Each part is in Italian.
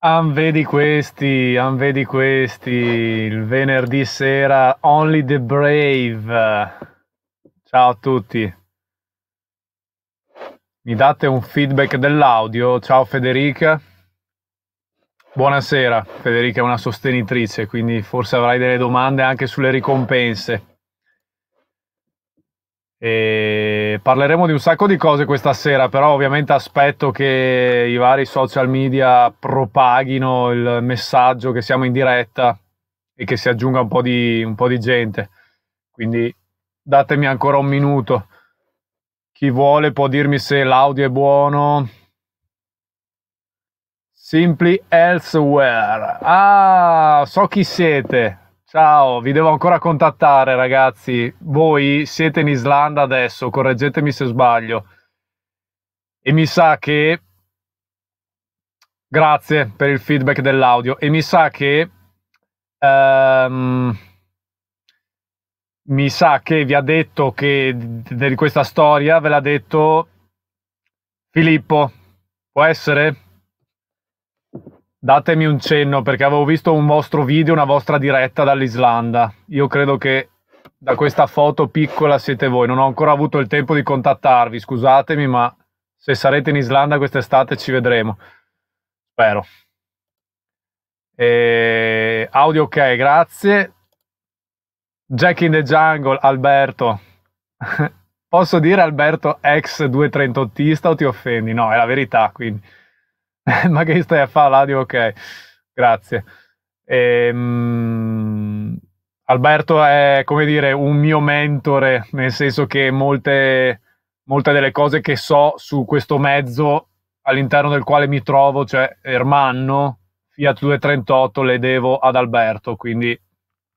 Am vedi questi, am vedi questi, il venerdì sera Only the Brave. Ciao a tutti. Mi date un feedback dell'audio? Ciao Federica. Buonasera, Federica è una sostenitrice, quindi forse avrai delle domande anche sulle ricompense. E parleremo di un sacco di cose questa sera, però ovviamente aspetto che i vari social media propaghino il messaggio che siamo in diretta e che si aggiunga un po' di, un po di gente. Quindi datemi ancora un minuto. Chi vuole può dirmi se l'audio è buono. Simply Elsewhere. Ah, so chi siete. Ciao, vi devo ancora contattare ragazzi. Voi siete in Islanda adesso, correggetemi se sbaglio. E mi sa che... Grazie per il feedback dell'audio. E mi sa che... Um, mi sa che vi ha detto che di questa storia ve l'ha detto Filippo. Può essere? Datemi un cenno perché avevo visto un vostro video, una vostra diretta dall'Islanda. Io credo che da questa foto piccola siete voi. Non ho ancora avuto il tempo di contattarvi, scusatemi, ma se sarete in Islanda quest'estate ci vedremo. Spero. E... Audio ok, grazie. Jack in the Jungle, Alberto. Posso dire Alberto ex 238ista o ti offendi? No, è la verità, quindi. ma che stai a fare là? Dico ok, grazie. E, um, Alberto è, come dire, un mio mentore, nel senso che molte, molte delle cose che so su questo mezzo all'interno del quale mi trovo, cioè Ermanno, Fiat 238, le devo ad Alberto, quindi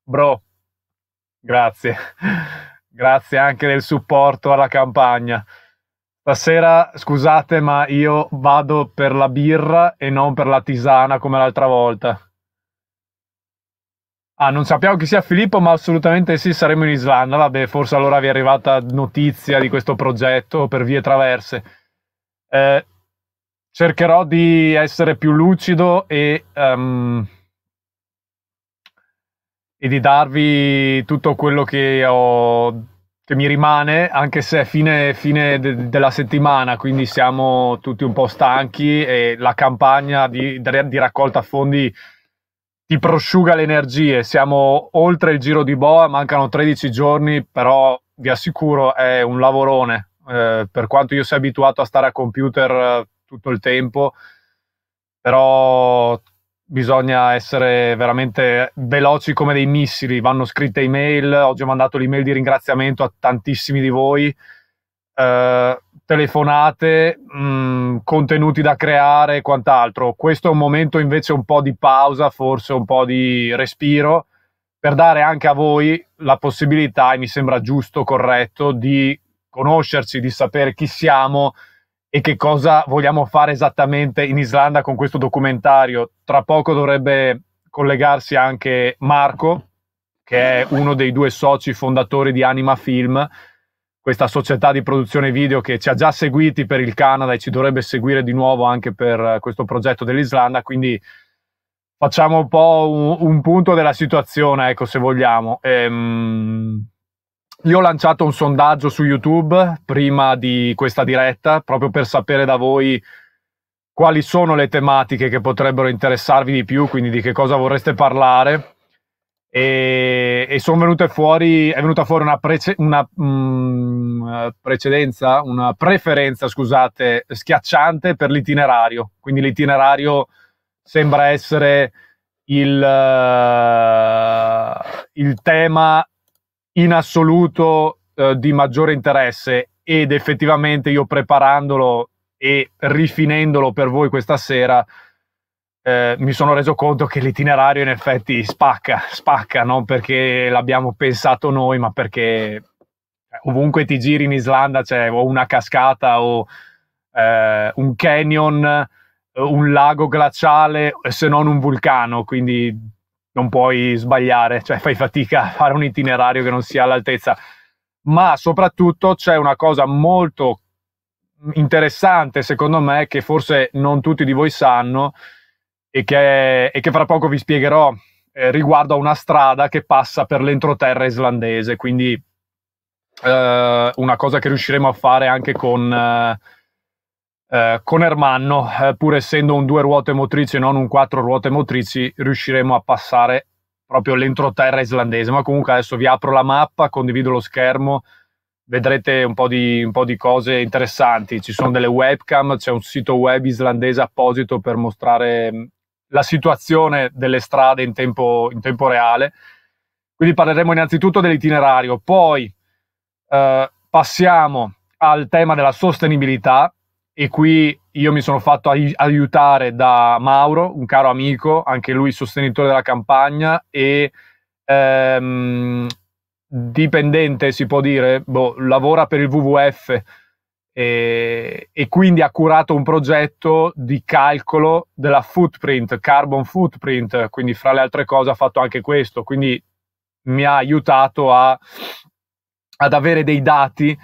bro, grazie. grazie anche del supporto alla campagna. Stasera, scusate, ma io vado per la birra e non per la tisana come l'altra volta. Ah, non sappiamo chi sia Filippo, ma assolutamente sì, saremo in Islanda. Vabbè, forse allora vi è arrivata notizia di questo progetto per vie traverse. Eh, cercherò di essere più lucido e, um, e di darvi tutto quello che ho che mi rimane, anche se è fine, fine de- della settimana, quindi siamo tutti un po' stanchi e la campagna di, di raccolta fondi ti prosciuga le energie. Siamo oltre il giro di boa, mancano 13 giorni, però vi assicuro è un lavorone. Eh, per quanto io sia abituato a stare a computer eh, tutto il tempo, però bisogna essere veramente veloci come dei missili, vanno scritte email, oggi ho mandato l'email di ringraziamento a tantissimi di voi, eh, telefonate, mh, mm, contenuti da creare e quant'altro. Questo è un momento invece un po' di pausa, forse un po' di respiro, per dare anche a voi la possibilità, e mi sembra giusto, corretto, di conoscerci, di sapere chi siamo, e che cosa vogliamo fare esattamente in Islanda con questo documentario. Tra poco dovrebbe collegarsi anche Marco, che è uno dei due soci fondatori di Anima Film, questa società di produzione video che ci ha già seguiti per il Canada e ci dovrebbe seguire di nuovo anche per questo progetto dell'Islanda. Quindi facciamo un po' un, un punto della situazione, ecco, se vogliamo. Ehm, io ho lanciato un sondaggio su YouTube prima di questa diretta, proprio per sapere da voi quali sono le tematiche che potrebbero interessarvi di più, quindi di che cosa vorreste parlare. E, e sono venute fuori, è venuta fuori una, prece, una mh, mm, precedenza, una preferenza, scusate, schiacciante per l'itinerario. Quindi l'itinerario sembra essere il, uh, il tema in assoluto eh, di maggiore interesse ed effettivamente io preparandolo e rifinendolo per voi questa sera eh, mi sono reso conto che l'itinerario in effetti spacca, spacca, non perché l'abbiamo pensato noi, ma perché cioè, ovunque ti giri in Islanda c'è o una cascata o eh, un canyon, un lago glaciale, se non un vulcano, quindi non puoi sbagliare, cioè fai fatica a fare un itinerario che non sia all'altezza. Ma soprattutto c'è una cosa molto interessante, secondo me, che forse non tutti di voi sanno e che, e che fra poco vi spiegherò eh, riguardo a una strada che passa per l'entroterra islandese. Quindi eh, una cosa che riusciremo a fare anche con... Eh, eh, con Ermanno, eh, pur essendo un due ruote motrici e non un quattro ruote motrici, riusciremo a passare proprio l'entroterra islandese. Ma comunque adesso vi apro la mappa, condivido lo schermo, vedrete un po, di, un po' di cose interessanti. Ci sono delle webcam, c'è un sito web islandese apposito per mostrare mm, la situazione delle strade in tempo, in tempo reale. Quindi parleremo innanzitutto dell'itinerario, poi eh, passiamo al tema della sostenibilità e qui io mi sono fatto ai- aiutare da Mauro, un caro amico, anche lui sostenitore della campagna e ehm, dipendente, si può dire, boh, lavora per il WWF e, e quindi ha curato un progetto di calcolo della footprint, carbon footprint, quindi fra le altre cose ha fatto anche questo, quindi mi ha aiutato a, ad avere dei dati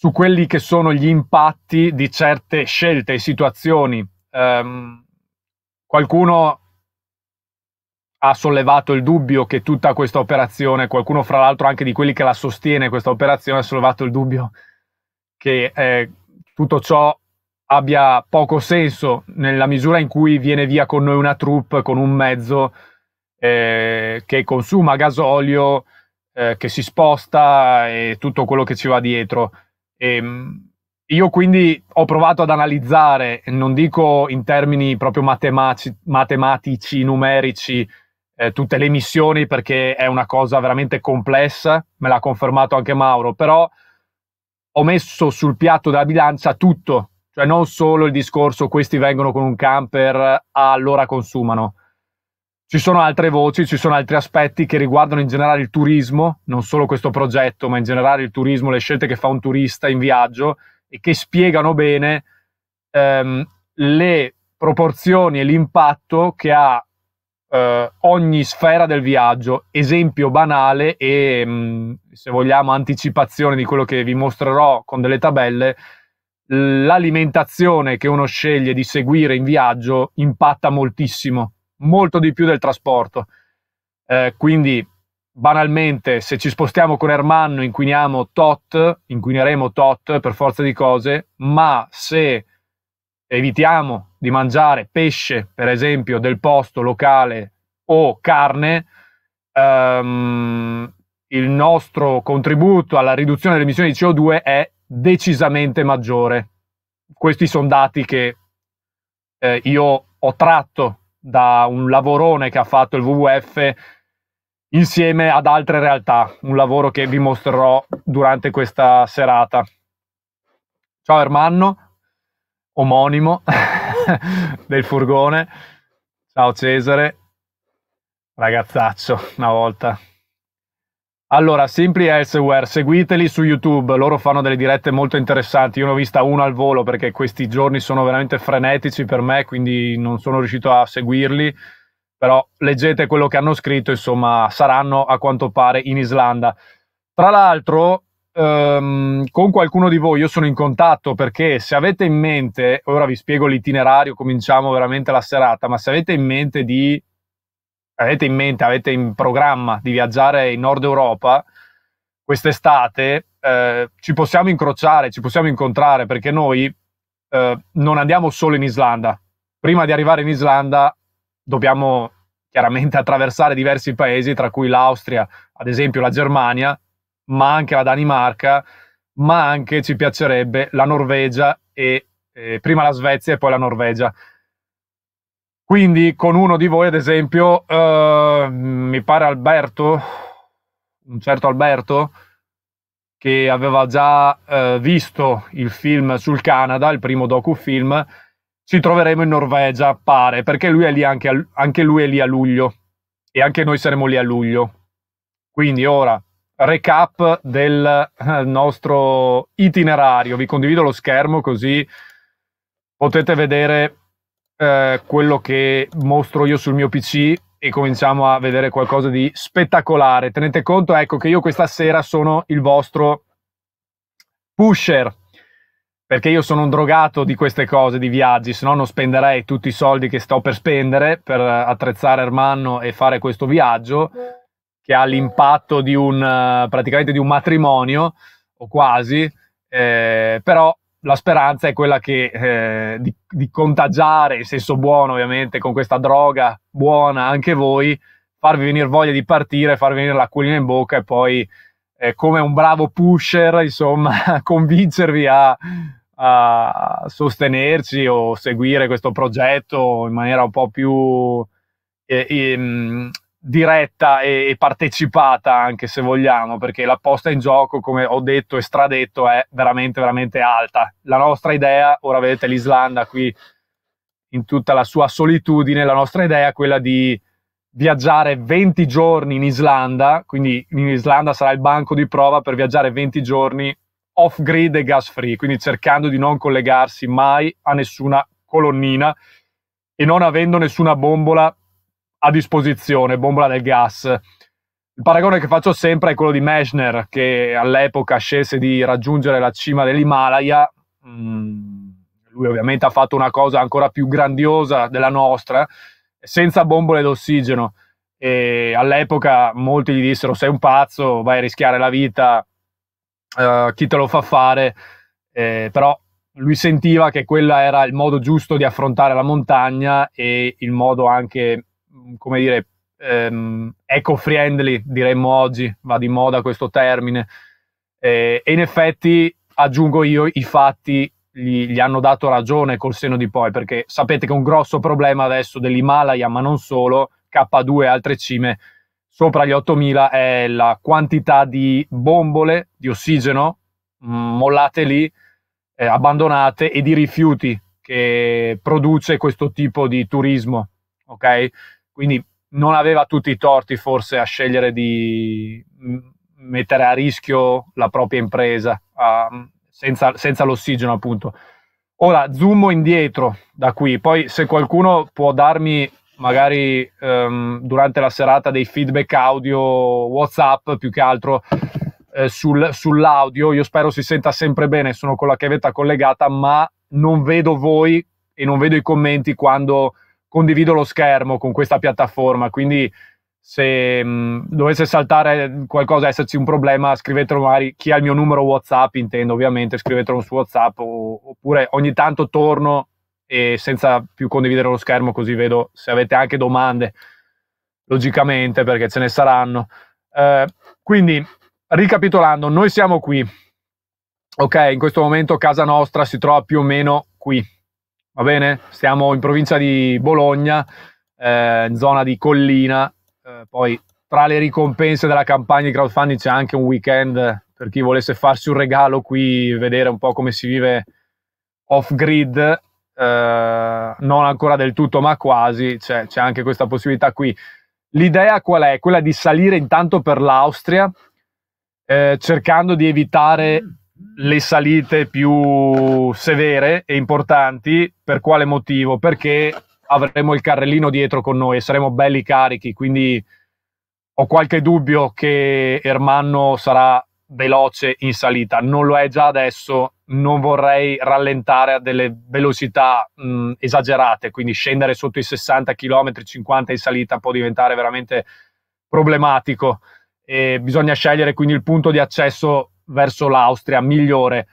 su quelli che sono gli impatti di certe scelte e situazioni. Um, qualcuno ha sollevato il dubbio che tutta questa operazione, qualcuno fra l'altro anche di quelli che la sostiene, questa operazione ha sollevato il dubbio che eh, tutto ciò abbia poco senso nella misura in cui viene via con noi una troupe, con un mezzo eh, che consuma gasolio, eh, che si sposta e tutto quello che ci va dietro. E, ehm, io quindi ho provato ad analizzare, non dico in termini proprio matematici, matematici numerici, eh, tutte le missioni perché è una cosa veramente complessa, me l'ha confermato anche Mauro, però ho messo sul piatto della bilancia tutto, cioè non solo il discorso questi vengono con un camper, allora consumano, ci sono altre voci, ci sono altri aspetti che riguardano in generale il turismo, non solo questo progetto, ma in generale il turismo, le scelte che fa un turista in viaggio e che spiegano bene ehm, le proporzioni e l'impatto che ha eh, ogni sfera del viaggio. Esempio banale e, mh, mm, se vogliamo, anticipazione di quello che vi mostrerò con delle tabelle, l'alimentazione che uno sceglie di seguire in viaggio impatta moltissimo molto di più del trasporto. Eh, quindi banalmente, se ci spostiamo con Ermanno, inquiniamo tot, inquineremo tot per forza di cose, ma se evitiamo di mangiare pesce, per esempio, del posto locale o carne, ehm, il nostro contributo alla riduzione delle emissioni di CO2 è decisamente maggiore. Questi sono dati che eh, io ho tratto da un lavorone che ha fatto il WWF insieme ad altre realtà, un lavoro che vi mostrerò durante questa serata. Ciao Ermanno, omonimo del furgone. Ciao Cesare, ragazzaccio, una volta. Allora, Simply Elsewhere, seguiteli su YouTube, loro fanno delle dirette molto interessanti, io ne ho vista una al volo perché questi giorni sono veramente frenetici per me, quindi non sono riuscito a seguirli, però leggete quello che hanno scritto, insomma, saranno a quanto pare in Islanda. Tra l'altro, ehm, con qualcuno di voi io sono in contatto perché se avete in mente, ora vi spiego l'itinerario, cominciamo veramente la serata, ma se avete in mente di avete in mente, avete in programma di viaggiare in Nord Europa quest'estate, eh, ci possiamo incrociare, ci possiamo incontrare perché noi eh, non andiamo solo in Islanda. Prima di arrivare in Islanda dobbiamo chiaramente attraversare diversi paesi, tra cui l'Austria, ad esempio la Germania, ma anche la Danimarca, ma anche ci piacerebbe la Norvegia e eh, prima la Svezia e poi la Norvegia. Quindi con uno di voi, ad esempio, eh, mi pare Alberto, un certo Alberto, che aveva già eh, visto il film sul Canada, il primo docufilm, ci troveremo in Norvegia, pare, perché lui è lì anche, a, anche lui è lì a luglio e anche noi saremo lì a luglio. Quindi ora, recap del eh, nostro itinerario. Vi condivido lo schermo così potete vedere eh, quello che mostro io sul mio PC e cominciamo a vedere qualcosa di spettacolare. Tenete conto, ecco, che io questa sera sono il vostro pusher, perché io sono un drogato di queste cose, di viaggi, se no non spenderei tutti i soldi che sto per spendere per attrezzare Ermanno e fare questo viaggio che ha l'impatto di un, eh, praticamente di un matrimonio, o quasi, eh, però la speranza è quella che, eh, di, di, contagiare, in senso buono ovviamente, con questa droga buona anche voi, farvi venire voglia di partire, farvi venire l'acquolina in bocca e poi, eh, come un bravo pusher, insomma, convincervi a, a, sostenerci o seguire questo progetto in maniera un po' più eh, ehm, diretta e, partecipata anche se vogliamo perché la posta in gioco come ho detto e stradetto è veramente veramente alta la nostra idea ora vedete l'Islanda qui in tutta la sua solitudine la nostra idea è quella di viaggiare 20 giorni in Islanda quindi in Islanda sarà il banco di prova per viaggiare 20 giorni off grid e gas free quindi cercando di non collegarsi mai a nessuna colonnina e non avendo nessuna bombola a disposizione, bombola del gas. Il paragone che faccio sempre è quello di Meshner, che all'epoca scelse di raggiungere la cima dell'Himalaya. Mm, lui ovviamente ha fatto una cosa ancora più grandiosa della nostra, senza bombole d'ossigeno. E all'epoca molti gli dissero: Sei un pazzo, vai a rischiare la vita, uh, chi te lo fa fare? Eh, però lui sentiva che quello era il modo giusto di affrontare la montagna e il modo anche Mm, come dire, ehm, eco-friendly, diremmo oggi, va di moda questo termine. Eh, e in effetti, aggiungo io, i fatti gli, gli, hanno dato ragione col seno di poi, perché sapete che un grosso problema adesso dell'Himalaya, ma non solo, K2 e altre cime, sopra gli 8000 è la quantità di bombole di ossigeno mm, mollate lì, eh, abbandonate e di rifiuti che produce questo tipo di turismo, ok? Quindi non aveva tutti i torti forse a scegliere di mm, mettere a rischio la propria impresa uh, senza, senza l'ossigeno appunto. Ora zoomo indietro da qui, poi se qualcuno può darmi magari um, durante la serata dei feedback audio WhatsApp più che altro eh, sul, sull'audio, io spero si senta sempre bene, sono con la chiavetta collegata, ma non vedo voi e non vedo i commenti quando condivido lo schermo con questa piattaforma, quindi se mh, mm, dovesse saltare qualcosa, esserci un problema, scrivetelo magari chi ha il mio numero WhatsApp, intendo ovviamente, scrivetelo su WhatsApp o, oppure ogni tanto torno e senza più condividere lo schermo così vedo se avete anche domande, logicamente perché ce ne saranno. Eh, quindi, ricapitolando, noi siamo qui, ok, in questo momento casa nostra si trova più o meno qui, va bene? Siamo in provincia di Bologna, eh, in zona di collina, eh, poi tra le ricompense della campagna di crowdfunding c'è anche un weekend eh, per chi volesse farsi un regalo qui, vedere un po' come si vive off grid, eh, non ancora del tutto ma quasi, c'è, c'è anche questa possibilità qui. L'idea qual è? Quella di salire intanto per l'Austria, eh, cercando di evitare mm le salite più severe e importanti. Per quale motivo? Perché avremo il carrellino dietro con noi e saremo belli carichi. Quindi ho qualche dubbio che Ermanno sarà veloce in salita. Non lo è già adesso. Non vorrei rallentare a delle velocità mh, esagerate, quindi scendere sotto i 60 km, 50 in salita può diventare veramente problematico. E bisogna scegliere quindi il punto di accesso verso l'Austria migliore.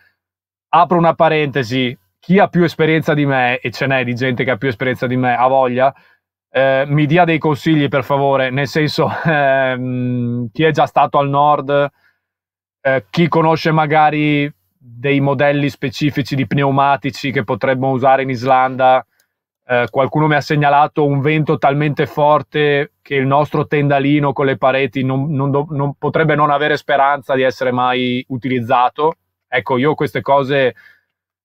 Apro una parentesi, chi ha più esperienza di me, e ce n'è di gente che ha più esperienza di me, ha voglia, eh, mi dia dei consigli per favore, nel senso ehm, chi è già stato al nord, eh, chi conosce magari dei modelli specifici di pneumatici che potremmo usare in Islanda, eh, qualcuno mi ha segnalato un vento talmente forte che il nostro tendalino con le pareti non, non non potrebbe non avere speranza di essere mai utilizzato. Ecco, io queste cose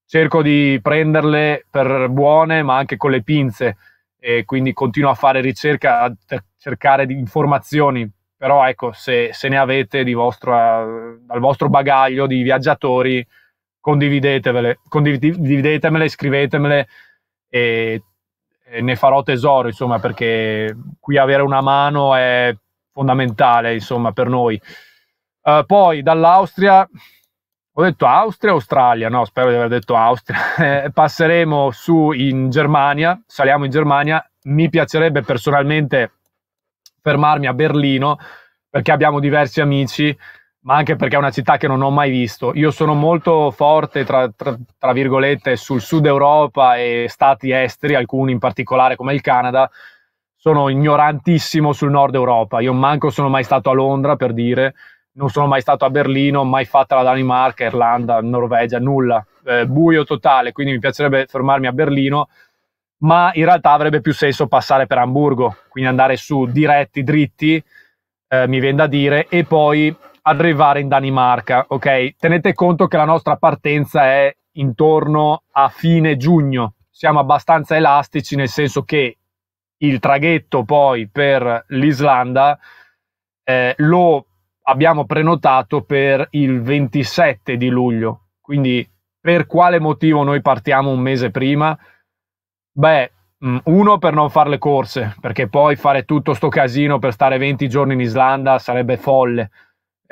cerco di prenderle per buone, ma anche con le pinze, e quindi continuo a fare ricerca, a cercare di informazioni. Però ecco, se, se ne avete vostro, eh, dal vostro bagaglio di viaggiatori, condividetevele, condividetemele, scrivetemele e eh, ne farò tesoro, insomma, perché qui avere una mano è fondamentale, insomma, per noi. Uh, poi dall'Austria, ho detto Austria Australia? No, spero di aver detto Austria. Eh, passeremo su in Germania, saliamo in Germania. Mi piacerebbe personalmente fermarmi a Berlino perché abbiamo diversi amici ma anche perché è una città che non ho mai visto. Io sono molto forte, tra, tra, tra virgolette, sul sud Europa e stati esteri, alcuni in particolare come il Canada. Sono ignorantissimo sul nord Europa. Io manco sono mai stato a Londra, per dire, non sono mai stato a Berlino, mai fatta la Danimarca, Irlanda, Norvegia, nulla. Eh, buio totale, quindi mi piacerebbe fermarmi a Berlino, ma in realtà avrebbe più senso passare per Amburgo, quindi andare su diretti, dritti, eh, mi viene da dire, e poi arrivare in Danimarca, ok? Tenete conto che la nostra partenza è intorno a fine giugno, siamo abbastanza elastici nel senso che il traghetto poi per l'Islanda eh, lo abbiamo prenotato per il 27 di luglio, quindi per quale motivo noi partiamo un mese prima? Beh, mm, uno per non fare le corse, perché poi fare tutto sto casino per stare 20 giorni in Islanda sarebbe folle.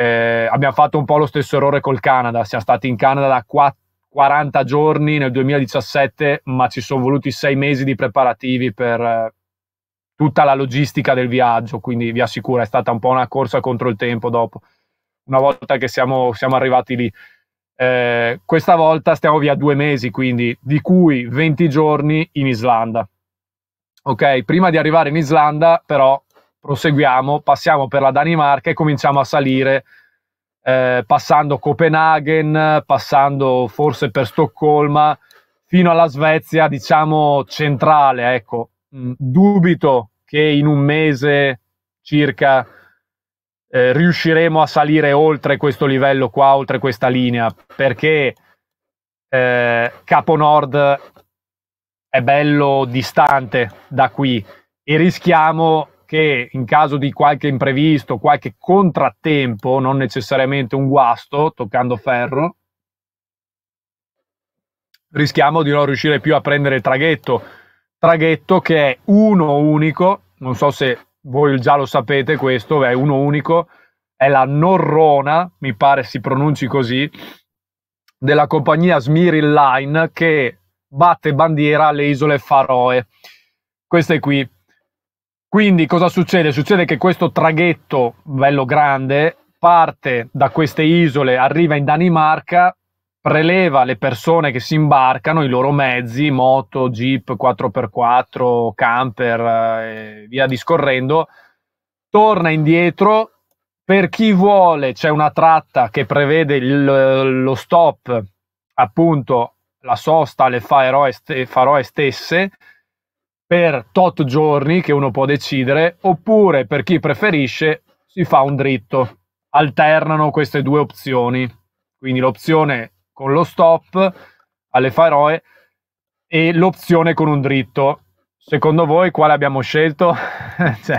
Eh, abbiamo fatto un po' lo stesso errore col Canada, siamo stati in Canada da 4, 40 giorni nel 2017, ma ci sono voluti sei mesi di preparativi per eh, tutta la logistica del viaggio, quindi vi assicuro è stata un po' una corsa contro il tempo dopo, una volta che siamo, siamo arrivati lì. Eh, questa volta stiamo via due mesi, quindi di cui 20 giorni in Islanda. Ok, prima di arrivare in Islanda, però, proseguiamo, passiamo per la Danimarca e cominciamo a salire eh, passando Copenaghen, passando forse per Stoccolma, fino alla Svezia, diciamo centrale. Ecco, mm, dubito che in un mese circa eh, riusciremo a salire oltre questo livello qua, oltre questa linea, perché eh, Capo Nord è bello distante da qui e rischiamo che in caso di qualche imprevisto, qualche contrattempo, non necessariamente un guasto, toccando ferro, rischiamo di non riuscire più a prendere il traghetto. Traghetto che è uno unico, non so se voi già lo sapete questo, è uno unico, è la Norrona, mi pare si pronunci così, della compagnia Smiril Line che batte bandiera alle isole Faroe. Questa è qui quindi cosa succede? Succede che questo traghetto bello grande parte da queste isole, arriva in Danimarca, preleva le persone che si imbarcano, i loro mezzi, moto, jeep, 4x4, camper eh, e via discorrendo, torna indietro. Per chi vuole c'è una tratta che prevede il, lo stop, appunto la sosta alle Faroe stesse per tot giorni che uno può decidere, oppure per chi preferisce si fa un dritto. Alternano queste due opzioni, quindi l'opzione con lo stop alle Faroe e l'opzione con un dritto. Secondo voi quale abbiamo scelto? cioè,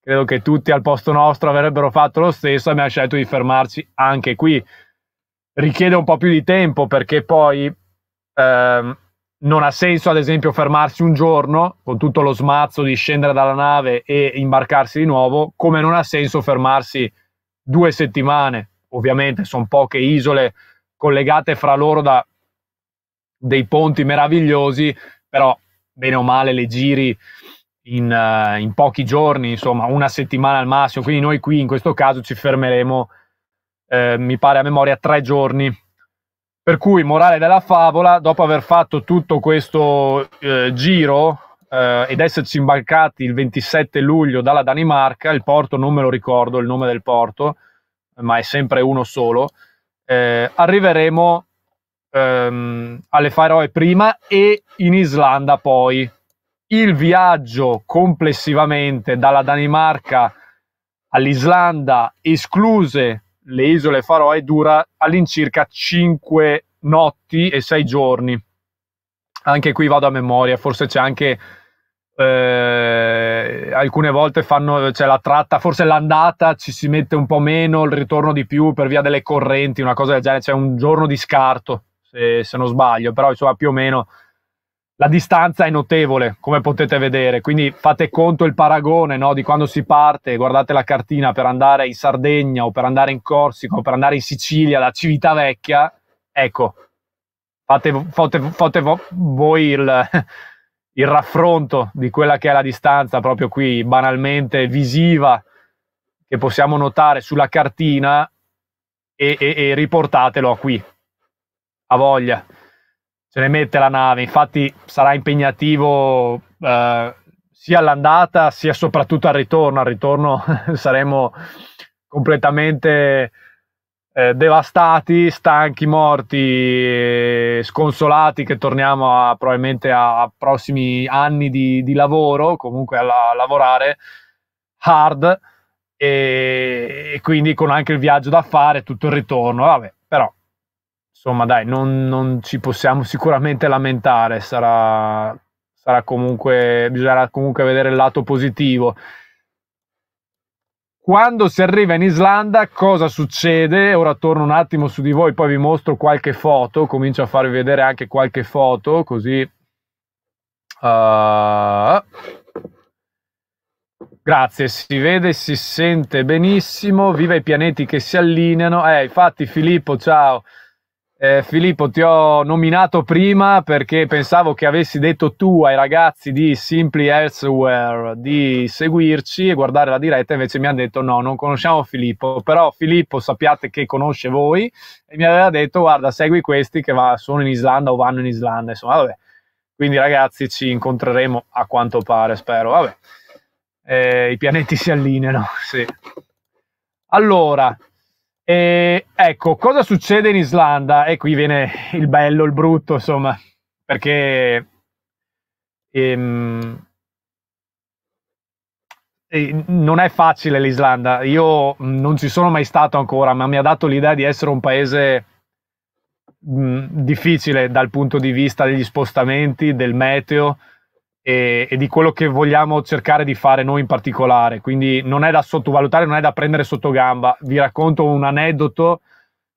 credo che tutti al posto nostro avrebbero fatto lo stesso, abbiamo scelto di fermarci anche qui. Richiede un po' più di tempo perché poi ehm, non ha senso, ad esempio, fermarsi un giorno con tutto lo smazzo di scendere dalla nave e imbarcarsi di nuovo, come non ha senso fermarsi due settimane. Ovviamente sono poche isole collegate fra loro da dei ponti meravigliosi, però bene o male le giri in, uh, in pochi giorni, insomma una settimana al massimo. Quindi noi qui in questo caso ci fermeremo, eh, mi pare a memoria, tre giorni per cui, morale della favola, dopo aver fatto tutto questo eh, giro eh, ed esserci imbarcati il 27 luglio dalla Danimarca, il porto non me lo ricordo, il nome del porto, ma è sempre uno solo, eh, arriveremo ehm, alle Faroe prima e in Islanda poi. Il viaggio complessivamente dalla Danimarca all'Islanda, escluse le isole Faroe dura all'incirca 5 notti e 6 giorni. Anche qui vado a memoria, forse c'è anche eh, alcune volte fanno cioè, la tratta, forse l'andata ci si mette un po' meno, il ritorno di più per via delle correnti, una cosa del genere, c'è un giorno di scarto, se, se non sbaglio, però insomma più o meno la distanza è notevole, come potete vedere, quindi fate conto il paragone no, di quando si parte, guardate la cartina per andare in Sardegna o per andare in Corsica o per andare in Sicilia, da Civitavecchia, ecco, fate, fate, fate voi il, il, raffronto di quella che è la distanza proprio qui, banalmente visiva, che possiamo notare sulla cartina e, e, e riportatelo a qui, a voglia ce ne mette la nave. Infatti sarà impegnativo eh, sia all'andata sia soprattutto al ritorno. Al ritorno saremo completamente eh, devastati, stanchi, morti, eh, sconsolati che torniamo a, probabilmente a, prossimi anni di, di lavoro, comunque alla, a lavorare hard e, e, quindi con anche il viaggio da fare, tutto il ritorno. Vabbè, però insomma dai, non, non ci possiamo sicuramente lamentare, sarà, sarà comunque, bisognerà comunque vedere il lato positivo. Quando si arriva in Islanda, cosa succede? Ora torno un attimo su di voi, poi vi mostro qualche foto, comincio a farvi vedere anche qualche foto, così... Uh... Grazie, si vede, si sente benissimo, viva i pianeti che si allineano. Eh, infatti Filippo, ciao, eh, Filippo, ti ho nominato prima perché pensavo che avessi detto tu ai ragazzi di Simply Elsewhere di seguirci e guardare la diretta, invece mi hanno detto no, non conosciamo Filippo, però Filippo sappiate che conosce voi e mi aveva detto guarda, segui questi che va, sono in Islanda o vanno in Islanda, insomma, vabbè. Quindi ragazzi ci incontreremo a quanto pare, spero, vabbè. Eh, I pianeti si allineano, sì. Allora, e ecco, cosa succede in Islanda? E qui viene il bello, il brutto, insomma, perché ehm, eh, non è facile l'Islanda. Io mm, non ci sono mai stato ancora, ma mi ha dato l'idea di essere un paese mh, mm, difficile dal punto di vista degli spostamenti, del meteo, e, e, di quello che vogliamo cercare di fare noi in particolare. Quindi non è da sottovalutare, non è da prendere sotto gamba. Vi racconto un aneddoto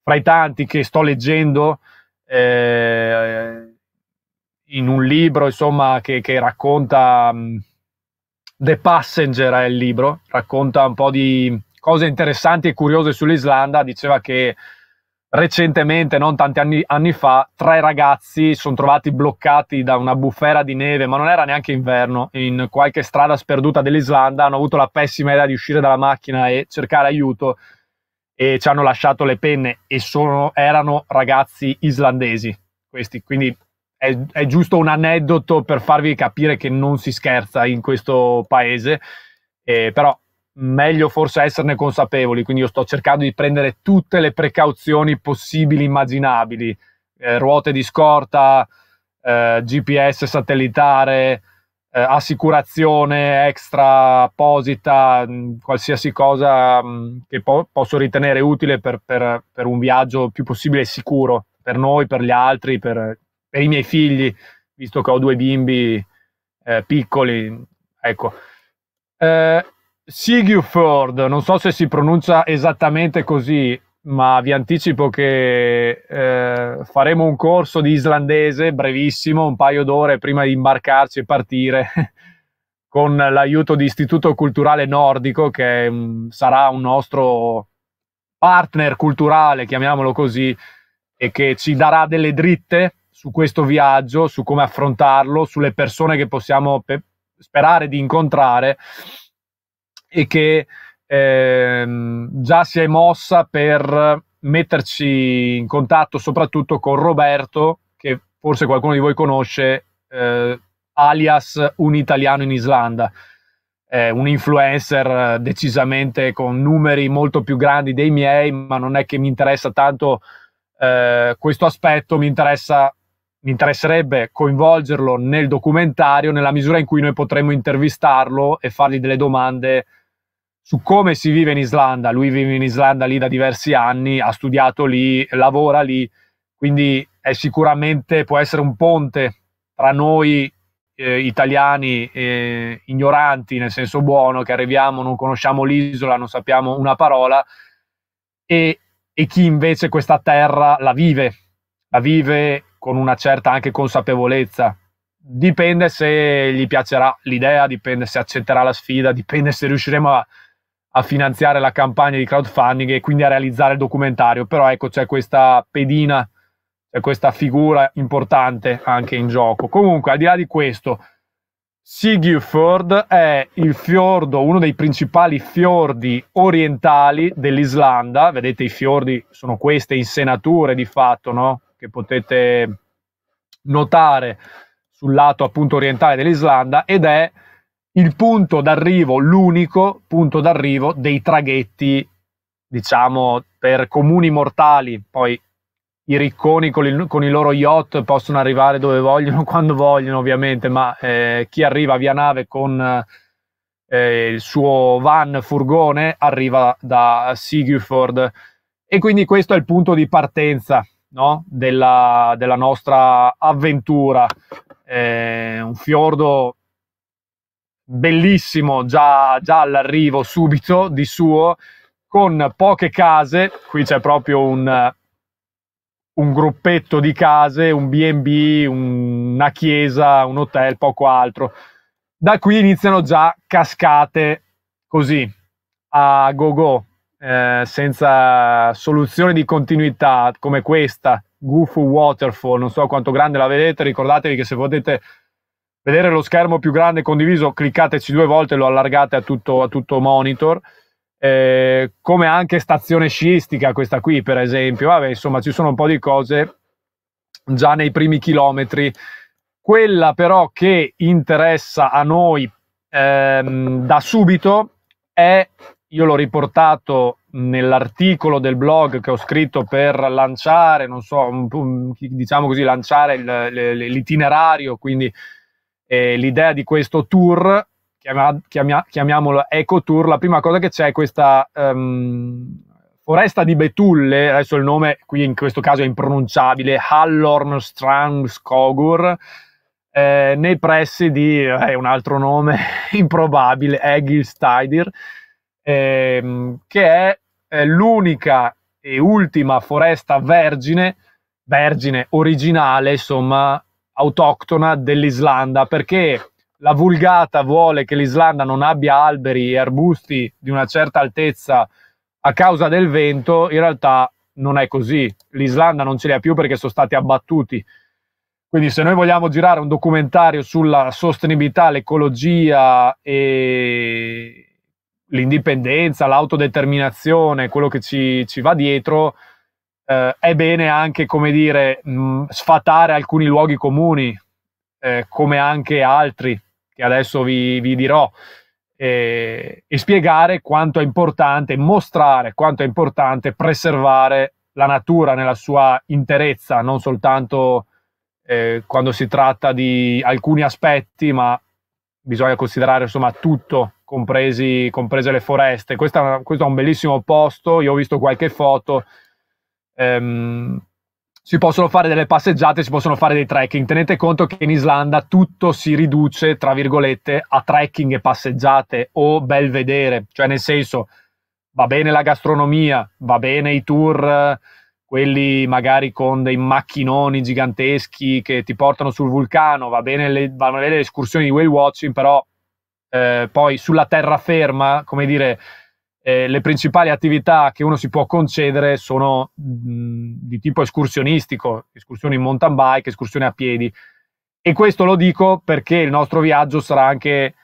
fra i tanti che sto leggendo eh, in un libro, insomma, che, che racconta mm, The Passenger è il libro, racconta un po' di cose interessanti e curiose sull'Islanda. Diceva che recentemente, non tanti anni, anni fa, tre ragazzi sono trovati bloccati da una bufera di neve, ma non era neanche inverno, in qualche strada sperduta dell'Islanda, hanno avuto la pessima idea di uscire dalla macchina e cercare aiuto e ci hanno lasciato le penne e sono, erano ragazzi islandesi questi, quindi è, è giusto un aneddoto per farvi capire che non si scherza in questo paese, eh, però meglio forse esserne consapevoli, quindi io sto cercando di prendere tutte le precauzioni possibili, immaginabili, eh, ruote di scorta, eh, GPS satellitare, eh, assicurazione extra apposita, mh, mm, qualsiasi cosa mh, mm, che po- posso ritenere utile per, per, per, un viaggio più possibile sicuro per noi, per gli altri, per, per i miei figli, visto che ho due bimbi eh, piccoli. Ecco. Eh, Sigiford, non so se si pronuncia esattamente così, ma vi anticipo che eh, faremo un corso di islandese brevissimo, un paio d'ore prima di imbarcarci e partire, con l'aiuto di Istituto Culturale Nordico, che mh, mm, sarà un nostro partner culturale, chiamiamolo così, e che ci darà delle dritte su questo viaggio, su come affrontarlo, sulle persone che possiamo pe- sperare di incontrare e che eh, già si è mossa per metterci in contatto soprattutto con Roberto, che forse qualcuno di voi conosce, eh, alias un italiano in Islanda, eh, un influencer eh, decisamente con numeri molto più grandi dei miei, ma non è che mi interessa tanto eh, questo aspetto, mi interessa mi interesserebbe coinvolgerlo nel documentario nella misura in cui noi potremmo intervistarlo e fargli delle domande su come si vive in Islanda. Lui vive in Islanda lì da diversi anni, ha studiato lì, lavora lì, quindi è sicuramente può essere un ponte tra noi eh, italiani eh, ignoranti nel senso buono che arriviamo, non conosciamo l'isola, non sappiamo una parola e, e chi invece questa terra la vive, la vive con una certa anche consapevolezza dipende se gli piacerà l'idea, dipende se accetterà la sfida, dipende se riusciremo a, a finanziare la campagna di crowdfunding e quindi a realizzare il documentario, però ecco c'è questa pedina, c'è questa figura importante anche in gioco. Comunque, al di là di questo, Sigifjord è il fiordo, uno dei principali fiordi orientali dell'Islanda. Vedete i fiordi sono queste insenature di fatto, no? Che potete notare sul lato appunto orientale dell'Islanda ed è il punto d'arrivo, l'unico punto d'arrivo dei traghetti, diciamo, per comuni mortali. Poi i ricconi con, il, con i loro yacht possono arrivare dove vogliono, quando vogliono, ovviamente, ma eh, chi arriva via nave con eh, il suo van furgone arriva da Sigiford. E quindi questo è il punto di partenza no? della, della, nostra avventura. Eh, un fiordo bellissimo già, già all'arrivo subito di suo, con poche case, qui c'è proprio un, un gruppetto di case, un BB, una chiesa, un hotel, poco altro. Da qui iniziano già cascate così a go go, eh, senza soluzione di continuità come questa, Gufu Waterfall. Non so quanto grande la vedete, ricordatevi che se potete vedere lo schermo più grande condiviso, cliccateci due volte e lo allargate a tutto, a tutto monitor. Eh, come anche stazione sciistica, questa qui per esempio. Vabbè, insomma, ci sono un po' di cose già nei primi chilometri. Quella però che interessa a noi ehm, da subito è, io l'ho riportato nell'articolo del blog che ho scritto per lanciare, non so, diciamo così, lanciare il, l'itinerario, quindi eh, l'idea di questo tour, chiama, chiamia, chiamiamolo Eco Tour, la prima cosa che c'è è questa um, foresta di betulle, adesso il nome qui in questo caso è impronunciabile, Hallornstrangskogur, eh, nei pressi di eh, un altro nome improbabile, Egilstidir, ehm, che è, è eh, l'unica e ultima foresta vergine, vergine originale, insomma, autoctona dell'Islanda, perché la vulgata vuole che l'Islanda non abbia alberi e arbusti di una certa altezza a causa del vento, in realtà non è così. L'Islanda non ce li ha più perché sono stati abbattuti. Quindi se noi vogliamo girare un documentario sulla sostenibilità, l'ecologia e l'indipendenza, l'autodeterminazione, quello che ci, ci va dietro, eh, è bene anche, come dire, mh, mm, sfatare alcuni luoghi comuni, eh, come anche altri, che adesso vi, vi dirò, e, eh, e spiegare quanto è importante, mostrare quanto è importante preservare la natura nella sua interezza, non soltanto eh, quando si tratta di alcuni aspetti, ma bisogna considerare insomma tutto, compresi, comprese le foreste. Questo questo è un bellissimo posto, io ho visto qualche foto, ehm, si possono fare delle passeggiate, si possono fare dei trekking. Tenete conto che in Islanda tutto si riduce, tra virgolette, a trekking e passeggiate o belvedere, cioè nel senso va bene la gastronomia, va bene i tour, quelli magari con dei macchinoni giganteschi che ti portano sul vulcano, va bene le, va bene le escursioni di whale watching, però eh, poi sulla terraferma, come dire eh, le principali attività che uno si può concedere sono mh, mm, di tipo escursionistico, escursioni in mountain bike, escursioni a piedi. E questo lo dico perché il nostro viaggio sarà anche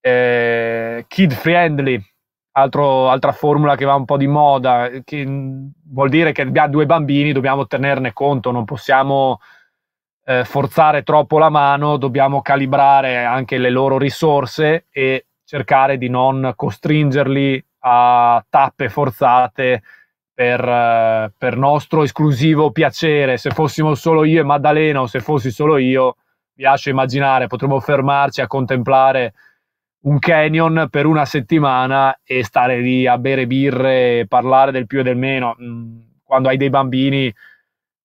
eh, kid friendly, Altro, altra formula che va un po' di moda, che mm, vuol dire che abbiamo due bambini, dobbiamo tenerne conto, non possiamo eh, forzare troppo la mano, dobbiamo calibrare anche le loro risorse e cercare di non costringerli a tappe forzate per, eh, per, nostro esclusivo piacere. Se fossimo solo io e Maddalena o se fossi solo io, vi lascio immaginare, potremmo fermarci a contemplare un canyon per una settimana e stare lì a bere birre, e parlare del più e del meno. Mm, quando hai dei bambini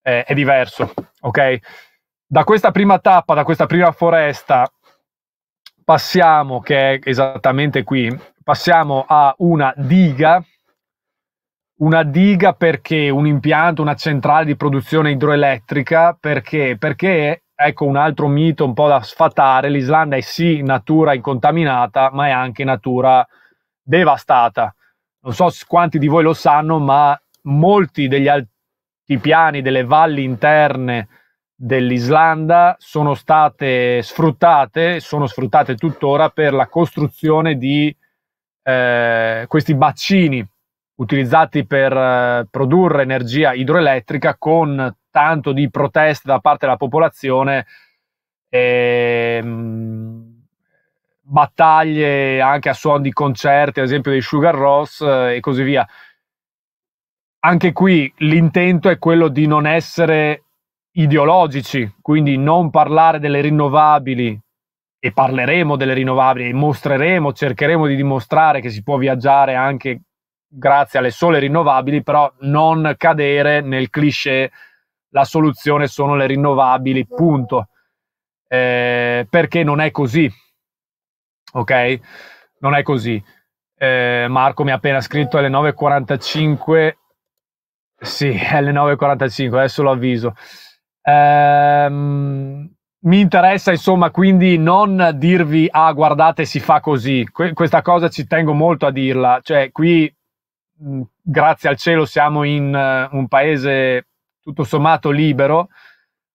eh, è diverso, ok? Da questa prima tappa, da questa prima foresta, passiamo, che è esattamente qui, passiamo a una diga, una diga perché un impianto, una centrale di produzione idroelettrica, perché? Perché, ecco un altro mito un po' da sfatare, l'Islanda è sì natura incontaminata, ma è anche natura devastata. Non so quanti di voi lo sanno, ma molti degli altipiani, delle valli interne dell'Islanda sono state sfruttate, sono sfruttate tuttora per la costruzione di eh, questi bacini utilizzati per eh, produrre energia idroelettrica con tanto di proteste da parte della popolazione, eh, battaglie anche a suon di concerti, ad esempio dei Sugar Ross eh, e così via. Anche qui l'intento è quello di non essere ideologici, quindi non parlare delle rinnovabili e parleremo delle rinnovabili e mostreremo, cercheremo di dimostrare che si può viaggiare anche grazie alle sole rinnovabili, però non cadere nel cliché la soluzione sono le rinnovabili, punto. Eh, perché non è così. Ok? Non è così. Eh, Marco mi ha appena scritto alle 9.45. Sì, alle 9.45, adesso lo avviso. Ehm, mi interessa insomma quindi non dirvi ah guardate si fa così, que- questa cosa ci tengo molto a dirla, cioè qui mh, grazie al cielo siamo in uh, un paese tutto sommato libero,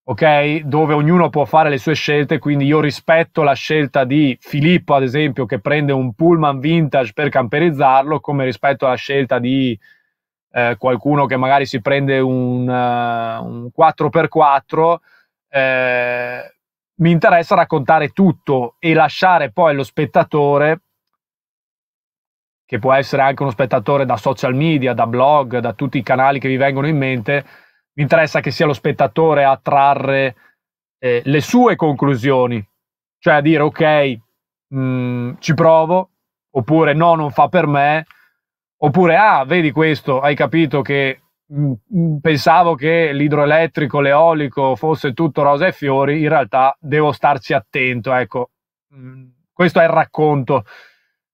ok, dove ognuno può fare le sue scelte, quindi io rispetto la scelta di Filippo ad esempio che prende un pullman vintage per camperizzarlo, come rispetto alla scelta di eh, qualcuno che magari si prende un, uh, un 4x4 eh, mi interessa raccontare tutto e lasciare poi allo spettatore, che può essere anche uno spettatore da social media, da blog, da tutti i canali che vi vengono in mente, mi interessa che sia lo spettatore a trarre eh, le sue conclusioni, cioè a dire ok, mh, mm, ci provo, oppure no, non fa per me, oppure ah, vedi questo, hai capito che Mm, mm, pensavo che l'idroelettrico, l'eolico fosse tutto rose e fiori, in realtà devo starci attento. Ecco, mm, questo è il racconto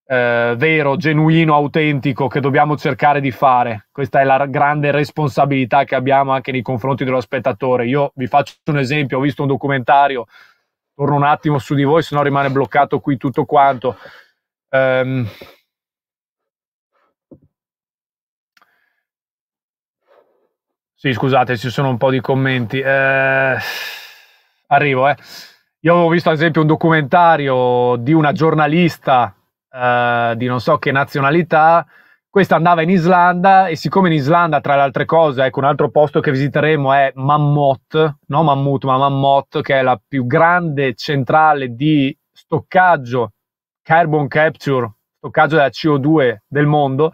eh, vero, genuino, autentico che dobbiamo cercare di fare. Questa è la grande responsabilità che abbiamo anche nei confronti dello spettatore. Io vi faccio un esempio, ho visto un documentario, torno un attimo su di voi, se no rimane bloccato qui tutto quanto. Um, Sì, scusate, ci sono un po' di commenti. Eh, arrivo, eh. Io avevo visto ad esempio un documentario di una giornalista eh, di non so che nazionalità. Questa andava in Islanda e siccome in Islanda, tra le altre cose, ecco, un altro posto che visiteremo è Mammoth, non Mammut, ma Mammoth, che è la più grande centrale di stoccaggio carbon capture, stoccaggio della CO2 del mondo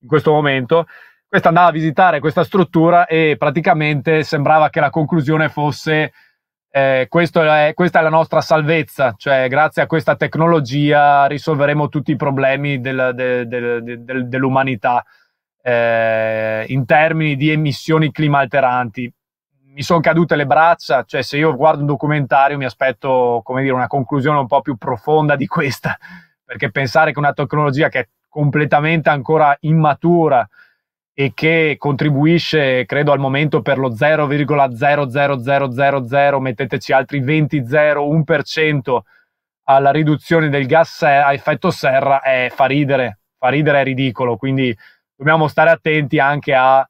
in questo momento questa andava a visitare questa struttura e praticamente sembrava che la conclusione fosse eh, è, questa è la nostra salvezza, cioè grazie a questa tecnologia risolveremo tutti i problemi del, del, del, dell'umanità eh, in termini di emissioni clima alteranti. Mi sono cadute le braccia, cioè se io guardo un documentario mi aspetto come dire, una conclusione un po' più profonda di questa, perché pensare che una tecnologia che è completamente ancora immatura, e che contribuisce, credo al momento, per lo 0,00000, metteteci altri 20 0, 1% alla riduzione del gas a effetto serra, è, eh, fa ridere, fa ridere, è ridicolo. Quindi dobbiamo stare attenti anche a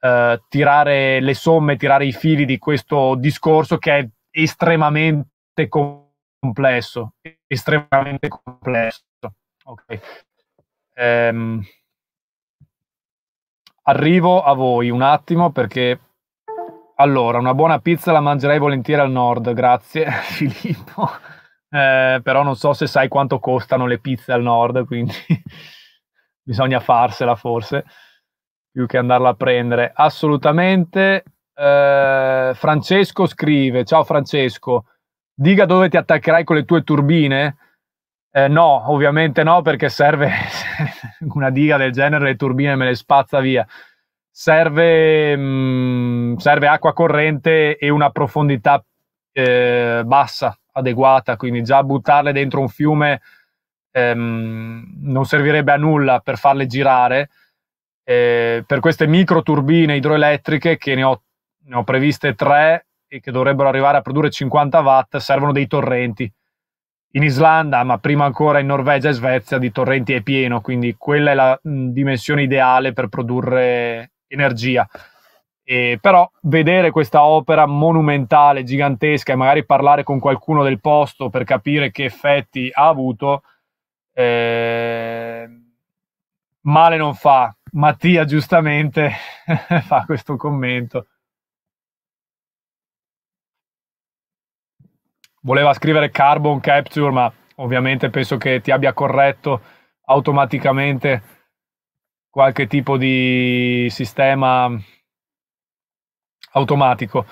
eh, tirare le somme, tirare i fili di questo discorso che è estremamente complesso, estremamente complesso. Ok. Um, Arrivo a voi un attimo perché... Allora, una buona pizza la mangerei volentieri al nord, grazie Filippo. Eh, però non so se sai quanto costano le pizze al nord, quindi bisogna farsela forse, più che andarla a prendere. Assolutamente. Eh, Francesco scrive, ciao Francesco, diga dove ti attaccherai con le tue turbine eh, no, ovviamente no, perché serve una diga del genere, le turbine me le spazza via. Serve, mh, mm, serve acqua corrente e una profondità eh, bassa, adeguata, quindi già buttarle dentro un fiume ehm, non servirebbe a nulla per farle girare. Eh, per queste micro turbine idroelettriche che ne ho, ne ho previste tre e che dovrebbero arrivare a produrre 50 watt, servono dei torrenti in Islanda, ma prima ancora in Norvegia e Svezia, di torrenti è pieno, quindi quella è la mh, mm, dimensione ideale per produrre energia. E, però vedere questa opera monumentale, gigantesca, e magari parlare con qualcuno del posto per capire che effetti ha avuto, eh, male non fa. Mattia giustamente fa questo commento. voleva scrivere carbon capture, ma ovviamente penso che ti abbia corretto automaticamente qualche tipo di sistema automatico.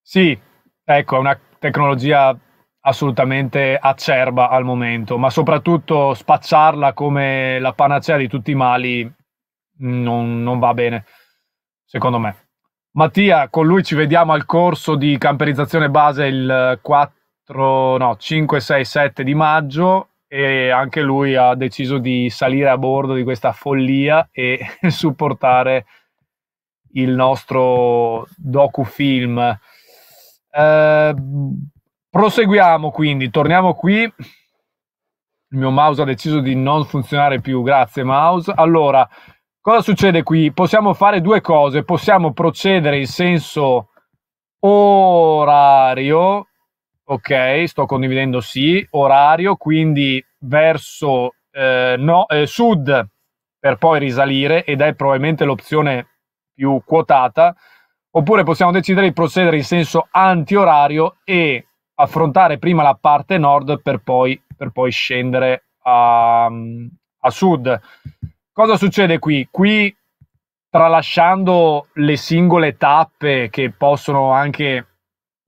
Sì, ecco, è una tecnologia assolutamente acerba al momento, ma soprattutto spacciarla come la panacea di tutti i mali non, non va bene, secondo me. Mattia, con lui ci vediamo al corso di camperizzazione base il 4 4, no, 5, 6, 7 di maggio e anche lui ha deciso di salire a bordo di questa follia e supportare il nostro docufilm. Eh, proseguiamo quindi, torniamo qui. Il mio mouse ha deciso di non funzionare più, grazie mouse. Allora, cosa succede qui? Possiamo fare due cose, possiamo procedere in senso orario Ok, sto condividendo sì, orario, quindi verso eh, no, eh, sud per poi risalire ed è probabilmente l'opzione più quotata, oppure possiamo decidere di procedere in senso antiorario e affrontare prima la parte nord per poi, per poi scendere a, a sud. Cosa succede qui? Qui, tralasciando le singole tappe che possono anche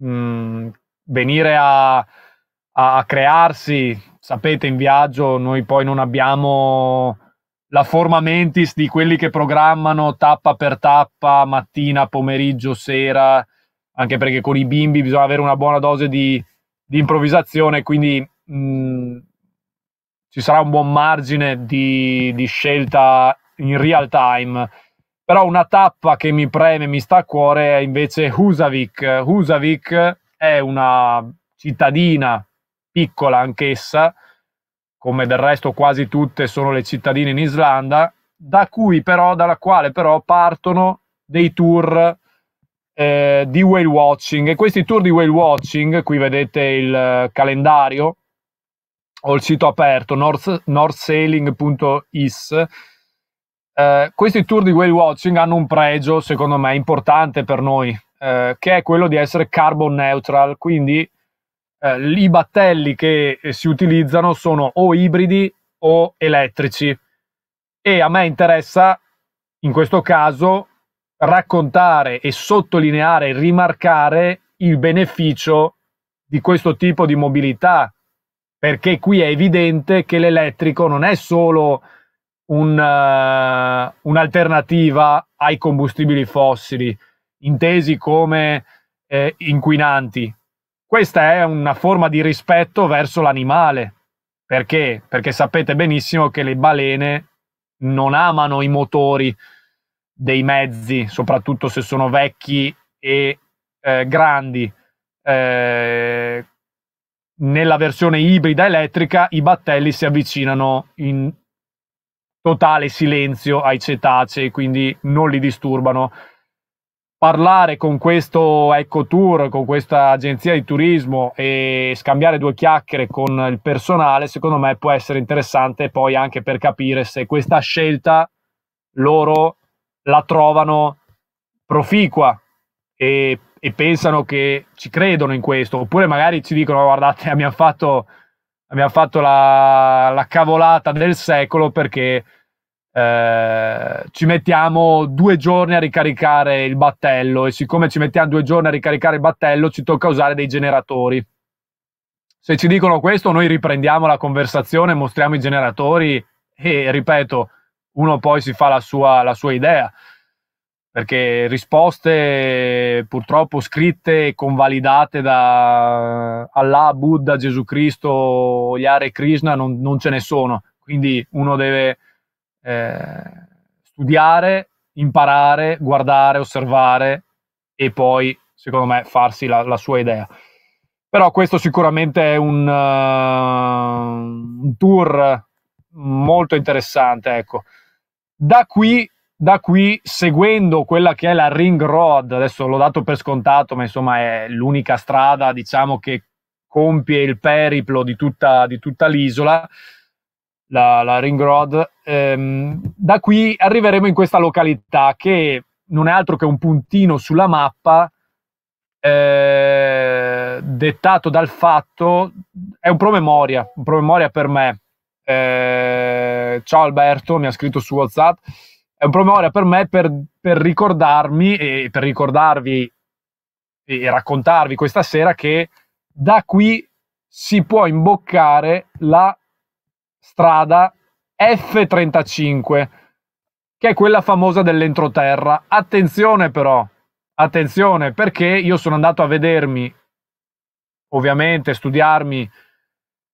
mm, venire a, a crearsi, sapete, in viaggio noi poi non abbiamo la forma mentis di quelli che programmano tappa per tappa, mattina, pomeriggio, sera, anche perché con i bimbi bisogna avere una buona dose di, di improvvisazione, quindi mh, mm, ci sarà un buon margine di, di, scelta in real time. Però una tappa che mi preme, mi sta a cuore è invece Husavik. Husavik è una cittadina piccola anch'essa, come del resto quasi tutte sono le cittadine in Islanda, da cui però, dalla quale però partono dei tour eh, di whale watching e questi tour di whale watching, qui vedete il eh, calendario, ho il sito aperto north, northsailing.is, eh, questi tour di whale watching hanno un pregio secondo me importante per noi eh, che è quello di essere carbon neutral, quindi eh, i battelli che si utilizzano sono o ibridi o elettrici e a me interessa in questo caso raccontare e sottolineare e rimarcare il beneficio di questo tipo di mobilità perché qui è evidente che l'elettrico non è solo un, uh, un'alternativa ai combustibili fossili, intesi come eh, inquinanti. Questa è una forma di rispetto verso l'animale. Perché? Perché sapete benissimo che le balene non amano i motori dei mezzi, soprattutto se sono vecchi e eh, grandi. Eh, nella versione ibrida elettrica i battelli si avvicinano in totale silenzio ai cetacei, quindi non li disturbano parlare con questo EcoTour, con questa agenzia di turismo e scambiare due chiacchiere con il personale, secondo me può essere interessante poi anche per capire se questa scelta loro la trovano proficua e, e pensano che ci credono in questo, oppure magari ci dicono guardate abbiamo fatto, abbiamo fatto la, la cavolata del secolo perché eh, ci mettiamo due giorni a ricaricare il battello e siccome ci mettiamo due giorni a ricaricare il battello ci tocca usare dei generatori. Se ci dicono questo noi riprendiamo la conversazione, mostriamo i generatori e ripeto, uno poi si fa la sua, la sua idea perché risposte purtroppo scritte e convalidate da Allah, Buddha, Gesù Cristo, gli Hare Krishna non, non ce ne sono, quindi uno deve eh, studiare, imparare, guardare, osservare e poi, secondo me, farsi la, la sua idea. Però questo sicuramente è un, uh, un tour molto interessante, ecco. Da qui, da qui, seguendo quella che è la ring road, adesso l'ho dato per scontato, ma insomma è l'unica strada, diciamo, che compie il periplo di tutta, di tutta l'isola, la, la Ring Road. Ehm, da qui arriveremo in questa località che non è altro che un puntino sulla mappa eh, dettato dal fatto, è un promemoria, un promemoria per me. Eh, ciao Alberto, mi ha scritto su WhatsApp, è un promemoria per me per, per ricordarmi e per ricordarvi e raccontarvi questa sera che da qui si può imboccare la strada F35, che è quella famosa dell'entroterra. Attenzione però, attenzione, perché io sono andato a vedermi, ovviamente, studiarmi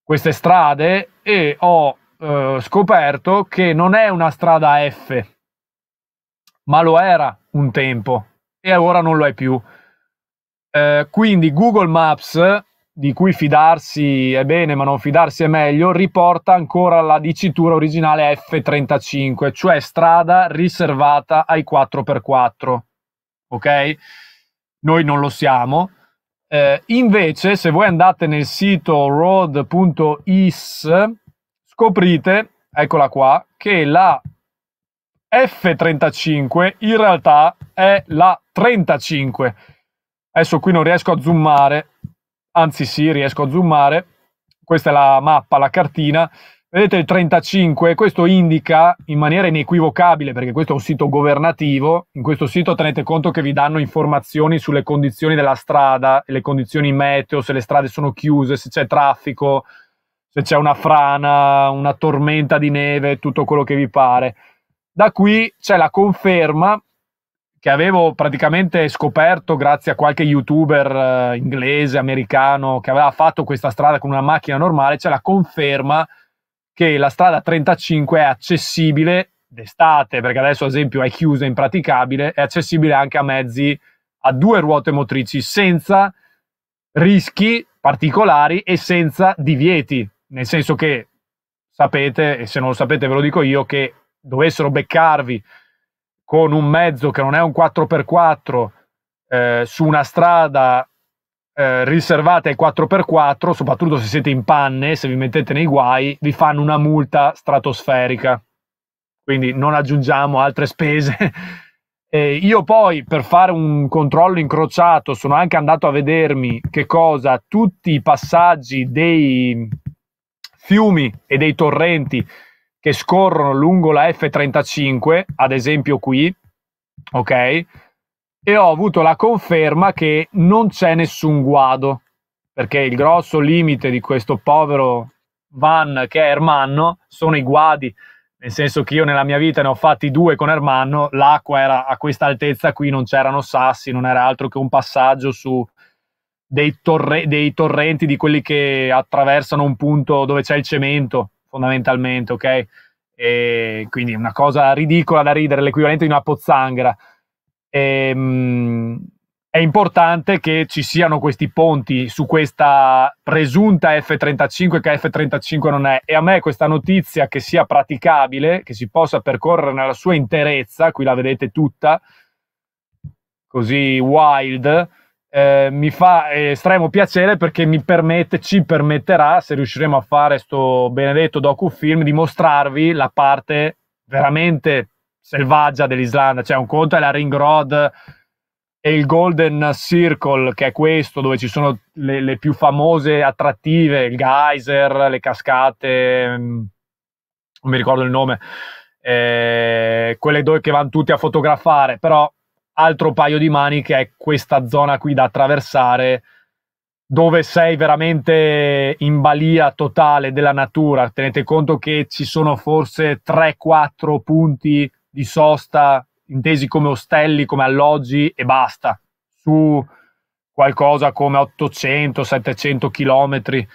queste strade e ho eh, scoperto che non è una strada F, ma lo era un tempo e ora non lo è più. Eh, quindi Google Maps di cui fidarsi è bene ma non fidarsi è meglio, riporta ancora la dicitura originale F35, cioè strada riservata ai 4x4. Ok? Noi non lo siamo. Eh, invece, se voi andate nel sito road.is, scoprite, eccola qua, che la F35 in realtà è la 35. Adesso qui non riesco a zoomare, anzi sì, riesco a zoomare, questa è la mappa, la cartina, vedete il 35, questo indica in maniera inequivocabile, perché questo è un sito governativo, in questo sito tenete conto che vi danno informazioni sulle condizioni della strada, le condizioni meteo, se le strade sono chiuse, se c'è traffico, se c'è una frana, una tormenta di neve, tutto quello che vi pare. Da qui c'è la conferma che avevo praticamente scoperto grazie a qualche youtuber eh, inglese, americano, che aveva fatto questa strada con una macchina normale, c'è la conferma che la strada 35 è accessibile d'estate, perché adesso ad esempio è chiusa, è impraticabile, è accessibile anche a mezzi a due ruote motrici senza rischi particolari e senza divieti, nel senso che sapete, e se non lo sapete ve lo dico io, che dovessero beccarvi con un mezzo che non è un 4x4 eh, su una strada eh, riservata ai 4x4, soprattutto se siete in panne, se vi mettete nei guai, vi fanno una multa stratosferica. Quindi non aggiungiamo altre spese. Eh, io poi per fare un controllo incrociato sono anche andato a vedermi che cosa tutti i passaggi dei fiumi e dei torrenti che scorrono lungo la F35, ad esempio qui, ok? E ho avuto la conferma che non c'è nessun guado, perché il grosso limite di questo povero van che è Ermanno sono i guadi, nel senso che io nella mia vita ne ho fatti due con Ermanno, l'acqua era a questa altezza qui, non c'erano sassi, non era altro che un passaggio su dei, torre- dei torrenti di quelli che attraversano un punto dove c'è il cemento, fondamentalmente, ok? E quindi una cosa ridicola da ridere, l'equivalente di una pozzanghera. E, ehm, mh, è importante che ci siano questi ponti su questa presunta F-35 che F-35 non è e a me questa notizia che sia praticabile, che si possa percorrere nella sua interezza, qui la vedete tutta, così wild, eh, mi fa estremo piacere perché mi permette, ci permetterà, se riusciremo a fare questo benedetto docufilm, di mostrarvi la parte veramente selvaggia dell'Islanda. Cioè, un conto è la Ring Road e il Golden Circle, che è questo, dove ci sono le, le più famose attrattive, il geyser, le cascate, mm, non mi ricordo il nome, eh, quelle dove che vanno tutti a fotografare, però altro paio di mani che è questa zona qui da attraversare dove sei veramente in balia totale della natura. Tenete conto che ci sono forse 3-4 punti di sosta intesi come ostelli, come alloggi e basta, su qualcosa come 800-700 chilometri,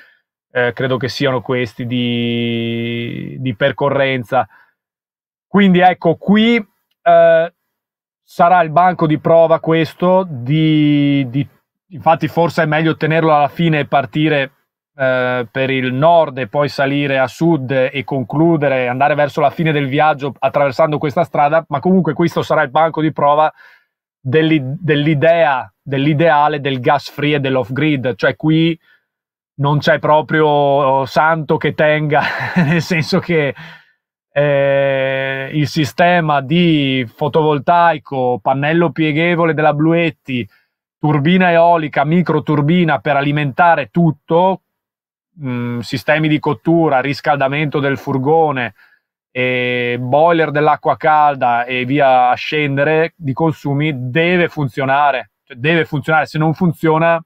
eh, credo che siano questi di, di percorrenza. Quindi ecco, qui eh, sarà il banco di prova questo, di, di, infatti forse è meglio tenerlo alla fine e partire eh, per il nord e poi salire a sud e concludere, andare verso la fine del viaggio attraversando questa strada, ma comunque questo sarà il banco di prova dell'i- dell'idea, dell'ideale del gas free e dell'off grid, cioè qui non c'è proprio santo che tenga, nel senso che eh, il sistema di fotovoltaico, pannello pieghevole della Bluetti, turbina eolica, microturbina per alimentare tutto, mh, mm, sistemi di cottura, riscaldamento del furgone, e boiler dell'acqua calda e via a scendere di consumi deve funzionare. Cioè, deve funzionare, se non funziona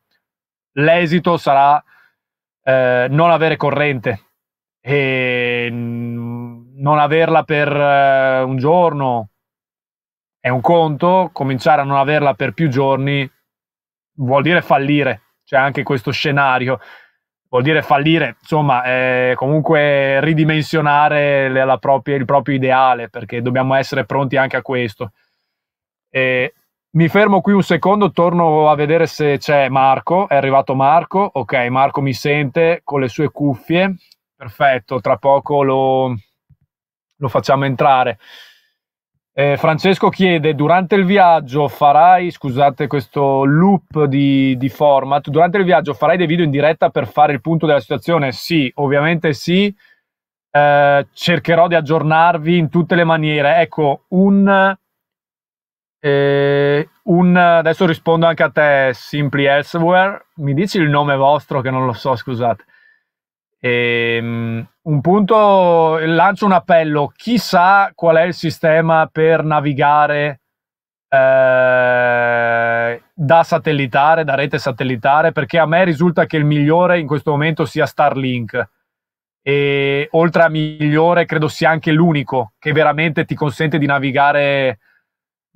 l'esito sarà eh, non avere corrente. E mm, non averla per eh, un giorno è un conto, cominciare a non averla per più giorni vuol dire fallire, c'è cioè anche questo scenario, vuol dire fallire, insomma, eh, comunque ridimensionare le, propria, il proprio ideale, perché dobbiamo essere pronti anche a questo. E mi fermo qui un secondo, torno a vedere se c'è Marco, è arrivato Marco, ok, Marco mi sente con le sue cuffie, perfetto, tra poco lo, lo facciamo entrare. Eh, Francesco chiede, durante il viaggio farai, scusate questo loop di, di, format, durante il viaggio farai dei video in diretta per fare il punto della situazione? Sì, ovviamente sì, eh, cercherò di aggiornarvi in tutte le maniere. Ecco, un, eh, un, adesso rispondo anche a te, Simply Elsewhere, mi dici il nome vostro che non lo so, scusate. Ehm, un punto, lancio un appello, chissà qual è il sistema per navigare eh, da satellitare, da rete satellitare, perché a me risulta che il migliore in questo momento sia Starlink. E oltre a migliore, credo sia anche l'unico che veramente ti consente di navigare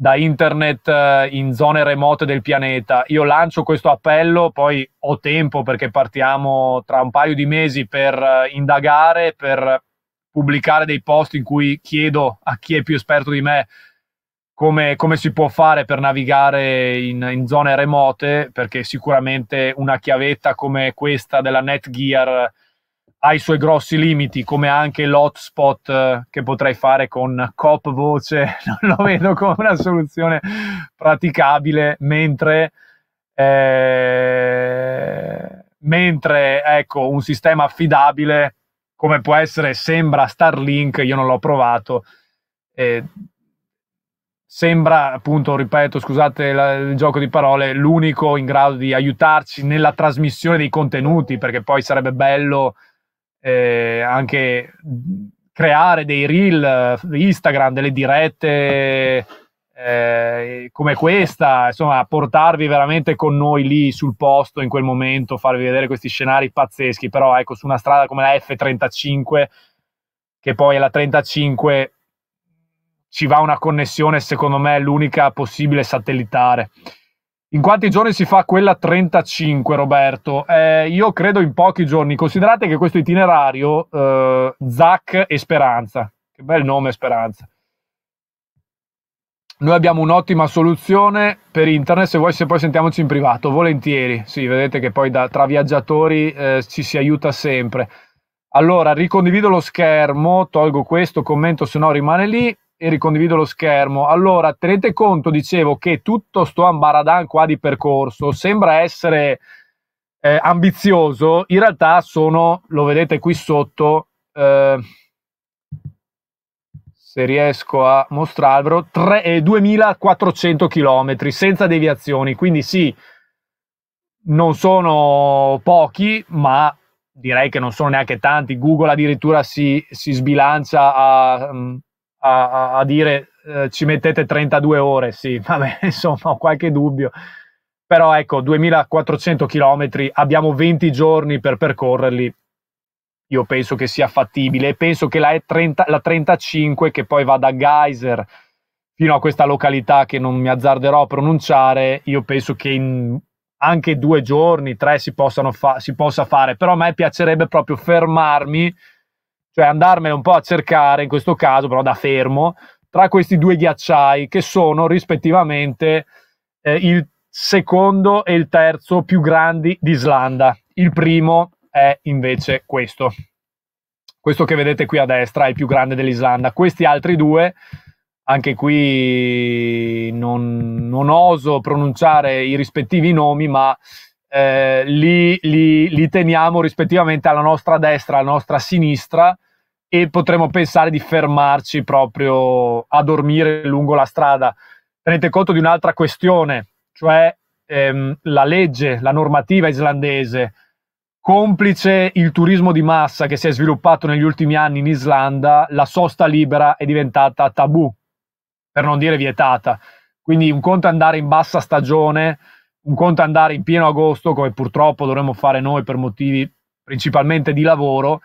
da internet eh, in zone remote del pianeta. Io lancio questo appello, poi ho tempo perché partiamo tra un paio di mesi per eh, indagare, per pubblicare dei post in cui chiedo a chi è più esperto di me come, come si può fare per navigare in, in, zone remote, perché sicuramente una chiavetta come questa della Netgear ha i suoi grossi limiti, come anche l'hotspot eh, che potrei fare con cop voce, non lo vedo come una soluzione praticabile, mentre, eh, mentre ecco, un sistema affidabile come può essere, sembra Starlink, io non l'ho provato, eh, sembra appunto, ripeto, scusate la, il gioco di parole, l'unico in grado di aiutarci nella trasmissione dei contenuti, perché poi sarebbe bello eh, anche creare dei reel eh, Instagram, delle dirette eh, come questa, insomma, portarvi veramente con noi lì sul posto in quel momento, farvi vedere questi scenari pazzeschi, però ecco, su una strada come la F35, che poi è la 35 ci va una connessione, secondo me, l'unica possibile satellitare. In quanti giorni si fa quella 35, Roberto? Eh, io credo in pochi giorni. Considerate che questo itinerario, eh, Zac e Speranza, che bel nome Speranza. Noi abbiamo un'ottima soluzione per internet, se vuoi se poi sentiamoci in privato, volentieri. Sì, vedete che poi da, tra viaggiatori eh, ci si aiuta sempre. Allora, ricondivido lo schermo, tolgo questo, commento, se no rimane lì e ricondivido lo schermo. Allora, tenete conto, dicevo, che tutto sto ambaradan qua di percorso sembra essere eh, ambizioso, in realtà sono, lo vedete qui sotto, eh, se riesco a mostrarvelo, eh, 2400 km senza deviazioni, quindi sì, non sono pochi, ma direi che non sono neanche tanti. Google addirittura si, si sbilancia a... Um, a, a dire eh, ci mettete 32 ore, sì, vabbè, insomma ho qualche dubbio. Però ecco, 2400 km, abbiamo 20 giorni per percorrerli, io penso che sia fattibile e penso che la, E30, la 35 che poi va da Geyser fino a questa località che non mi azzarderò a pronunciare, io penso che in anche due giorni, tre si, possano fa- si possa fare, però a me piacerebbe proprio fermarmi cioè andarmene un po' a cercare, in questo caso però da fermo, tra questi due ghiacciai che sono rispettivamente eh, il secondo e il terzo più grandi d'Islanda. Il primo è invece questo. Questo che vedete qui a destra è il più grande dell'Islanda. Questi altri due, anche qui non, non oso pronunciare i rispettivi nomi, ma eh, li, li, li, teniamo rispettivamente alla nostra destra, alla nostra sinistra e potremmo pensare di fermarci proprio a dormire lungo la strada. Tenete conto di un'altra questione, cioè ehm, la legge, la normativa islandese, complice il turismo di massa che si è sviluppato negli ultimi anni in Islanda, la sosta libera è diventata tabù, per non dire vietata. Quindi un conto è andare in bassa stagione un conto andare in pieno agosto, come purtroppo dovremmo fare noi per motivi principalmente di lavoro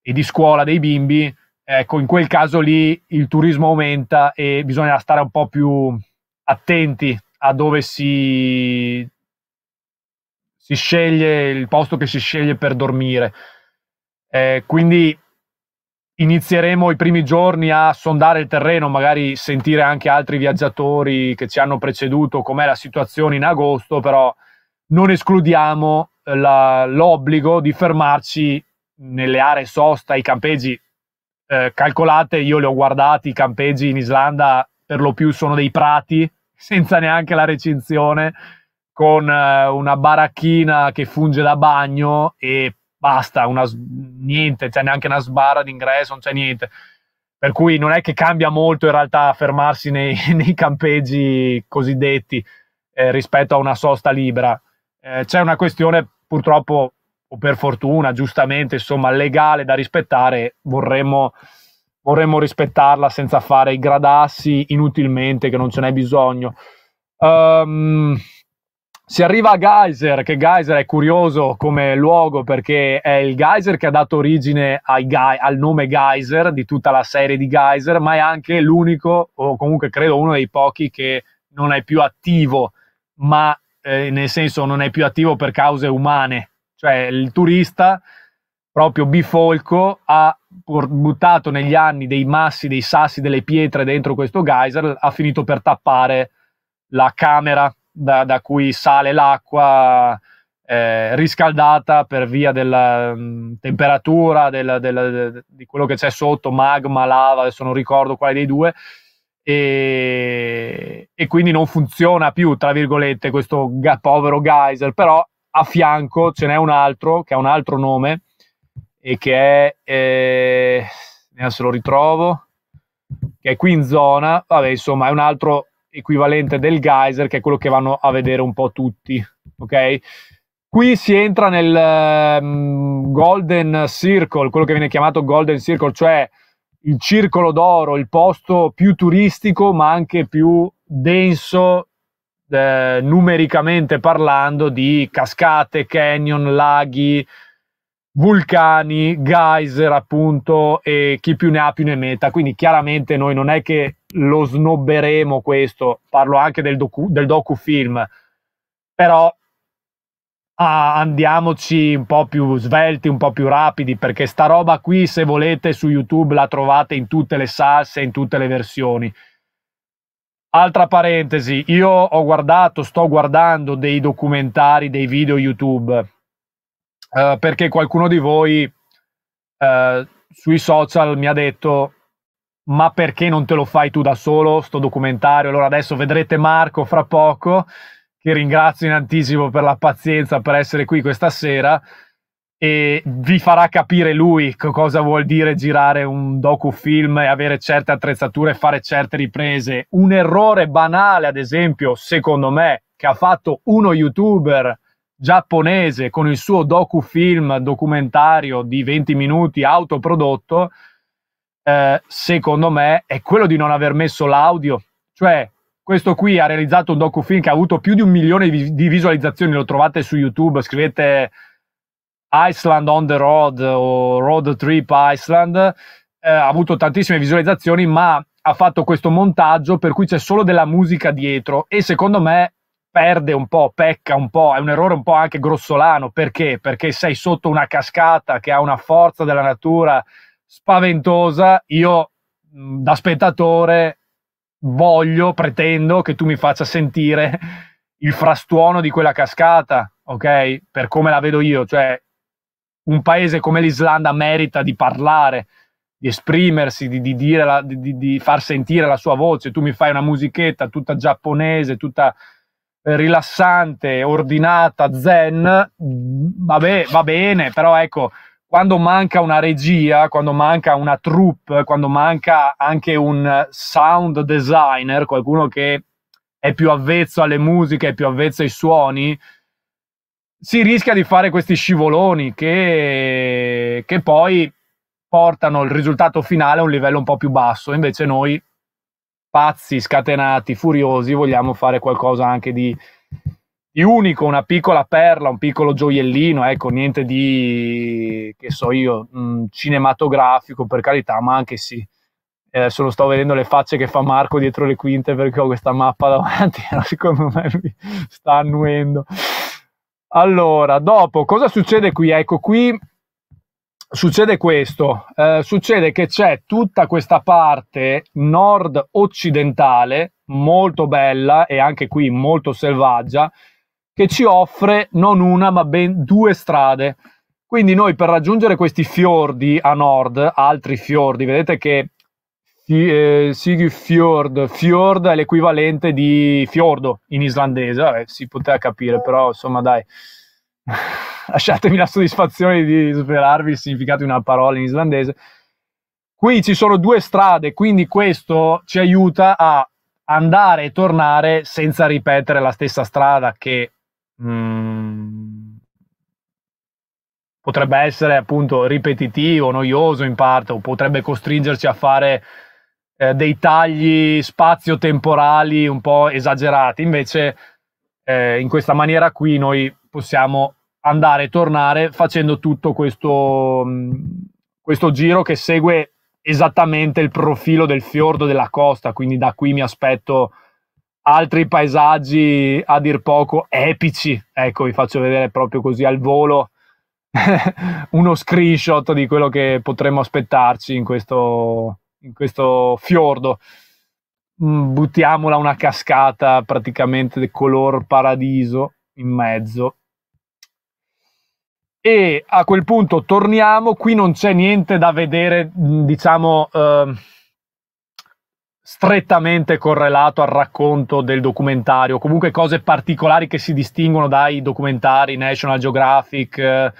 e di scuola dei bimbi, ecco, in quel caso lì il turismo aumenta e bisogna stare un po' più attenti a dove si, si sceglie il posto che si sceglie per dormire. Eh, quindi inizieremo i primi giorni a sondare il terreno, magari sentire anche altri viaggiatori che ci hanno preceduto com'è la situazione in agosto, però non escludiamo eh, la, l'obbligo di fermarci nelle aree sosta, i campeggi eh, calcolate, io li ho guardati, i campeggi in Islanda per lo più sono dei prati senza neanche la recinzione, con eh, una baracchina che funge da bagno e basta, una, niente, c'è cioè neanche una sbarra d'ingresso, non c'è niente. Per cui non è che cambia molto in realtà fermarsi nei, nei campeggi cosiddetti eh, rispetto a una sosta libera. Eh, c'è una questione purtroppo, o per fortuna, giustamente, insomma, legale da rispettare, vorremmo, vorremmo rispettarla senza fare i gradassi inutilmente, che non ce n'è bisogno. Um, si arriva a Geyser, che Geyser è curioso come luogo perché è il geyser che ha dato origine Ge- al nome Geyser di tutta la serie di Geyser, ma è anche l'unico, o comunque credo uno dei pochi, che non è più attivo, ma eh, nel senso non è più attivo per cause umane. Cioè il turista, proprio Bifolco, ha buttato negli anni dei massi, dei sassi, delle pietre dentro questo geyser, ha finito per tappare la camera da, da cui sale l'acqua eh, riscaldata per via della mh, mm, temperatura, della, della, de, di quello che c'è sotto, magma, lava, adesso non ricordo quale dei due, e, e quindi non funziona più, tra virgolette, questo ga, povero geyser, però a fianco ce n'è un altro che ha un altro nome e che è, eh, se lo ritrovo, che è qui in zona, vabbè insomma è un altro equivalente del geyser, che è quello che vanno a vedere un po' tutti, ok? Qui si entra nel um, Golden Circle, quello che viene chiamato Golden Circle, cioè il circolo d'oro, il posto più turistico ma anche più denso eh, numericamente parlando di cascate, canyon, laghi, vulcani, geyser appunto e chi più ne ha più ne metta, quindi chiaramente noi non è che lo snobberemo questo, parlo anche del, docu, del docufilm, però ah, andiamoci un po' più svelti, un po' più rapidi, perché sta roba qui se volete su YouTube la trovate in tutte le salse, in tutte le versioni. Altra parentesi, io ho guardato, sto guardando dei documentari, dei video YouTube eh, perché qualcuno di voi uh, sui social mi ha detto ma perché non te lo fai tu da solo sto documentario? Allora adesso vedrete Marco fra poco, che ringrazio in anticipo per la pazienza per essere qui questa sera e vi farà capire lui cosa vuol dire girare un docufilm e avere certe attrezzature e fare certe riprese. Un errore banale, ad esempio, secondo me, che ha fatto uno youtuber giapponese con il suo docufilm documentario di 20 minuti autoprodotto, eh, secondo me è quello di non aver messo l'audio. Cioè, questo qui ha realizzato un docufilm che ha avuto più di un milione di visualizzazioni, lo trovate su YouTube, scrivete Iceland on the Road o Road Trip Iceland, eh, ha avuto tantissime visualizzazioni, ma ha fatto questo montaggio per cui c'è solo della musica dietro e secondo me perde un po', pecca un po', è un errore un po' anche grossolano, perché? Perché sei sotto una cascata che ha una forza della natura spaventosa, io mm, da spettatore voglio, pretendo che tu mi faccia sentire il frastuono di quella cascata, ok? Per come la vedo io, cioè un paese come l'Islanda merita di parlare, di esprimersi, di, di, dire la, di, di far sentire la sua voce, tu mi fai una musichetta tutta giapponese, tutta rilassante, ordinata, zen, vabbè, va bene, però ecco, quando manca una regia, quando manca una troupe, quando manca anche un sound designer, qualcuno che è più avvezzo alle musiche, è più avvezzo ai suoni, si rischia di fare questi scivoloni che, che poi portano il risultato finale a un livello un po' più basso. Invece noi pazzi, scatenati, furiosi, vogliamo fare qualcosa anche di, di unico, una piccola perla, un piccolo gioiellino, ecco, niente di, che so io, mh, mm, cinematografico per carità, ma anche sì. adesso eh, lo sto vedendo le facce che fa Marco dietro le quinte perché ho questa mappa davanti, no, secondo me mi sta annuendo. Allora, dopo, cosa succede qui? Ecco, qui Succede questo, eh, succede che c'è tutta questa parte nord occidentale molto bella e anche qui molto selvaggia che ci offre non una ma ben due strade. Quindi noi per raggiungere questi fiordi a nord, altri fiordi, vedete che eh, Sigifjord, fjord è l'equivalente di fiordo in islandese, Vabbè, si poteva capire però insomma dai lasciatemi la soddisfazione di svelarvi il significato di una parola in islandese. Qui ci sono due strade, quindi questo ci aiuta a andare e tornare senza ripetere la stessa strada che mh, mm, potrebbe essere appunto ripetitivo, noioso in parte, o potrebbe costringerci a fare eh, dei tagli spazio-temporali un po' esagerati. Invece eh, in questa maniera qui noi possiamo andare e tornare facendo tutto questo, mm, questo giro che segue esattamente il profilo del fiordo della costa, quindi da qui mi aspetto altri paesaggi a dir poco epici. Ecco, vi faccio vedere proprio così al volo uno screenshot di quello che potremmo aspettarci in questo, in questo fiordo. Mm, buttiamola una cascata praticamente del color paradiso in mezzo e a quel punto torniamo, qui non c'è niente da vedere, diciamo, eh, strettamente correlato al racconto del documentario, comunque cose particolari che si distinguono dai documentari National Geographic eh,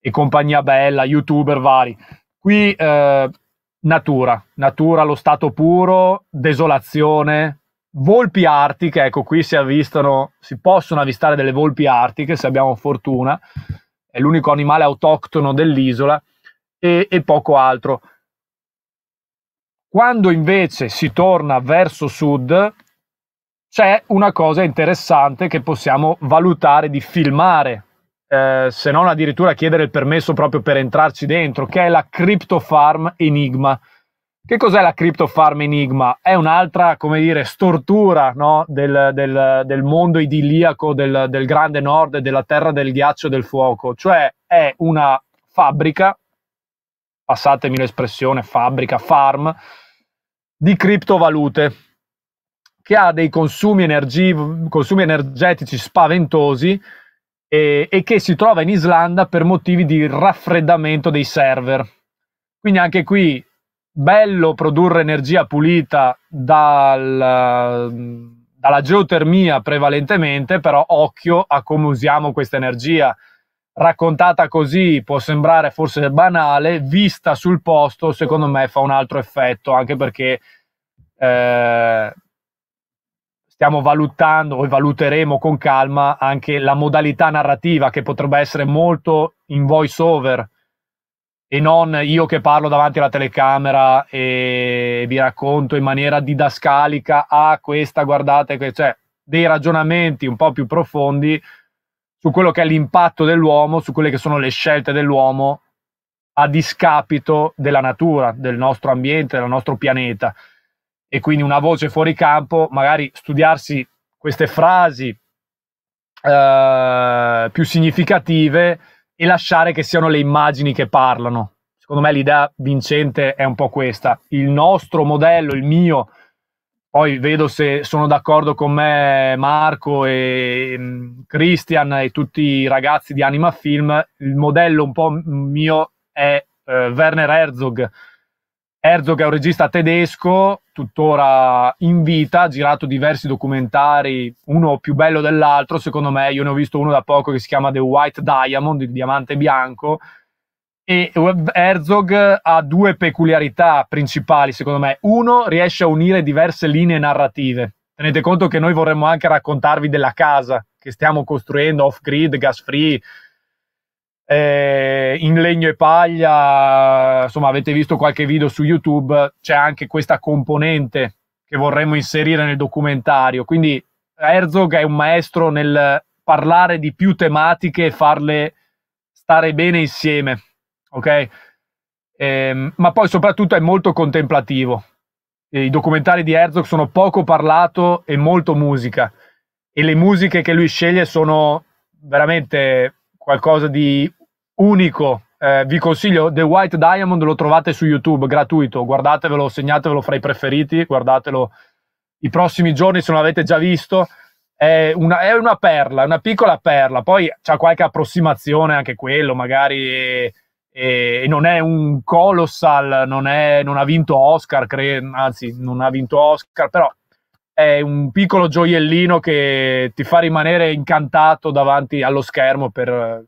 e compagnia bella, youtuber vari. Qui eh, natura, natura allo stato puro, desolazione, volpi artiche, ecco qui si avvistano, si possono avvistare delle volpi artiche se abbiamo fortuna è l'unico animale autoctono dell'isola e, e poco altro. Quando invece si torna verso sud, c'è una cosa interessante che possiamo valutare di filmare, eh, se non addirittura chiedere il permesso proprio per entrarci dentro, che è la Crypto Farm Enigma. Che cos'è la Crypto Farm Enigma? È un'altra, come dire, stortura no? del, del, del, mondo idilliaco del, del grande nord, della terra del ghiaccio e del fuoco. Cioè è una fabbrica, passatemi l'espressione fabbrica, farm, di criptovalute che ha dei consumi, energi, consumi energetici spaventosi e, e che si trova in Islanda per motivi di raffreddamento dei server. Quindi anche qui bello produrre energia pulita dal, dalla geotermia prevalentemente, però occhio a come usiamo questa energia. Raccontata così può sembrare forse banale, vista sul posto secondo me fa un altro effetto, anche perché eh, stiamo valutando e valuteremo con calma anche la modalità narrativa che potrebbe essere molto in voice over e non io che parlo davanti alla telecamera e vi racconto in maniera didascalica, ah questa guardate, que-", cioè dei ragionamenti un po' più profondi su quello che è l'impatto dell'uomo, su quelle che sono le scelte dell'uomo a discapito della natura, del nostro ambiente, del nostro pianeta. E quindi una voce fuori campo, magari studiarsi queste frasi eh, più significative e lasciare che siano le immagini che parlano. Secondo me l'idea vincente è un po' questa. Il nostro modello, il mio, poi vedo se sono d'accordo con me Marco e mm, Christian e tutti i ragazzi di Anima Film, il modello un po' mio è eh, Werner Herzog, Herzog è un regista tedesco, tuttora in vita, ha girato diversi documentari, uno più bello dell'altro, secondo me, io ne ho visto uno da poco che si chiama The White Diamond, il diamante bianco, e Herzog ha due peculiarità principali, secondo me. Uno, riesce a unire diverse linee narrative. Tenete conto che noi vorremmo anche raccontarvi della casa che stiamo costruendo off-grid, gas-free, eh, in legno e paglia, insomma avete visto qualche video su YouTube, c'è anche questa componente che vorremmo inserire nel documentario. Quindi Herzog è un maestro nel parlare di più tematiche e farle stare bene insieme, ok? Eh, ma poi soprattutto è molto contemplativo. I documentari di Herzog sono poco parlato e molto musica e le musiche che lui sceglie sono veramente qualcosa di unico. Eh, vi consiglio The White Diamond, lo trovate su YouTube, gratuito. Guardatevelo, segnatevelo fra i preferiti, guardatelo i prossimi giorni se non l'avete già visto. È una, è una perla, una piccola perla. Poi c'è qualche approssimazione anche quello, magari. È, è, non è un colossal, non, è, non ha vinto Oscar, cre- anzi, non ha vinto Oscar, però è un piccolo gioiellino che ti fa rimanere incantato davanti allo schermo per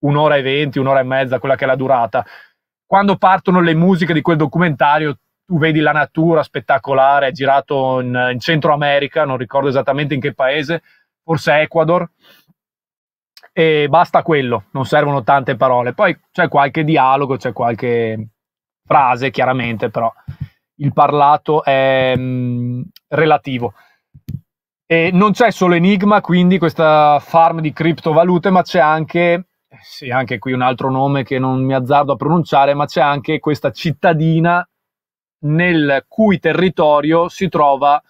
un'ora e venti, un'ora e mezza, quella che è la durata. Quando partono le musiche di quel documentario, tu vedi la natura spettacolare, è girato in, in Centro America, non ricordo esattamente in che paese, forse Ecuador, e basta quello, non servono tante parole. Poi c'è qualche dialogo, c'è qualche frase, chiaramente, però il parlato è mh, mm, relativo. E non c'è solo Enigma, quindi questa farm di criptovalute, ma c'è anche sì, anche qui un altro nome che non mi azzardo a pronunciare, ma c'è anche questa cittadina nel cui territorio si trova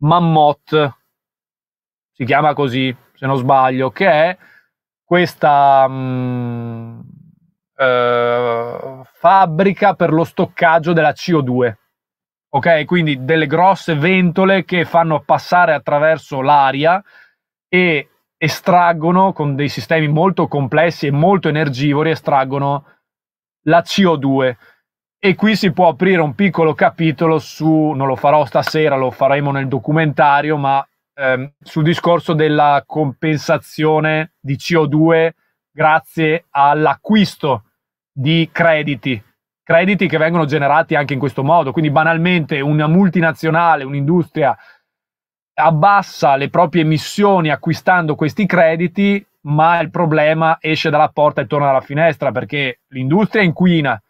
Mammot, si chiama così, se non sbaglio, che è questa mh, mm, eh, fabbrica per lo stoccaggio della CO2. Ok, quindi delle grosse ventole che fanno passare attraverso l'aria e estraggono con dei sistemi molto complessi e molto energivori, estraggono la CO2. E qui si può aprire un piccolo capitolo su, non lo farò stasera, lo faremo nel documentario, ma ehm, sul discorso della compensazione di CO2 grazie all'acquisto di crediti, crediti che vengono generati anche in questo modo. Quindi banalmente una multinazionale, un'industria abbassa le proprie emissioni acquistando questi crediti, ma il problema esce dalla porta e torna dalla finestra perché l'industria inquina.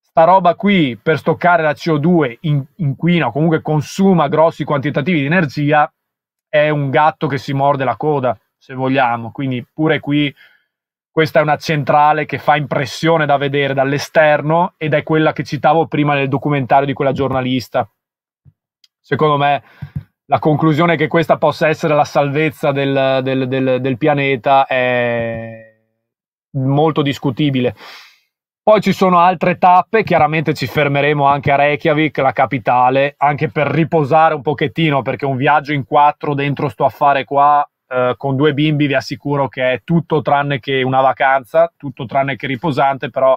Sta roba qui per stoccare la CO2 in, inquina o comunque consuma grossi quantitativi di energia, è un gatto che si morde la coda, se vogliamo. Quindi pure qui questa è una centrale che fa impressione da vedere dall'esterno ed è quella che citavo prima nel documentario di quella giornalista. Secondo me la conclusione che questa possa essere la salvezza del, del, del, del pianeta è molto discutibile. Poi ci sono altre tappe, chiaramente ci fermeremo anche a Reykjavik, la capitale, anche per riposare un pochettino, perché un viaggio in quattro dentro sto affare qua eh, con due bimbi vi assicuro che è tutto tranne che una vacanza, tutto tranne che riposante, però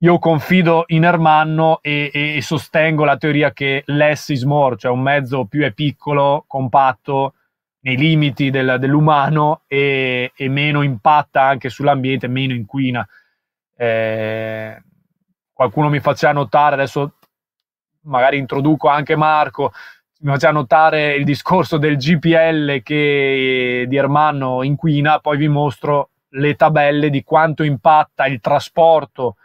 io confido in Ermanno e, e, sostengo la teoria che less is more, cioè un mezzo più è piccolo, compatto, nei limiti del, dell'umano e, e, meno impatta anche sull'ambiente, meno inquina. Eh, qualcuno mi faceva notare, adesso magari introduco anche Marco, mi faceva notare il discorso del GPL che di Ermanno inquina, poi vi mostro le tabelle di quanto impatta il trasporto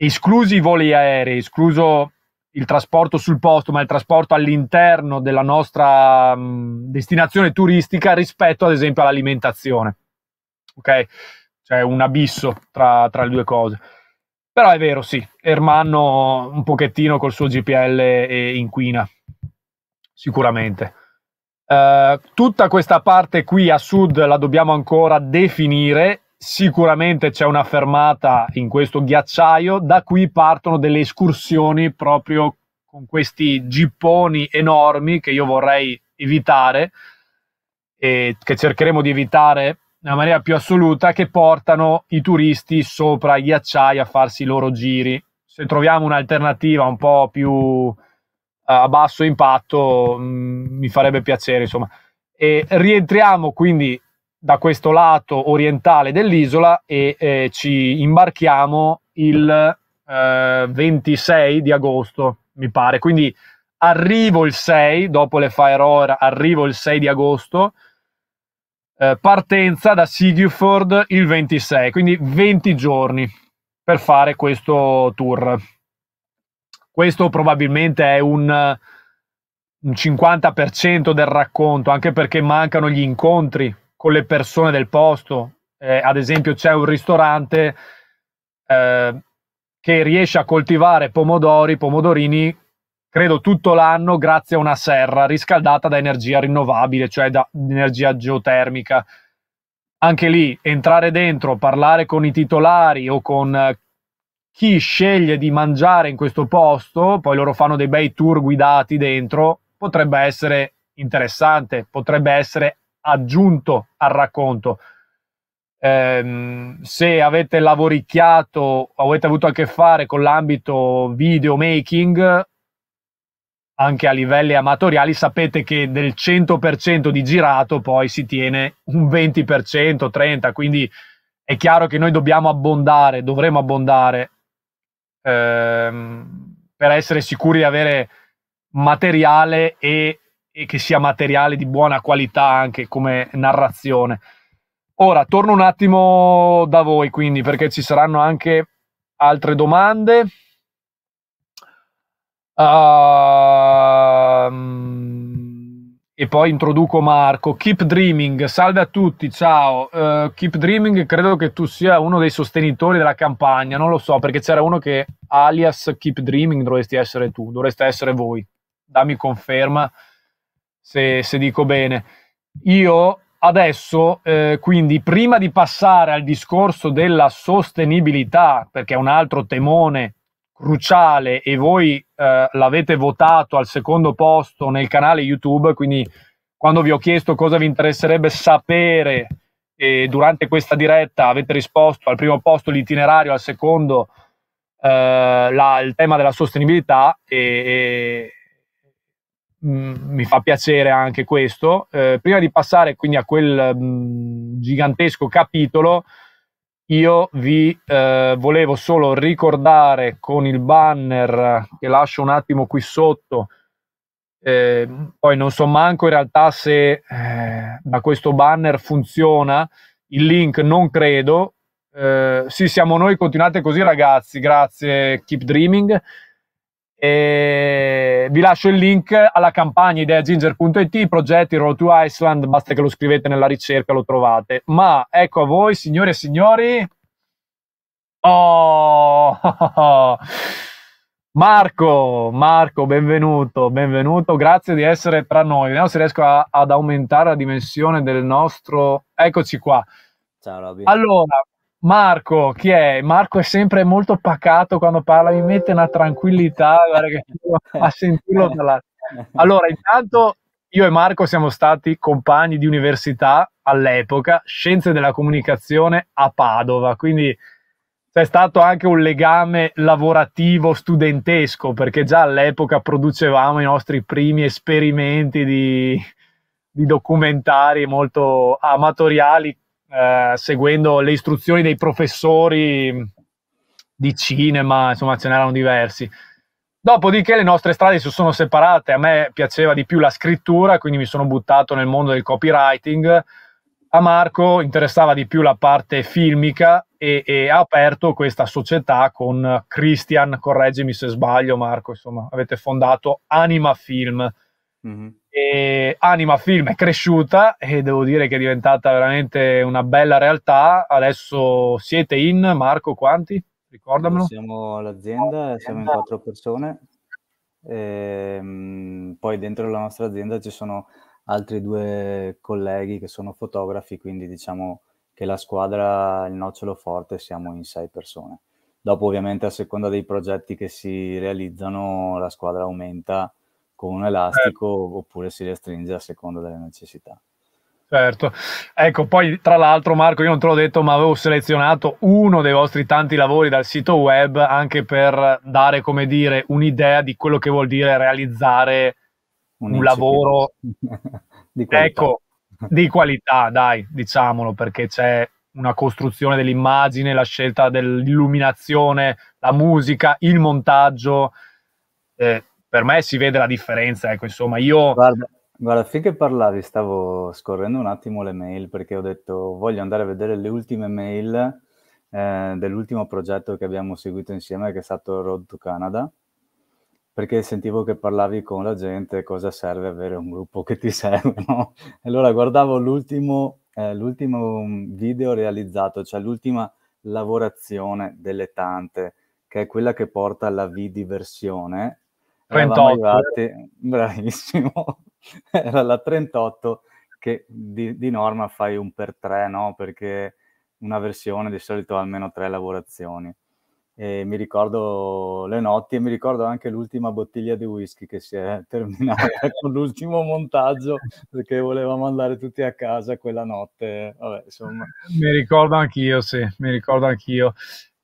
esclusi i voli aerei, escluso il trasporto sul posto, ma il trasporto all'interno della nostra mh, mm, destinazione turistica rispetto ad esempio all'alimentazione. Ok? C'è cioè, un abisso tra, tra le due cose. Però è vero, sì, Ermanno un pochettino col suo GPL inquina, sicuramente. Uh, tutta questa parte qui a sud la dobbiamo ancora definire Sicuramente c'è una fermata in questo ghiacciaio, da qui partono delle escursioni proprio con questi gipponi enormi che io vorrei evitare e che cercheremo di evitare nella maniera più assoluta, che portano i turisti sopra i ghiacciai a farsi i loro giri. Se troviamo un'alternativa un po' più eh, a basso impatto, mh, mm, mi farebbe piacere, insomma. E rientriamo quindi da questo lato orientale dell'isola e eh, ci imbarchiamo il eh, 26 di agosto, mi pare. Quindi arrivo il 6, dopo le Fire Hour, arrivo il 6 di agosto, eh, partenza da Sigiford il 26, quindi 20 giorni per fare questo tour. Questo probabilmente è un un 50% del racconto, anche perché mancano gli incontri con le persone del posto. Eh, ad esempio, c'è un ristorante eh, che riesce a coltivare pomodori, pomodorini, credo tutto l'anno, grazie a una serra riscaldata da energia rinnovabile, cioè da energia geotermica. Anche lì, entrare dentro, parlare con i titolari o con eh, chi sceglie di mangiare in questo posto, poi loro fanno dei bei tour guidati dentro, potrebbe essere interessante, potrebbe essere aggiunto al racconto. Eh, se avete lavoricchiato o avete avuto a che fare con l'ambito videomaking, anche a livelli amatoriali, sapete che del 100% di girato poi si tiene un 20%, 30%, quindi è chiaro che noi dobbiamo abbondare, dovremo abbondare ehm, per essere sicuri di avere materiale e e che sia materiale di buona qualità anche come narrazione. Ora torno un attimo da voi, quindi, perché ci saranno anche altre domande. Uh, e poi introduco Marco. Keep Dreaming, salve a tutti, ciao. Uh, Keep Dreaming, credo che tu sia uno dei sostenitori della campagna, non lo so, perché c'era uno che alias Keep Dreaming dovresti essere tu, dovreste essere voi. Dammi conferma se, se dico bene. Io adesso, eh, quindi, prima di passare al discorso della sostenibilità, perché è un altro temone cruciale e voi eh, l'avete votato al secondo posto nel canale YouTube, quindi quando vi ho chiesto cosa vi interesserebbe sapere e durante questa diretta avete risposto al primo posto l'itinerario, al secondo eh, la, il tema della sostenibilità e, Mm, mi fa piacere anche questo. Eh, prima di passare quindi a quel mh, mm, gigantesco capitolo, io vi eh, volevo solo ricordare con il banner che lascio un attimo qui sotto. Eh, poi non so manco in realtà se eh, da questo banner funziona il link, non credo. Eh, sì, siamo noi, continuate così ragazzi, grazie, keep dreaming. E vi lascio il link alla campagna ideaginger.it, progetti Road to Iceland, basta che lo scrivete nella ricerca, lo trovate. Ma ecco a voi, signore e signori. Oh! Marco, Marco, benvenuto, benvenuto, grazie di essere tra noi. Vediamo se riesco a, ad aumentare la dimensione del nostro... Eccoci qua. Ciao Robby. Allora, Marco, chi è? Marco è sempre molto pacato quando parla, mi mette una tranquillità a sentirlo parlare. Allora, intanto io e Marco siamo stati compagni di università all'epoca, scienze della comunicazione a Padova, quindi c'è stato anche un legame lavorativo studentesco, perché già all'epoca producevamo i nostri primi esperimenti di, di documentari molto amatoriali eh, seguendo le istruzioni dei professori di cinema, insomma ce n'erano diversi. Dopodiché le nostre strade si sono separate, a me piaceva di più la scrittura, quindi mi sono buttato nel mondo del copywriting, a Marco interessava di più la parte filmica e, e ha aperto questa società con Christian, correggimi se sbaglio Marco, insomma avete fondato Anima Film. Mm-hmm. E Anima Film è cresciuta e devo dire che è diventata veramente una bella realtà. Adesso siete in, Marco, quanti? Ricordamelo. Siamo l'azienda, siamo in quattro persone. E, ehm, poi dentro la nostra azienda ci sono altri due colleghi che sono fotografi, quindi diciamo che la squadra, il nocciolo forte, siamo in sei persone. Dopo ovviamente a seconda dei progetti che si realizzano la squadra aumenta con un elastico eh. oppure si restringe a seconda delle necessità. Certo, ecco poi tra l'altro Marco io non te l'ho detto ma avevo selezionato uno dei vostri tanti lavori dal sito web anche per dare come dire un'idea di quello che vuol dire realizzare un, un lavoro di ecco, di qualità dai diciamolo perché c'è una costruzione dell'immagine, la scelta dell'illuminazione, la musica, il montaggio, eh, per me si vede la differenza. Ecco, insomma, io. Guarda, guarda, finché parlavi, stavo scorrendo un attimo le mail perché ho detto voglio andare a vedere le ultime mail eh, dell'ultimo progetto che abbiamo seguito insieme, che è stato Road to Canada. Perché sentivo che parlavi con la gente cosa serve avere un gruppo che ti serve. No? Allora guardavo l'ultimo, eh, l'ultimo mm, video realizzato, cioè l'ultima lavorazione delle tante, che è quella che porta alla V-diversione, 38. Arrivati, bravissimo, era la 38 che di, di, norma fai un per tre, no? Perché una versione di solito ha almeno tre lavorazioni. E mi ricordo le notti e mi ricordo anche l'ultima bottiglia di whisky che si è terminata con l'ultimo montaggio perché volevamo andare tutti a casa quella notte. Vabbè, insomma. Mi ricordo anch'io, sì, mi ricordo anch'io.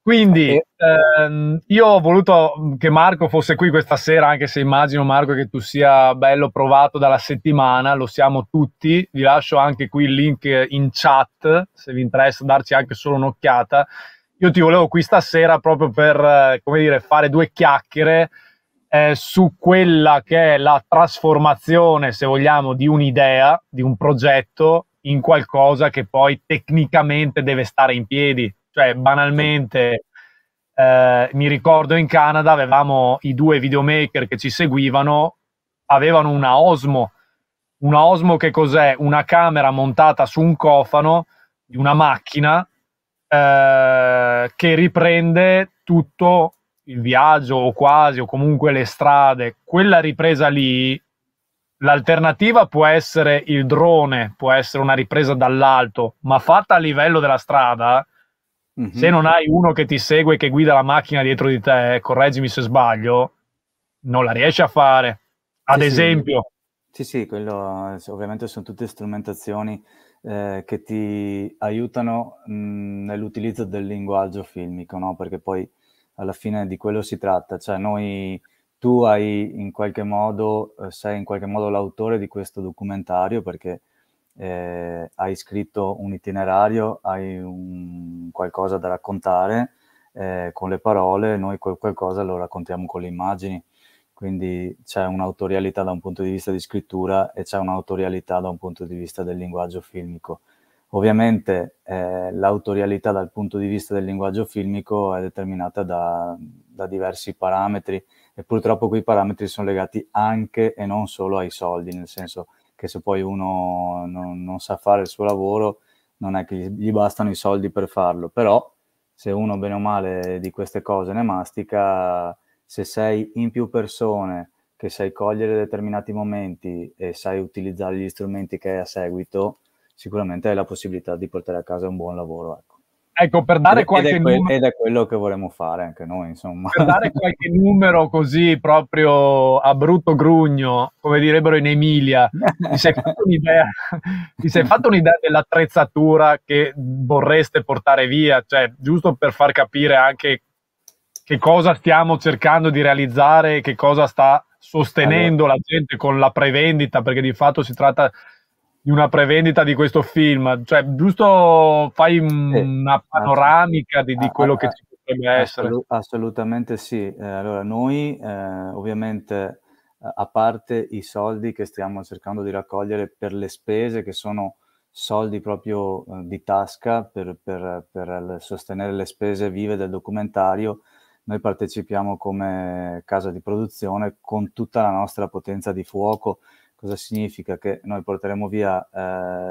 Quindi ehm, io ho voluto che Marco fosse qui questa sera, anche se immagino Marco che tu sia bello provato dalla settimana, lo siamo tutti, vi lascio anche qui il link in chat se vi interessa darci anche solo un'occhiata. Io ti volevo qui stasera proprio per, eh, come dire, fare due chiacchiere eh, su quella che è la trasformazione, se vogliamo, di un'idea, di un progetto in qualcosa che poi tecnicamente deve stare in piedi cioè, banalmente, eh, mi ricordo in Canada avevamo i due videomaker che ci seguivano, avevano una Osmo. Una Osmo che cos'è? Una camera montata su un cofano di una macchina eh, che riprende tutto il viaggio o quasi o comunque le strade. Quella ripresa lì L'alternativa può essere il drone, può essere una ripresa dall'alto, ma fatta a livello della strada Mm-hmm. Se non hai uno che ti segue, che guida la macchina dietro di te, eh, correggimi se sbaglio, non la riesci a fare. Ad sì, esempio. Sì, sì, quello eh, ovviamente sono tutte strumentazioni eh, che ti aiutano mh, nell'utilizzo del linguaggio filmico, no? Perché poi alla fine di quello si tratta, cioè noi tu hai in qualche modo eh, sei in qualche modo l'autore di questo documentario perché eh, hai scritto un itinerario, hai un, qualcosa da raccontare eh, con le parole, noi quel qualcosa lo raccontiamo con le immagini. Quindi c'è un'autorialità da un punto di vista di scrittura e c'è un'autorialità da un punto di vista del linguaggio filmico. Ovviamente eh, l'autorialità dal punto di vista del linguaggio filmico è determinata da, da diversi parametri e purtroppo quei parametri sono legati anche e non solo ai soldi, nel senso che se poi uno non, non sa fare il suo lavoro non è che gli bastano i soldi per farlo, però se uno bene o male di queste cose ne mastica, se sei in più persone che sai cogliere determinati momenti e sai utilizzare gli strumenti che hai a seguito, sicuramente hai la possibilità di portare a casa un buon lavoro. Ecco. Ecco, per dare qualche ed que- numero... Ed è quello che vorremmo fare anche noi, insomma. Per dare qualche numero così proprio a brutto grugno, come direbbero in Emilia, ti sei fatto un'idea, ti sei fatto un'idea dell'attrezzatura che vorreste portare via? Cioè, giusto per far capire anche che cosa stiamo cercando di realizzare, che cosa sta sostenendo allora. la gente con la prevendita, perché di fatto si tratta di una prevendita di questo film, cioè giusto fai una panoramica di, di quello che ci potrebbe essere. Assolutamente sì, eh, allora noi eh, ovviamente eh, a parte i soldi che stiamo cercando di raccogliere per le spese che sono soldi proprio eh, di tasca per, per, per sostenere le spese vive del documentario, noi partecipiamo come casa di produzione con tutta la nostra potenza di fuoco Cosa significa? Che noi porteremo via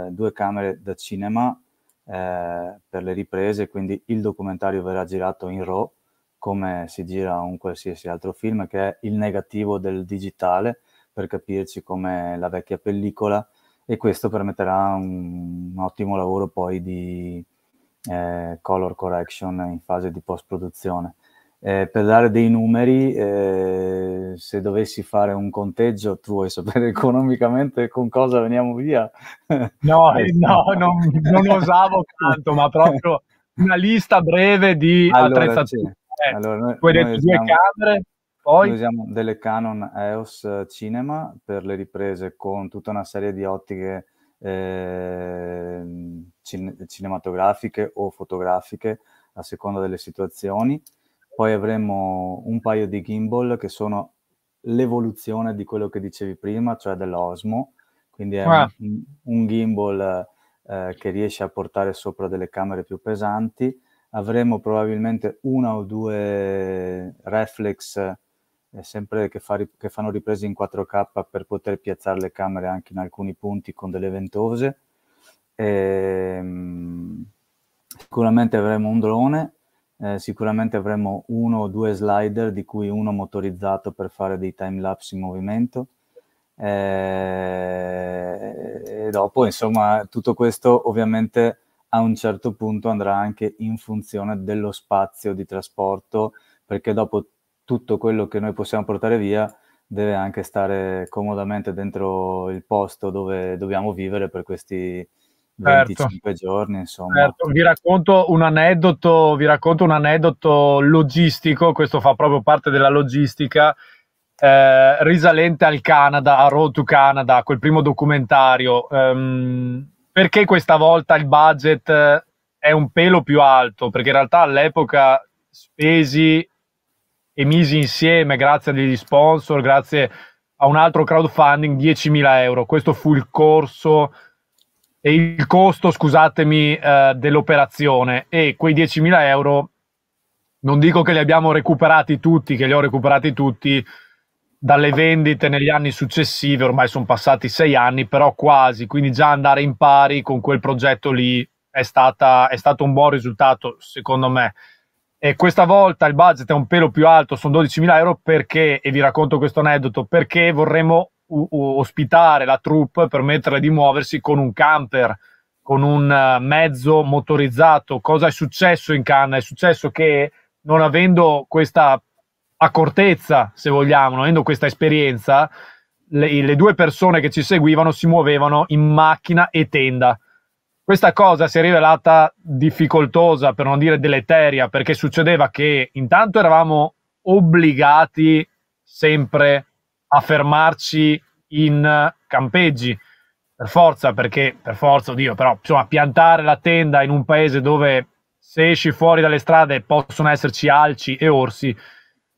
eh, due camere da cinema eh, per le riprese, quindi il documentario verrà girato in RAW, come si gira un qualsiasi altro film, che è il negativo del digitale, per capirci come la vecchia pellicola, e questo permetterà un, un ottimo lavoro poi di eh, color correction in fase di post-produzione. Eh, per dare dei numeri, eh, se dovessi fare un conteggio, tu vuoi sapere economicamente con cosa veniamo via? No, eh, no non, non osavo tanto, ma proprio una lista breve di allora, attrezzature. Sì. Eh, allora, noi, tu hai detto due camere, poi... Noi usiamo delle Canon EOS eh, Cinema per le riprese con tutta una serie di ottiche ehm, cin- cinematografiche o fotografiche a seconda delle situazioni. Poi avremo un paio di gimbal che sono l'evoluzione di quello che dicevi prima, cioè dell'Osmo. Quindi è ah. un, un, gimbal eh, che riesce a portare sopra delle camere più pesanti. Avremo probabilmente una o due reflex eh, sempre che, fa, che, fanno riprese in 4K per poter piazzare le camere anche in alcuni punti con delle ventose. E, ehm, sicuramente avremo un drone eh, sicuramente avremo uno o due slider, di cui uno motorizzato per fare dei time lapse in movimento. Eh, e dopo, insomma, tutto questo ovviamente a un certo punto andrà anche in funzione dello spazio di trasporto, perché dopo tutto quello che noi possiamo portare via deve anche stare comodamente dentro il posto dove dobbiamo vivere per questi 25 certo. giorni, insomma. Certo. Vi, racconto aneddoto, vi racconto un aneddoto, logistico, questo fa proprio parte della logistica, eh, risalente al Canada, a Road to Canada, quel primo documentario. Um, perché questa volta il budget eh, è un pelo più alto? Perché in realtà all'epoca spesi e misi insieme, grazie agli sponsor, grazie a un altro crowdfunding, 10.000 euro. Questo fu il corso e il costo, scusatemi, eh, dell'operazione e quei 10.000 euro non dico che li abbiamo recuperati tutti, che li ho recuperati tutti dalle vendite negli anni successivi, ormai sono passati sei anni, però quasi, quindi già andare in pari con quel progetto lì è, stata, è stato un buon risultato secondo me. E questa volta il budget è un pelo più alto, sono 12.000 euro perché, e vi racconto questo aneddoto, perché vorremmo ospitare la troupe, permetterle di muoversi con un camper, con un eh, mezzo motorizzato. Cosa è successo in Canna? È successo che non avendo questa accortezza, se vogliamo, non avendo questa esperienza, le, le due persone che ci seguivano si muovevano in macchina e tenda. Questa cosa si è rivelata difficoltosa, per non dire deleteria, perché succedeva che intanto eravamo obbligati sempre a fermarci in campeggi. Per forza, perché per forza, oddio, però insomma, piantare la tenda in un paese dove se esci fuori dalle strade possono esserci alci e orsi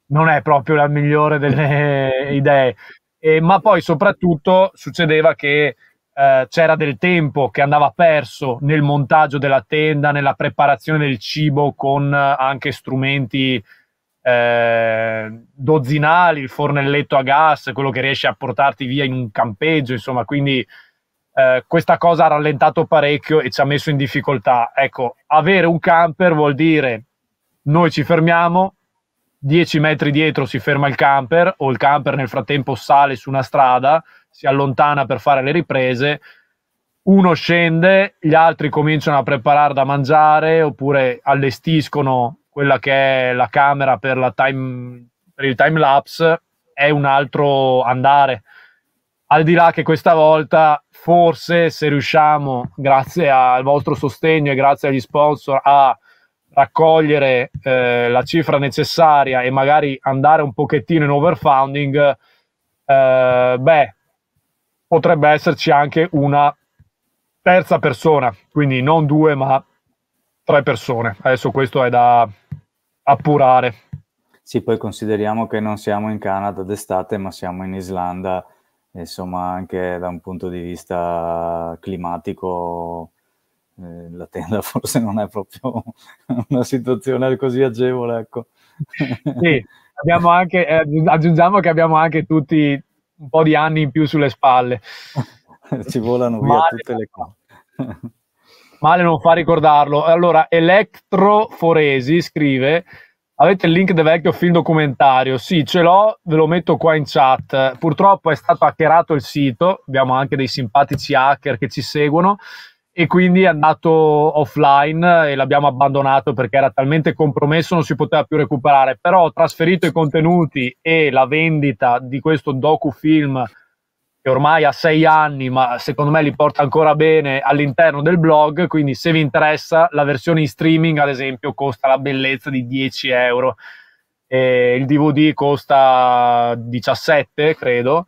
non è proprio la migliore delle idee. E, ma poi soprattutto succedeva che eh, c'era del tempo che andava perso nel montaggio della tenda, nella preparazione del cibo con eh, anche strumenti eh, dozzinali, il fornelletto a gas, quello che riesce a portarti via in un campeggio, insomma, quindi eh, questa cosa ha rallentato parecchio e ci ha messo in difficoltà. Ecco, avere un camper vuol dire noi ci fermiamo, 10 metri dietro si ferma il camper o il camper nel frattempo sale su una strada, si allontana per fare le riprese, uno scende, gli altri cominciano a preparare da mangiare oppure allestiscono quella che è la camera per, la time, per il time lapse è un altro andare. Al di là che questa volta, forse se riusciamo, grazie al vostro sostegno e grazie agli sponsor, a raccogliere eh, la cifra necessaria e magari andare un pochettino in overfunding, eh, beh, potrebbe esserci anche una terza persona, quindi non due ma tre persone. Adesso questo è da, appurare. Sì, poi consideriamo che non siamo in Canada d'estate, ma siamo in Islanda, insomma anche da un punto di vista climatico eh, la tenda forse non è proprio una situazione così agevole, ecco. Sì, abbiamo anche, eh, aggiungiamo che abbiamo anche tutti un po' di anni in più sulle spalle. Ci volano via Male, tutte le cose. Male non fa ricordarlo. Allora, Electroforesi scrive Avete il link del vecchio film documentario? Sì, ce l'ho, ve lo metto qua in chat. Purtroppo è stato hackerato il sito, abbiamo anche dei simpatici hacker che ci seguono e quindi è andato offline e l'abbiamo abbandonato perché era talmente compromesso non si poteva più recuperare. Però ho trasferito i contenuti e la vendita di questo docufilm che ormai ha sei anni, ma secondo me li porta ancora bene all'interno del blog. Quindi, se vi interessa, la versione in streaming, ad esempio, costa la bellezza di 10 euro. E il DVD costa 17, credo.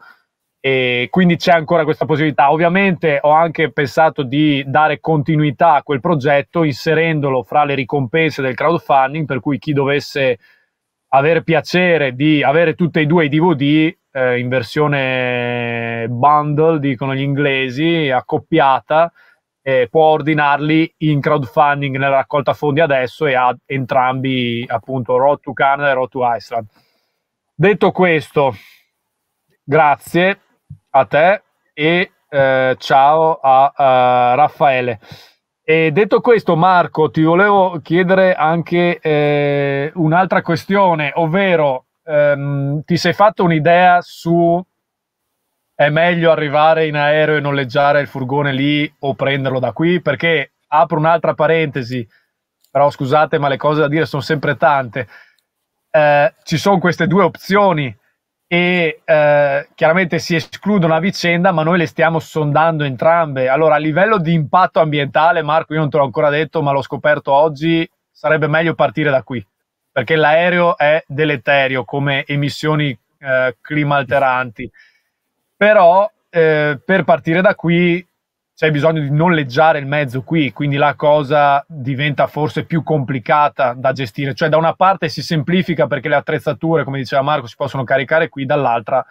E quindi c'è ancora questa possibilità. Ovviamente ho anche pensato di dare continuità a quel progetto inserendolo fra le ricompense del crowdfunding, per cui chi dovesse aver piacere di avere tutti e due i DVD eh, in versione bundle, dicono gli inglesi, accoppiata, eh, può ordinarli in crowdfunding nella raccolta fondi adesso e ha entrambi appunto Road to Canada e Road to Iceland. Detto questo, grazie a te e eh, ciao a, a eh, Raffaele. E detto questo, Marco, ti volevo chiedere anche eh, un'altra questione, ovvero ehm, ti sei fatto un'idea su è meglio arrivare in aereo e noleggiare il furgone lì o prenderlo da qui? Perché apro un'altra parentesi, però scusate, ma le cose da dire sono sempre tante. Eh, ci sono queste due opzioni e eh, chiaramente si escludono a vicenda, ma noi le stiamo sondando entrambe. Allora, a livello di impatto ambientale, Marco, io non te l'ho ancora detto, ma l'ho scoperto oggi, sarebbe meglio partire da qui, perché l'aereo è deleterio come emissioni eh, alteranti. Però eh, per partire da qui c'è bisogno di noleggiare il mezzo qui, quindi la cosa diventa forse più complicata da gestire. Cioè, da una parte si semplifica perché le attrezzature, come diceva Marco, si possono caricare qui, dall'altra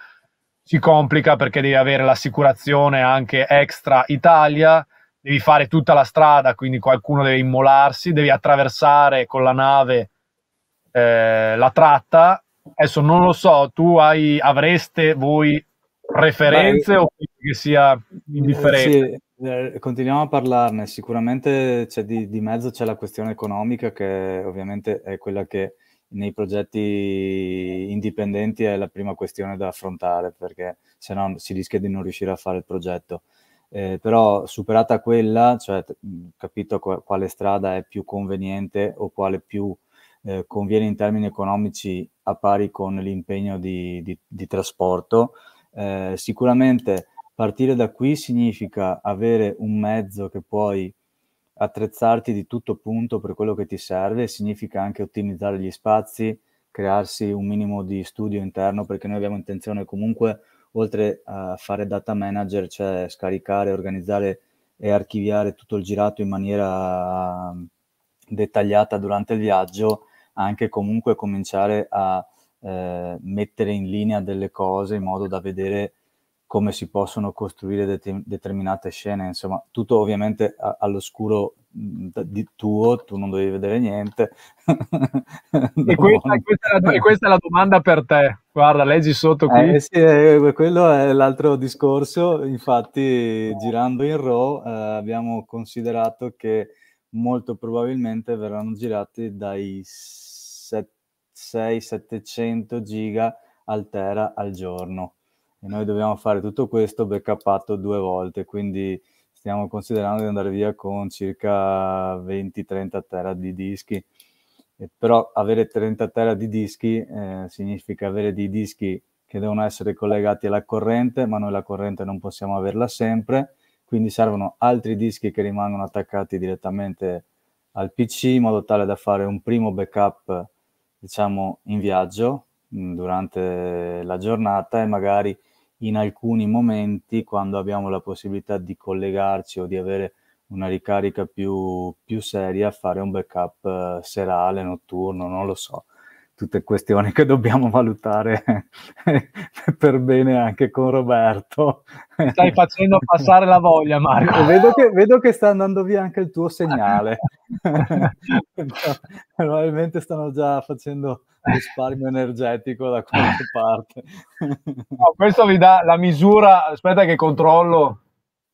si complica perché devi avere l'assicurazione anche extra Italia, devi fare tutta la strada, quindi qualcuno deve immolarsi, devi attraversare con la nave eh, la tratta. Adesso non lo so, tu hai, avreste voi preferenze Beh, o che sia indifferente. Eh, sì, continuiamo a parlarne, sicuramente c'è di, di, mezzo c'è la questione economica che ovviamente è quella che nei progetti indipendenti è la prima questione da affrontare perché se no si rischia di non riuscire a fare il progetto. Eh, però superata quella, cioè capito quale strada è più conveniente o quale più eh, conviene in termini economici a pari con l'impegno di, di, di trasporto, eh, sicuramente partire da qui significa avere un mezzo che puoi attrezzarti di tutto punto per quello che ti serve, significa anche ottimizzare gli spazi, crearsi un minimo di studio interno perché noi abbiamo intenzione comunque oltre a fare data manager, cioè scaricare, organizzare e archiviare tutto il girato in maniera mm, dettagliata durante il viaggio, anche comunque cominciare a eh, mettere in linea delle cose in modo da vedere come si possono costruire det- determinate scene, insomma, tutto ovviamente a- all'oscuro mm, di tuo, tu non dovevi vedere niente. e, questa, questa la, e, questa, è la, domanda per te, guarda, leggi sotto qui. Eh, sì, eh, quello è l'altro discorso, infatti girando in RAW eh, abbiamo considerato che molto probabilmente verranno girati dai 6-700 giga al tera al giorno e noi dobbiamo fare tutto questo backupato due volte, quindi stiamo considerando di andare via con circa 20-30 tera di dischi, e però avere 30 tera di dischi eh, significa avere dei dischi che devono essere collegati alla corrente, ma noi la corrente non possiamo averla sempre, quindi servono altri dischi che rimangono attaccati direttamente al PC in modo tale da fare un primo backup diciamo in viaggio mh, mm, durante la giornata e magari in alcuni momenti quando abbiamo la possibilità di collegarci o di avere una ricarica più, più seria, fare un backup eh, serale, notturno, non lo so. Tutte questioni che dobbiamo valutare per bene anche con Roberto. Stai facendo passare la voglia, Marco. Vedo che, vedo che sta andando via anche il tuo segnale. Probabilmente stanno già facendo risparmio energetico da qualche parte. no, questo vi dà la misura, aspetta che controllo.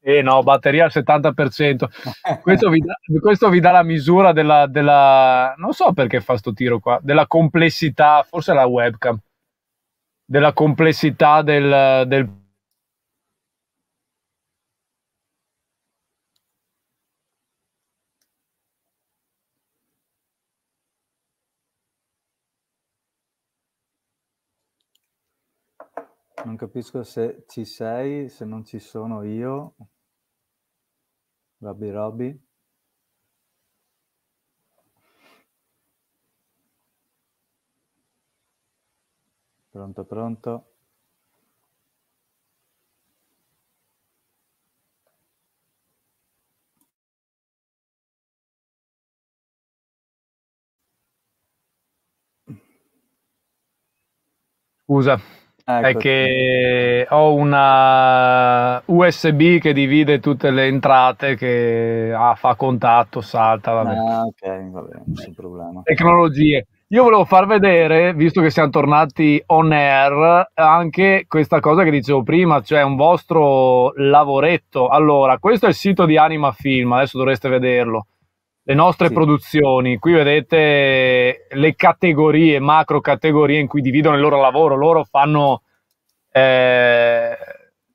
Eh no, batteria al 70%. Questo vi dà, questo vi dà la misura della, della, Non so perché fa sto tiro qua. Della complessità, forse la webcam. Della complessità del, del Non capisco se ci sei, se non ci sono io. Robby Robby. Pronto, pronto. Scusa, Ecco. È che ho una USB che divide tutte le entrate, che ah, fa contatto, salta. Vabbè. Ah, ok, vabbè, nessun problema. Tecnologie. Io volevo far vedere, visto che siamo tornati on air, anche questa cosa che dicevo prima, cioè un vostro lavoretto. Allora, questo è il sito di Anima Film, adesso dovreste vederlo le nostre sì. produzioni. Qui vedete le categorie, macro categorie in cui dividono il loro lavoro. Loro fanno eh,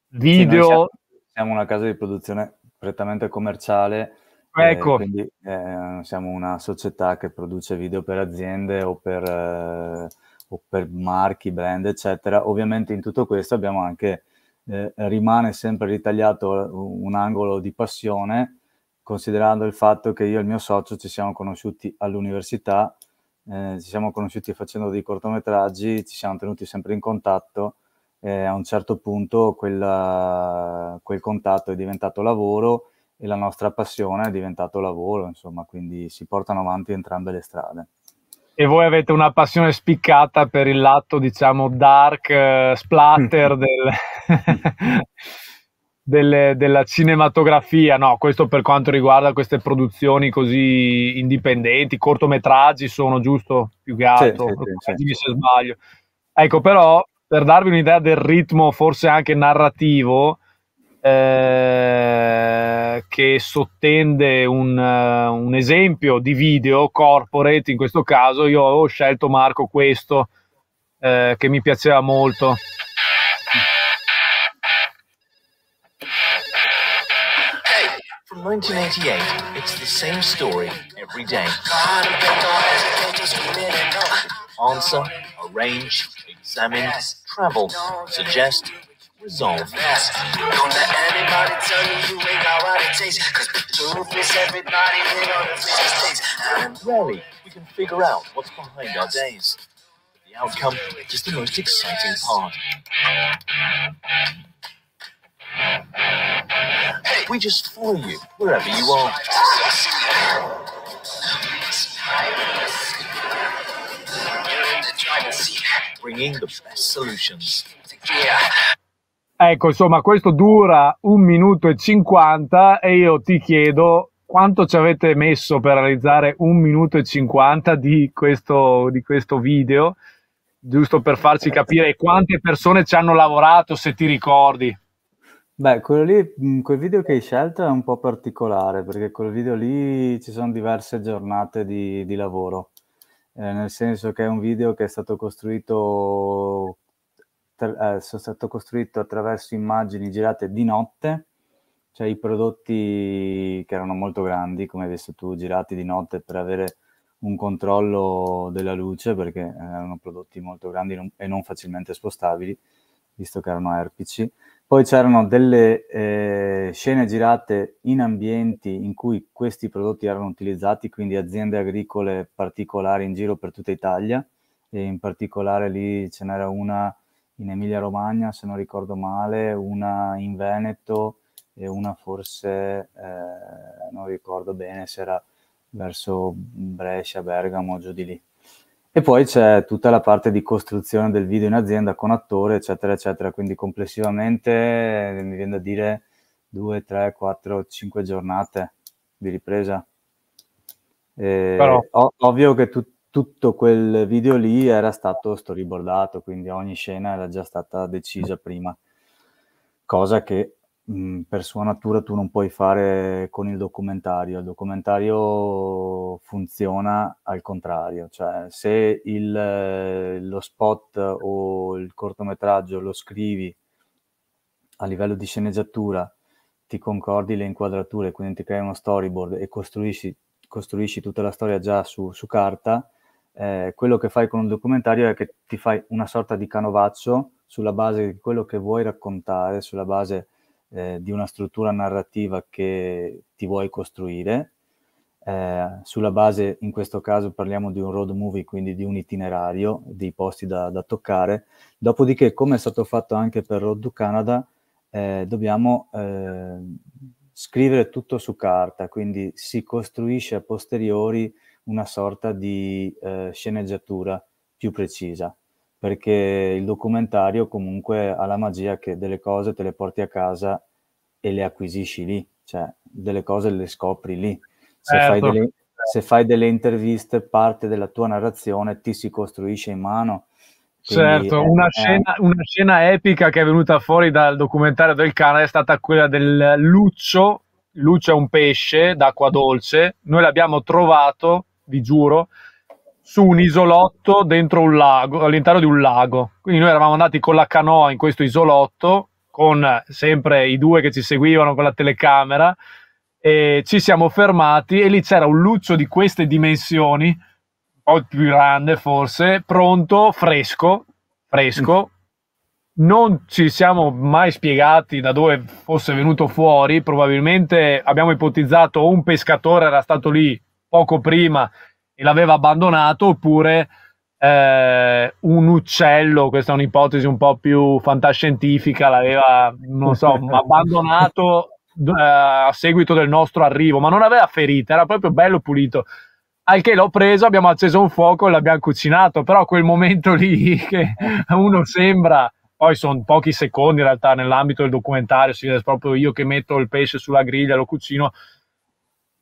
video. Sì, siamo, siamo, una casa di produzione prettamente commerciale. Eh, ecco. Eh, quindi eh, siamo una società che produce video per aziende o per, eh, o per marchi, brand, eccetera. Ovviamente in tutto questo abbiamo anche, eh, rimane sempre ritagliato un angolo di passione considerando il fatto che io e il mio socio ci siamo conosciuti all'università, eh, ci siamo conosciuti facendo dei cortometraggi, ci siamo tenuti sempre in contatto. Eh, a un certo punto quella, quel contatto è diventato lavoro e la nostra passione è diventato lavoro, insomma, quindi si portano avanti entrambe le strade. E voi avete una passione spiccata per il lato, diciamo, dark, eh, splatter del... delle, della cinematografia, no, questo per quanto riguarda queste produzioni così indipendenti, cortometraggi sono giusto più che altro, sì, sì, sì, se sbaglio. Ecco, però per darvi un'idea del ritmo forse anche narrativo eh, che sottende un, uh, un, esempio di video corporate, in questo caso io ho scelto Marco questo eh, che mi piaceva molto. From 1988, it's the same story every day. Answer, arrange, examine, travel, suggest, resolve. Don't let anybody tell you you ain't got what it takes. Cause the truth is everybody on And rarely we can figure out what's behind our days. the outcome is the most exciting part. We just follow you wherever you are. Ecco, insomma, questo dura un minuto e 50 e io ti chiedo quanto ci avete messo per realizzare un minuto e 50 di questo, di questo video, giusto per farci capire quante persone ci hanno lavorato, se ti ricordi. Beh, quello lì quel video che hai scelto è un po' particolare, perché quel video lì ci sono diverse giornate di di lavoro. Ehm, nel senso che è un video che è stato costruito tr ehm, so stato costruito attraverso immagini girate di notte, cioè i prodotti che erano molto grandi, come hai visto tu, girati di notte per avere un controllo della luce, perché erano prodotti molto grandi non e non facilmente spostabili, visto che erano erpici. Poi c'erano delle eh, scene girate in ambienti in cui questi prodotti erano utilizzati, quindi aziende agricole particolari in giro per tutta Italia, e in particolare lì ce n'era una in Emilia-Romagna, se non ricordo male, una in Veneto e una forse, eh, non ricordo bene, se era verso Brescia, Bergamo, giù di lì. E poi c'è tutta la parte di costruzione del video in azienda con attore, eccetera, eccetera. Quindi complessivamente eh, mi viene da dire 2, 3, 4, 5 giornate di ripresa. E Però... ovvio che tu- tutto quel video lì era stato storyboardato, quindi ogni scena era già stata decisa prima, cosa che per sua natura tu non puoi fare con il documentario. Il documentario funziona al contrario, cioè se il, lo spot o il cortometraggio lo scrivi a livello di sceneggiatura, ti concordi le inquadrature, quindi ti crei uno storyboard e costruisci, costruisci tutta la storia già su, su carta, eh, quello che fai con un documentario è che ti fai una sorta di canovaccio sulla base di quello che vuoi raccontare, sulla base eh, di una struttura narrativa che ti vuoi costruire, eh, sulla base, in questo caso parliamo di un road movie, quindi di un itinerario, dei posti da, da toccare, dopodiché come è stato fatto anche per Road to Canada, eh, dobbiamo eh, scrivere tutto su carta, quindi si costruisce a posteriori una sorta di eh, sceneggiatura più precisa perché il documentario comunque ha la magia che delle cose te le porti a casa e le acquisisci lì, cioè delle cose le scopri lì. Se, certo. fai, delle, se fai, delle, interviste, parte della tua narrazione ti si costruisce in mano. Quindi certo, è, una, è... Scena, una, scena, epica che è venuta fuori dal documentario del canale è stata quella del luccio. Luccio è un pesce d'acqua dolce, noi l'abbiamo trovato, vi giuro, su un isolotto dentro un lago, all'interno di un lago. Quindi noi eravamo andati con la canoa in questo isolotto, con sempre i due che ci seguivano con la telecamera, e ci siamo fermati e lì c'era un luccio di queste dimensioni, un po' più grande forse, pronto, fresco, fresco. Non ci siamo mai spiegati da dove fosse venuto fuori, probabilmente abbiamo ipotizzato un pescatore era stato lì poco prima e l'aveva abbandonato oppure eh, un uccello, questa è un'ipotesi un po' più fantascientifica, l'aveva, non so, abbandonato eh, a seguito del nostro arrivo, ma non aveva ferita, era proprio bello pulito. Al che l'ho preso, abbiamo acceso un fuoco e l'abbiamo cucinato, però quel momento lì che uno sembra, poi sono pochi secondi in realtà nell'ambito del documentario, si vede proprio io che metto il pesce sulla griglia, lo cucino,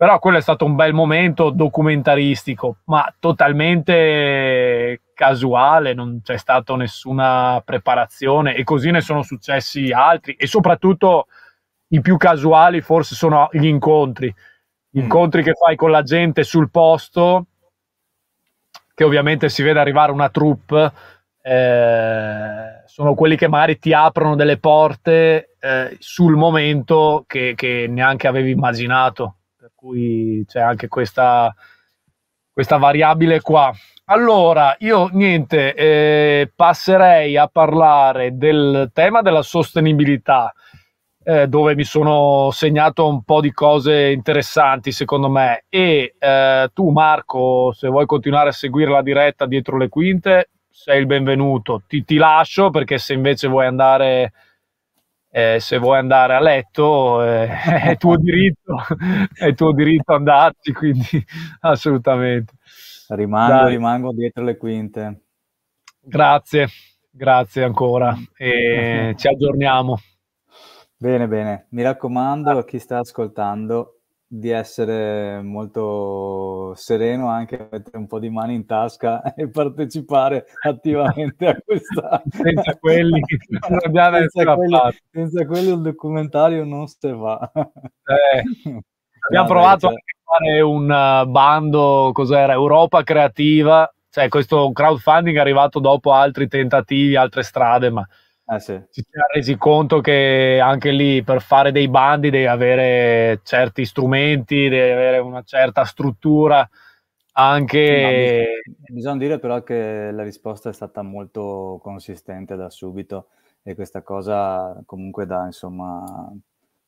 però quello è stato un bel momento documentaristico, ma totalmente casuale, non c'è stata nessuna preparazione e così ne sono successi altri e soprattutto i più casuali forse sono gli incontri, gli mm. incontri che fai con la gente sul posto, che ovviamente si vede arrivare una troupe, eh, sono quelli che magari ti aprono delle porte eh, sul momento che, che neanche avevi immaginato cui c'è anche questa, questa variabile qua. Allora, io niente, eh, passerei a parlare del tema della sostenibilità, eh, dove mi sono segnato un po' di cose interessanti secondo me. E eh, tu Marco, se vuoi continuare a seguire la diretta dietro le quinte, sei il benvenuto. Ti, ti lascio perché se invece vuoi andare eh, se vuoi andare a letto eh, è tuo diritto, è tuo diritto andarci, quindi assolutamente. Rimango, rimango dietro le quinte. Grazie, grazie ancora e ci aggiorniamo. Bene, bene, mi raccomando a ah. chi sta ascoltando, di essere molto sereno, anche mettere un po' di mani in tasca e partecipare attivamente a questa... senza quelli che non abbiamo senza quelli, senza quelli il documentario non se va. Eh, abbiamo provato cioè anche a fare un eh, bando, cos'era, Europa Creativa, cioè questo crowdfunding è arrivato dopo altri tentativi, altre strade, ma eh sì. ci siamo resi conto che anche lì per fare dei bandi devi avere certi strumenti, devi avere una certa struttura. Anche... No, bisogna, bisogna dire però che la risposta è stata molto consistente da subito e questa cosa comunque dà, insomma,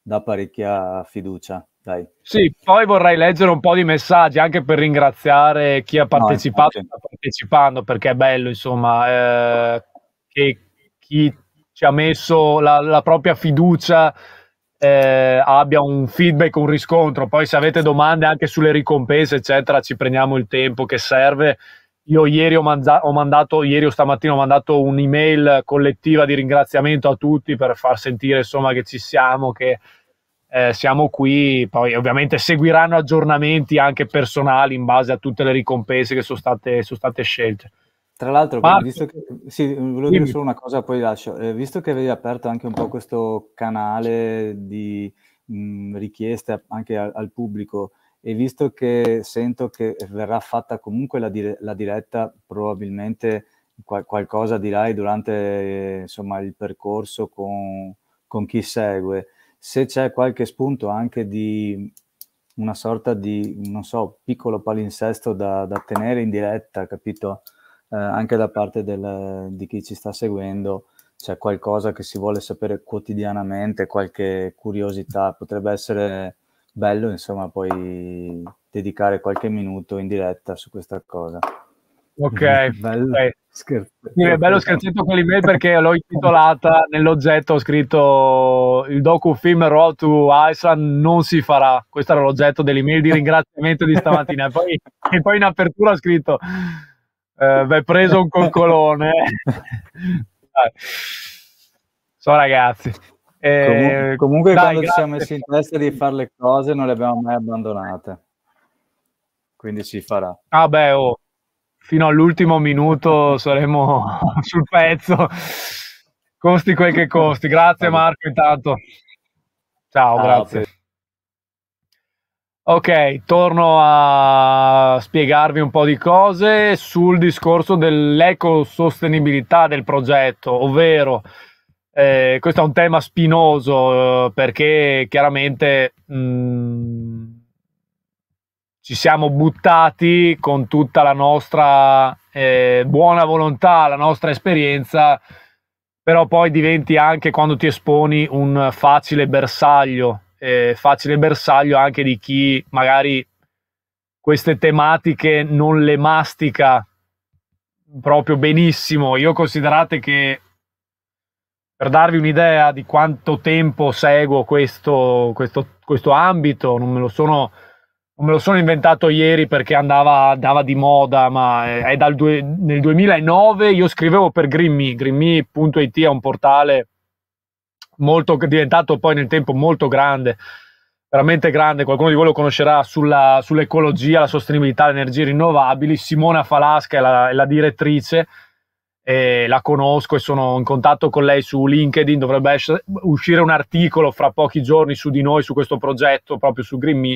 dà parecchia fiducia. Dai. Sì, poi vorrei leggere un po' di messaggi anche per ringraziare chi ha partecipato no, e sta partecipando perché è bello, insomma, eh, che chi ci ha messo la, la propria fiducia eh, abbia un feedback, un riscontro. Poi se avete domande anche sulle ricompense, eccetera, ci prendiamo il tempo che serve. Io ieri ho, manza- ho mandato, ieri o stamattina ho mandato un'email collettiva di ringraziamento a tutti per far sentire insomma che ci siamo, che eh, siamo qui. Poi ovviamente seguiranno aggiornamenti anche personali in base a tutte le ricompense che sono state, sono state scelte. Tra l'altro, Marco, visto che, sì, volevo dire solo una cosa, poi lascio. Eh, visto che avevi aperto anche un po' ah. questo canale di mh, richieste anche a, al pubblico e visto che sento che verrà fatta comunque la, dire- la diretta, probabilmente qual- qualcosa dirai durante insomma, il percorso con, con chi segue, se c'è qualche spunto anche di una sorta di, non so, piccolo palinsesto da, da tenere in diretta, capito? eh, anche da parte del, di chi ci sta seguendo c'è qualcosa che si vuole sapere quotidianamente, qualche curiosità, potrebbe essere bello insomma poi dedicare qualche minuto in diretta su questa cosa. Ok, bello, okay. Scherzo. è bello scherzetto con l'email perché l'ho intitolata nell'oggetto ho scritto il docufilm Road to Iceland non si farà questo era l'oggetto dell'email di ringraziamento di stamattina e poi, e poi in apertura ho scritto eh, beh, preso un concolone. so ragazzi. Eh, comunque, comunque dai, quando ci siamo messi in testa di fare le cose non le abbiamo mai abbandonate. Quindi si farà. Ah beh, oh, fino all'ultimo minuto saremo sul pezzo. Costi quel che costi. Grazie Marco intanto. Ciao, Ciao grazie. Per... Ok, torno a spiegarvi un po' di cose sul discorso dell'ecosostenibilità del progetto, ovvero eh, questo è un tema spinoso eh, perché chiaramente mh, mm, ci siamo buttati con tutta la nostra eh, buona volontà, la nostra esperienza, però poi diventi anche quando ti esponi un facile bersaglio eh, facile bersaglio anche di chi magari queste tematiche non le mastica proprio benissimo. Io considerate che per darvi un'idea di quanto tempo seguo questo, questo, questo ambito, non me, sono, non me, lo sono, inventato ieri perché andava, andava di moda, ma è, è dal due, nel 2009 io scrivevo per Grimmy, grimmy.it è un portale molto, diventato poi nel tempo molto grande, veramente grande, qualcuno di voi lo conoscerà sulla, sull'ecologia, la sostenibilità, le energie rinnovabili, Simona Falasca è la, è la direttrice, la conosco e sono in contatto con lei su LinkedIn, dovrebbe uscire un articolo fra pochi giorni su di noi, su questo progetto, proprio su Green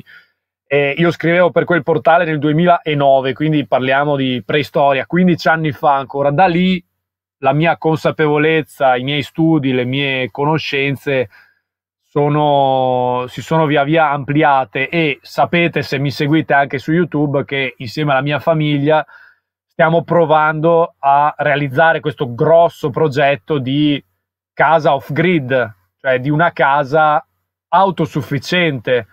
E io scrivevo per quel portale nel 2009, quindi parliamo di preistoria, 15 anni fa ancora. Da lì la mia consapevolezza, i miei studi, le mie conoscenze sono, si sono via via ampliate e sapete se mi seguite anche su YouTube che insieme alla mia famiglia stiamo provando a realizzare questo grosso progetto di casa off grid, cioè di una casa autosufficiente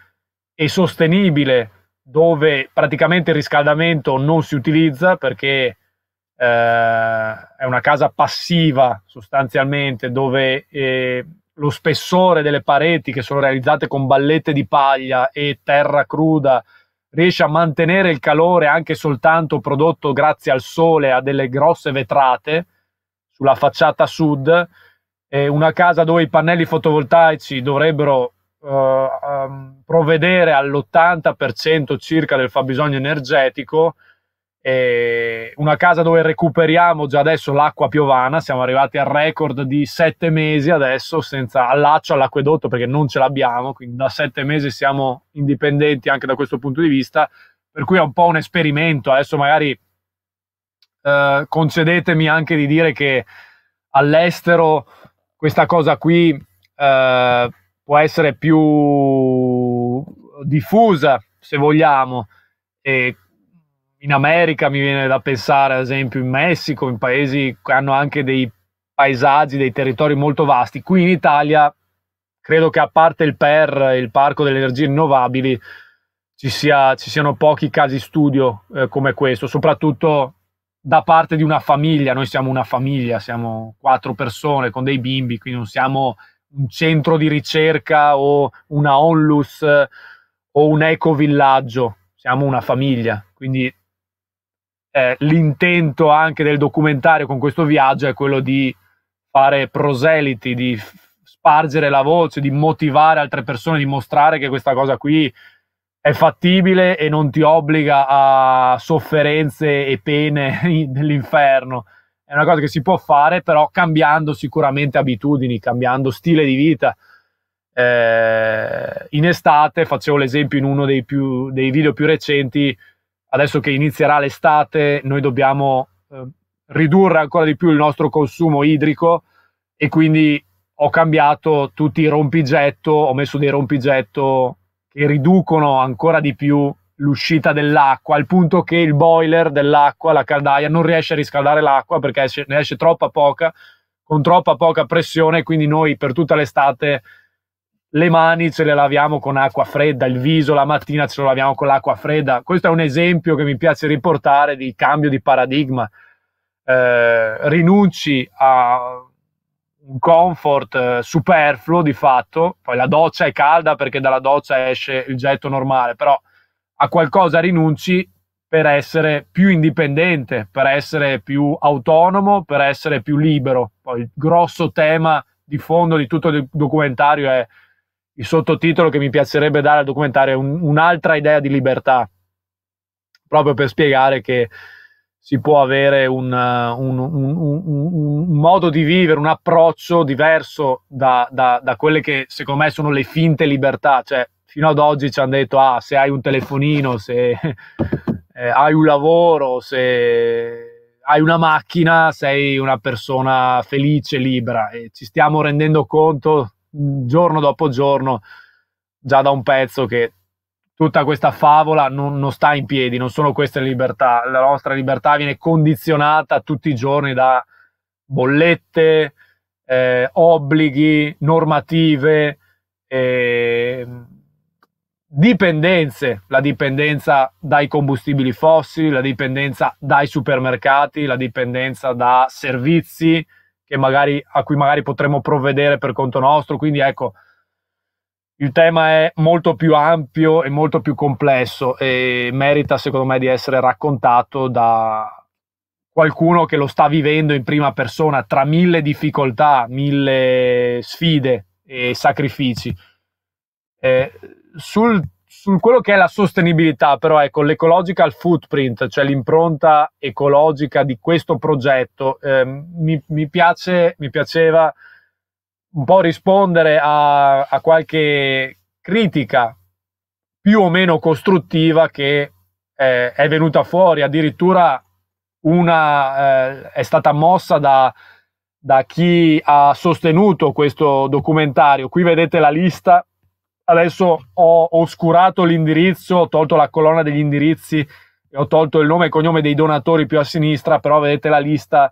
e sostenibile dove praticamente il riscaldamento non si utilizza perché eh, è una casa passiva sostanzialmente dove eh, lo spessore delle pareti che sono realizzate con ballette di paglia e terra cruda riesce a mantenere il calore anche soltanto prodotto grazie al sole a delle grosse vetrate sulla facciata sud è una casa dove i pannelli fotovoltaici dovrebbero eh, um, provvedere all'80% circa del fabbisogno energetico una casa dove recuperiamo già adesso l'acqua piovana, siamo arrivati al record di sette mesi adesso senza allaccio all'acquedotto perché non ce l'abbiamo, quindi da sette mesi siamo indipendenti anche da questo punto di vista, per cui è un po' un esperimento, adesso magari eh, concedetemi anche di dire che all'estero questa cosa qui eh, può essere più diffusa se vogliamo. E in America mi viene da pensare, ad esempio, in Messico, in paesi che hanno anche dei paesaggi, dei territori molto vasti. Qui in Italia credo che a parte il PER, il Parco delle Energie Rinnovabili, ci, sia, ci siano pochi casi studio eh, come questo, soprattutto da parte di una famiglia. Noi siamo una famiglia, siamo quattro persone con dei bimbi, quindi non siamo un centro di ricerca o una onlus eh, o un ecovillaggio, siamo una famiglia, quindi eh, l'intento anche del documentario con questo viaggio è quello di fare proseliti, di spargere la voce, di motivare altre persone, di mostrare che questa cosa qui è fattibile e non ti obbliga a sofferenze e pene nell'inferno. È una cosa che si può fare, però cambiando sicuramente abitudini, cambiando stile di vita. Eh, in estate, facevo l'esempio in uno dei, più, dei video più recenti, adesso che inizierà l'estate, noi dobbiamo eh, ridurre ancora di più il nostro consumo idrico e quindi ho cambiato tutti i rompigetto, ho messo dei rompigetto che riducono ancora di più l'uscita dell'acqua, al punto che il boiler dell'acqua, la caldaia, non riesce a riscaldare l'acqua perché esce, ne esce troppa poca, con troppa poca pressione, quindi noi per tutta l'estate le mani ce le laviamo con acqua fredda, il viso la mattina ce lo laviamo con l'acqua fredda. Questo è un esempio che mi piace riportare di cambio di paradigma. Eh, rinunci a un comfort eh, superfluo di fatto, poi la doccia è calda perché dalla doccia esce il getto normale, però a qualcosa rinunci per essere più indipendente, per essere più autonomo, per essere più libero. Poi il grosso tema di fondo di tutto il documentario è il sottotitolo che mi piacerebbe dare al documentario è un, un'altra idea di libertà, proprio per spiegare che si può avere uh, un, un, un modo di vivere, un approccio diverso da, da, da, quelle che secondo me sono le finte libertà, cioè fino ad oggi ci hanno detto ah se hai un telefonino, se eh, hai un lavoro, se hai una macchina, sei una persona felice, libera e ci stiamo rendendo conto giorno dopo giorno, già da un pezzo che tutta questa favola non, non sta in piedi, non sono queste le libertà, la nostra libertà viene condizionata tutti i giorni da bollette, eh, obblighi, normative, eh, dipendenze, la dipendenza dai combustibili fossili, la dipendenza dai supermercati, la dipendenza da servizi, magari, a cui magari potremo provvedere per conto nostro. Quindi ecco, il tema è molto più ampio e molto più complesso e merita secondo me di essere raccontato da qualcuno che lo sta vivendo in prima persona tra mille difficoltà, mille sfide e sacrifici. Eh, sul su quello che è la sostenibilità, però ecco, l'ecological footprint, cioè l'impronta ecologica di questo progetto, eh, mi, mi, piace, mi piaceva un po' rispondere a, a qualche critica più o meno costruttiva che eh, è venuta fuori, addirittura una eh, è stata mossa da, da chi ha sostenuto questo documentario. Qui vedete la lista adesso ho oscurato l'indirizzo, ho tolto la colonna degli indirizzi e ho tolto il nome e cognome dei donatori più a sinistra, però vedete la lista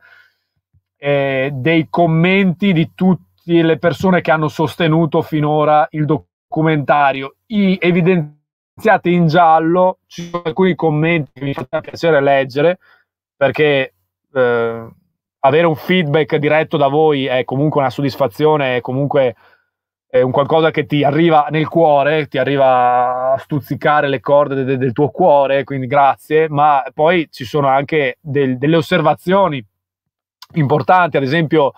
eh, dei commenti di tutte le persone che hanno sostenuto finora il documentario. I evidenziati in giallo ci sono alcuni commenti che mi fa piacere leggere perché eh, avere un feedback diretto da voi è comunque una soddisfazione, è comunque è un qualcosa che ti arriva nel cuore, ti arriva a stuzzicare le corde de- de- del tuo cuore, quindi grazie, ma poi ci sono anche del- delle osservazioni importanti, ad esempio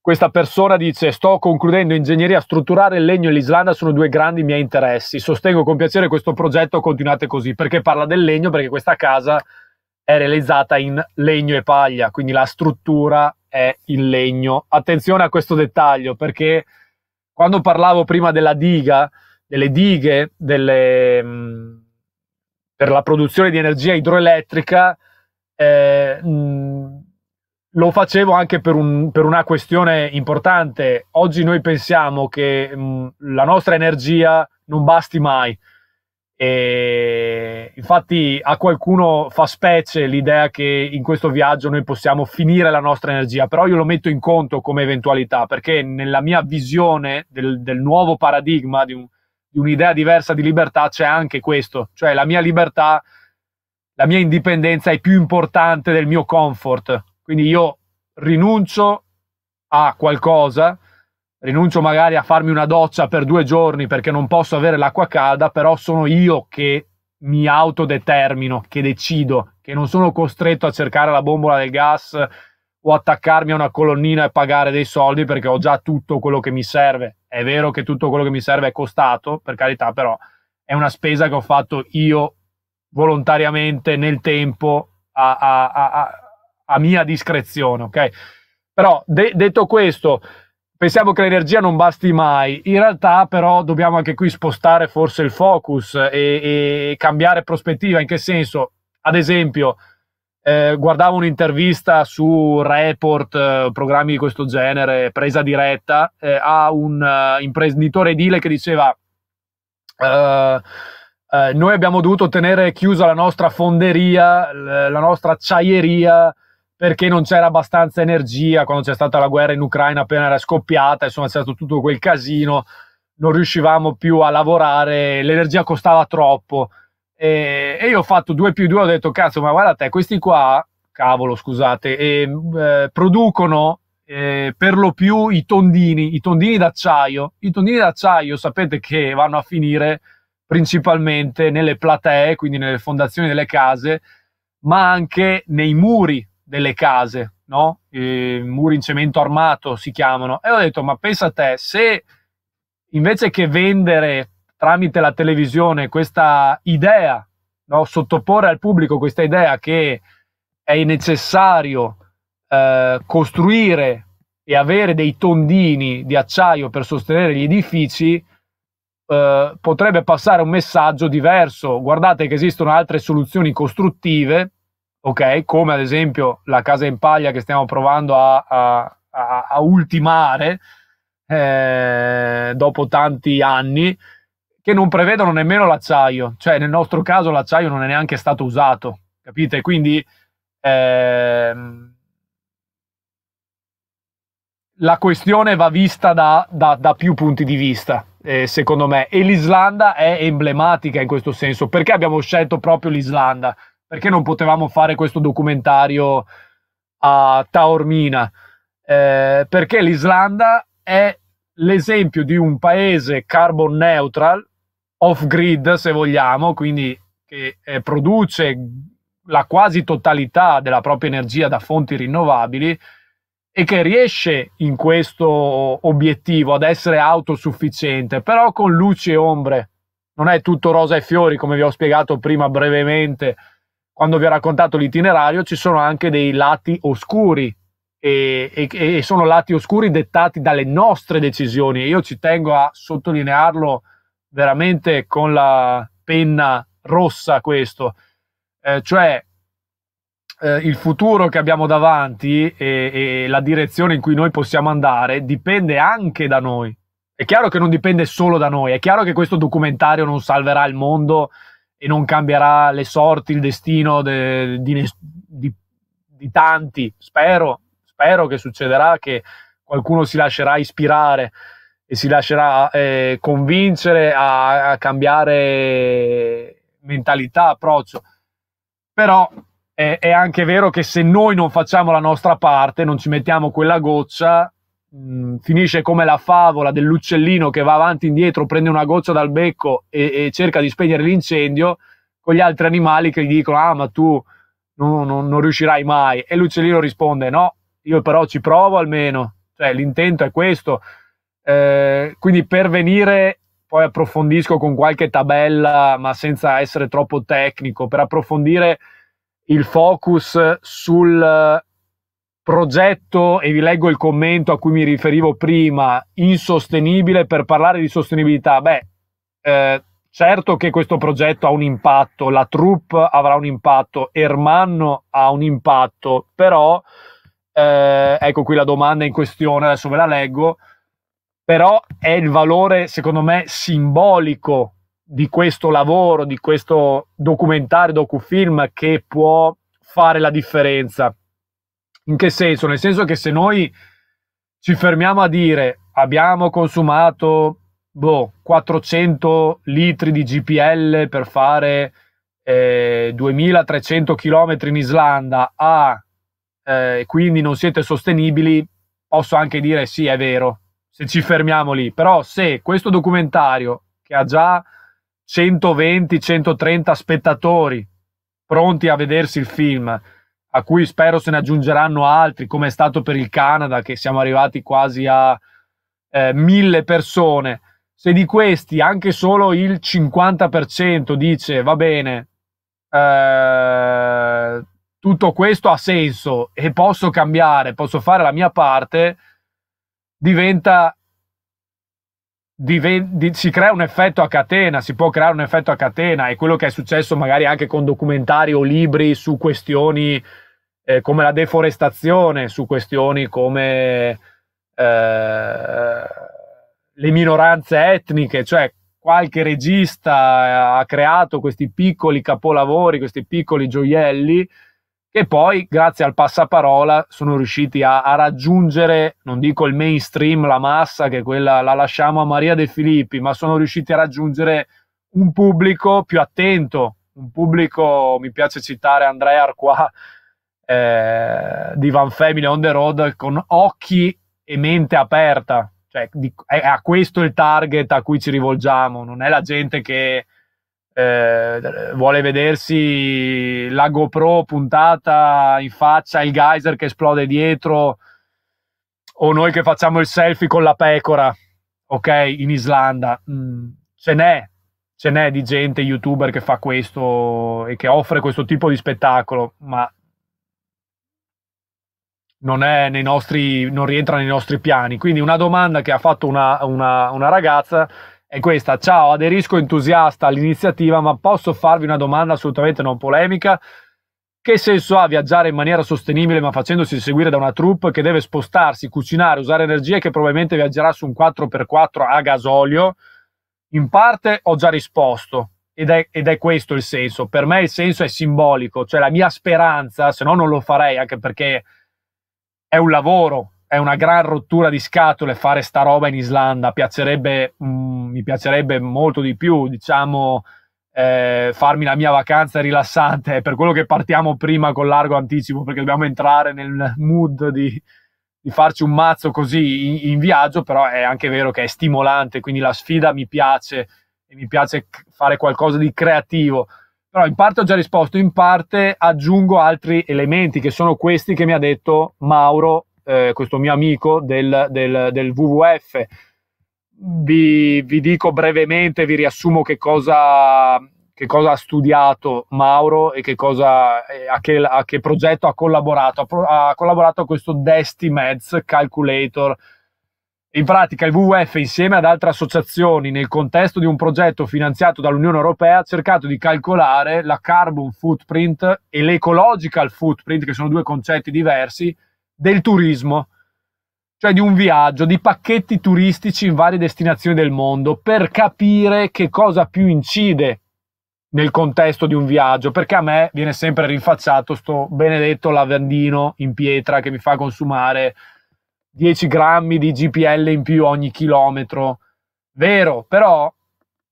questa persona dice sto concludendo ingegneria strutturale, il legno e l'Islanda sono due grandi miei interessi, sostengo con piacere questo progetto, continuate così, perché parla del legno, perché questa casa è realizzata in legno e paglia, quindi la struttura è in legno. Attenzione a questo dettaglio perché quando parlavo prima della diga, delle dighe, delle, mh, mm, per la produzione di energia idroelettrica, eh, mh, mm, lo facevo anche per, un, per, una questione importante. Oggi noi pensiamo che mh, mm, la nostra energia non basti mai, e infatti a qualcuno fa specie l'idea che in questo viaggio noi possiamo finire la nostra energia, però io lo metto in conto come eventualità perché nella mia visione del, del nuovo paradigma, di, un, di un'idea diversa di libertà, c'è anche questo, cioè la mia libertà, la mia indipendenza è più importante del mio comfort, quindi io rinuncio a qualcosa rinuncio magari a farmi una doccia per due giorni perché non posso avere l'acqua calda, però sono io che mi autodetermino, che decido, che non sono costretto a cercare la bombola del gas o attaccarmi a una colonnina e pagare dei soldi perché ho già tutto quello che mi serve. È vero che tutto quello che mi serve è costato, per carità, però è una spesa che ho fatto io volontariamente nel tempo a, a, a, a mia discrezione, ok? Però de- detto questo, pensiamo che l'energia non basti mai, in realtà però dobbiamo anche qui spostare forse il focus e, e cambiare prospettiva, in che senso? Ad esempio, eh, guardavo un'intervista su Report, eh, programmi di questo genere, presa diretta, eh, a un uh, imprenditore edile che diceva uh, uh, noi abbiamo dovuto tenere chiusa la nostra fonderia, la nostra acciaieria perché non c'era abbastanza energia quando c'è stata la guerra in Ucraina appena era scoppiata, insomma c'è stato tutto quel casino, non riuscivamo più a lavorare, l'energia costava troppo e, e io ho fatto 2 più 2, ho detto cazzo ma guarda te, questi qua, cavolo scusate, e, eh, producono eh, per lo più i tondini, i tondini d'acciaio, i tondini d'acciaio sapete che vanno a finire principalmente nelle platee, quindi nelle fondazioni delle case, ma anche nei muri delle case, no? E muri in cemento armato si chiamano. E ho detto, ma pensa a te, se invece che vendere tramite la televisione questa idea, no? sottoporre al pubblico questa idea che è necessario eh, costruire e avere dei tondini di acciaio per sostenere gli edifici, eh, potrebbe passare un messaggio diverso. Guardate che esistono altre soluzioni costruttive ok? Come ad esempio la casa in paglia che stiamo provando a, a, a, a ultimare eh, dopo tanti anni, che non prevedono nemmeno l'acciaio, cioè nel nostro caso l'acciaio non è neanche stato usato, capite? Quindi eh, la questione va vista da, da, da più punti di vista. Eh, secondo me, e l'Islanda è emblematica in questo senso perché abbiamo scelto proprio l'Islanda perché non potevamo fare questo documentario a Taormina? Eh, perché l'Islanda è l'esempio di un paese carbon neutral, off grid se vogliamo, quindi che eh, produce la quasi totalità della propria energia da fonti rinnovabili e che riesce in questo obiettivo ad essere autosufficiente, però con luci e ombre. Non è tutto rosa e fiori, come vi ho spiegato prima brevemente, quando vi ho raccontato l'itinerario ci sono anche dei lati oscuri e, e, e sono lati oscuri dettati dalle nostre decisioni. Io ci tengo a sottolinearlo veramente con la penna rossa questo, eh, cioè eh, il futuro che abbiamo davanti e, e, la direzione in cui noi possiamo andare dipende anche da noi. È chiaro che non dipende solo da noi, è chiaro che questo documentario non salverà il mondo e non cambierà le sorti, il destino de, di, di, di, tanti. Spero, spero che succederà, che qualcuno si lascerà ispirare e si lascerà eh, convincere a, a, cambiare mentalità, approccio. Però è, è anche vero che se noi non facciamo la nostra parte, non ci mettiamo quella goccia, mh, mm, finisce come la favola dell'uccellino che va avanti e indietro, prende una goccia dal becco e, e, cerca di spegnere l'incendio, con gli altri animali che gli dicono ah ma tu non, non, non riuscirai mai. E l'uccellino risponde no, io però ci provo almeno, cioè l'intento è questo. Eh, quindi per venire poi approfondisco con qualche tabella, ma senza essere troppo tecnico, per approfondire il focus sul progetto, e vi leggo il commento a cui mi riferivo prima, insostenibile per parlare di sostenibilità. Beh, eh, certo che questo progetto ha un impatto, la troupe avrà un impatto, Ermanno ha un impatto, però, eh, ecco qui la domanda in questione, adesso ve la leggo, però è il valore, secondo me, simbolico di questo lavoro, di questo documentario, docufilm che può fare la differenza in che senso? Nel senso che se noi ci fermiamo a dire abbiamo consumato boh, 400 litri di GPL per fare eh, 2300 km in Islanda a eh, quindi non siete sostenibili, posso anche dire sì, è vero, se ci fermiamo lì. Però se questo documentario, che ha già 120-130 spettatori pronti a vedersi il film, a cui spero se ne aggiungeranno altri, come è stato per il Canada, che siamo arrivati quasi a eh, mille persone. Se di questi anche solo il 50% dice va bene, eh, tutto questo ha senso e posso cambiare, posso fare la mia parte, diventa Diven- di- si crea un effetto a catena, si può creare un effetto a catena, è quello che è successo magari anche con documentari o libri su questioni eh, come la deforestazione, su questioni come eh, le minoranze etniche, cioè qualche regista ha creato questi piccoli capolavori, questi piccoli gioielli che poi grazie al passaparola sono riusciti a, a raggiungere, non dico il mainstream, la massa che quella la lasciamo a Maria De Filippi, ma sono riusciti a raggiungere un pubblico più attento, un pubblico, mi piace citare Andrea Arquà, eh, di Van Family on the road con occhi e mente aperta. Cioè, di, è, a questo il target a cui ci rivolgiamo, non è la gente che eh, vuole vedersi la GoPro puntata in faccia, il geyser che esplode dietro, o noi che facciamo il selfie con la pecora, ok, in Islanda. Mm, ce n'è, ce n'è di gente, youtuber che fa questo e che offre questo tipo di spettacolo, ma non, nostri, non, rientra nei nostri piani. Quindi una domanda che ha fatto una, una, una ragazza è questa. Ciao, aderisco entusiasta all'iniziativa, ma posso farvi una domanda assolutamente non polemica? Che senso ha viaggiare in maniera sostenibile ma facendosi seguire da una troupe che deve spostarsi, cucinare, usare energie che probabilmente viaggerà su un 4x4 a gasolio? In parte ho già risposto ed è, ed è, questo il senso. Per me il senso è simbolico, cioè la mia speranza, se no non lo farei anche perché è un lavoro, è una gran rottura di scatole fare sta roba in Islanda. Piacerebbe, mh, mm, mi piacerebbe molto di più, diciamo, eh, farmi la mia vacanza rilassante. È per quello che partiamo prima con largo anticipo, perché dobbiamo entrare nel mood di, di farci un mazzo così in, in, viaggio, però è anche vero che è stimolante, quindi la sfida mi piace e mi piace fare qualcosa di creativo. Però in parte ho già risposto, in parte aggiungo altri elementi che sono questi che mi ha detto Mauro, eh, questo mio amico del, del, del WWF. Vi, vi, dico brevemente, vi riassumo che cosa, che cosa ha studiato Mauro e che cosa, eh, a, che, a, che, progetto ha collaborato. Ha, ha collaborato a questo Desti Meds Calculator in pratica il WWF insieme ad altre associazioni nel contesto di un progetto finanziato dall'Unione Europea ha cercato di calcolare la carbon footprint e l'ecological footprint, che sono due concetti diversi, del turismo, cioè di un viaggio, di pacchetti turistici in varie destinazioni del mondo per capire che cosa più incide nel contesto di un viaggio, perché a me viene sempre rinfacciato sto benedetto lavandino in pietra che mi fa consumare 10 grammi di GPL in più ogni chilometro. Vero, però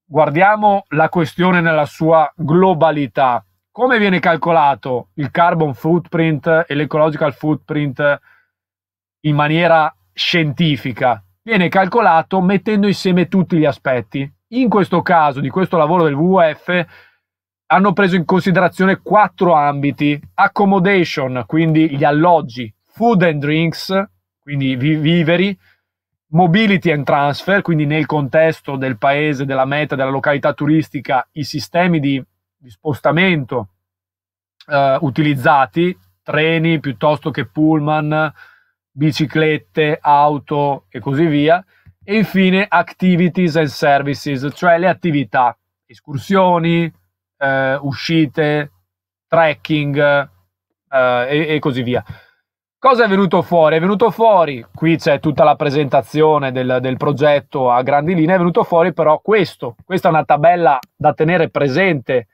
guardiamo la questione nella sua globalità. Come viene calcolato il carbon footprint e l'ecological footprint in maniera scientifica? Viene calcolato mettendo insieme tutti gli aspetti. In questo caso, di questo lavoro del WWF, hanno preso in considerazione quattro ambiti: accommodation, quindi gli alloggi, food and drinks, quindi vi- viveri, mobility and transfer, quindi nel contesto del paese, della meta, della località turistica, i sistemi di, di spostamento eh, utilizzati, treni piuttosto che pullman, biciclette, auto e così via, e infine activities and services, cioè le attività, escursioni, eh, uscite, trekking eh, e, e così via. Cosa è venuto fuori? È venuto fuori, qui c'è tutta la presentazione del, del progetto a grandi linee, è venuto fuori però questo. Questa è una tabella da tenere presente,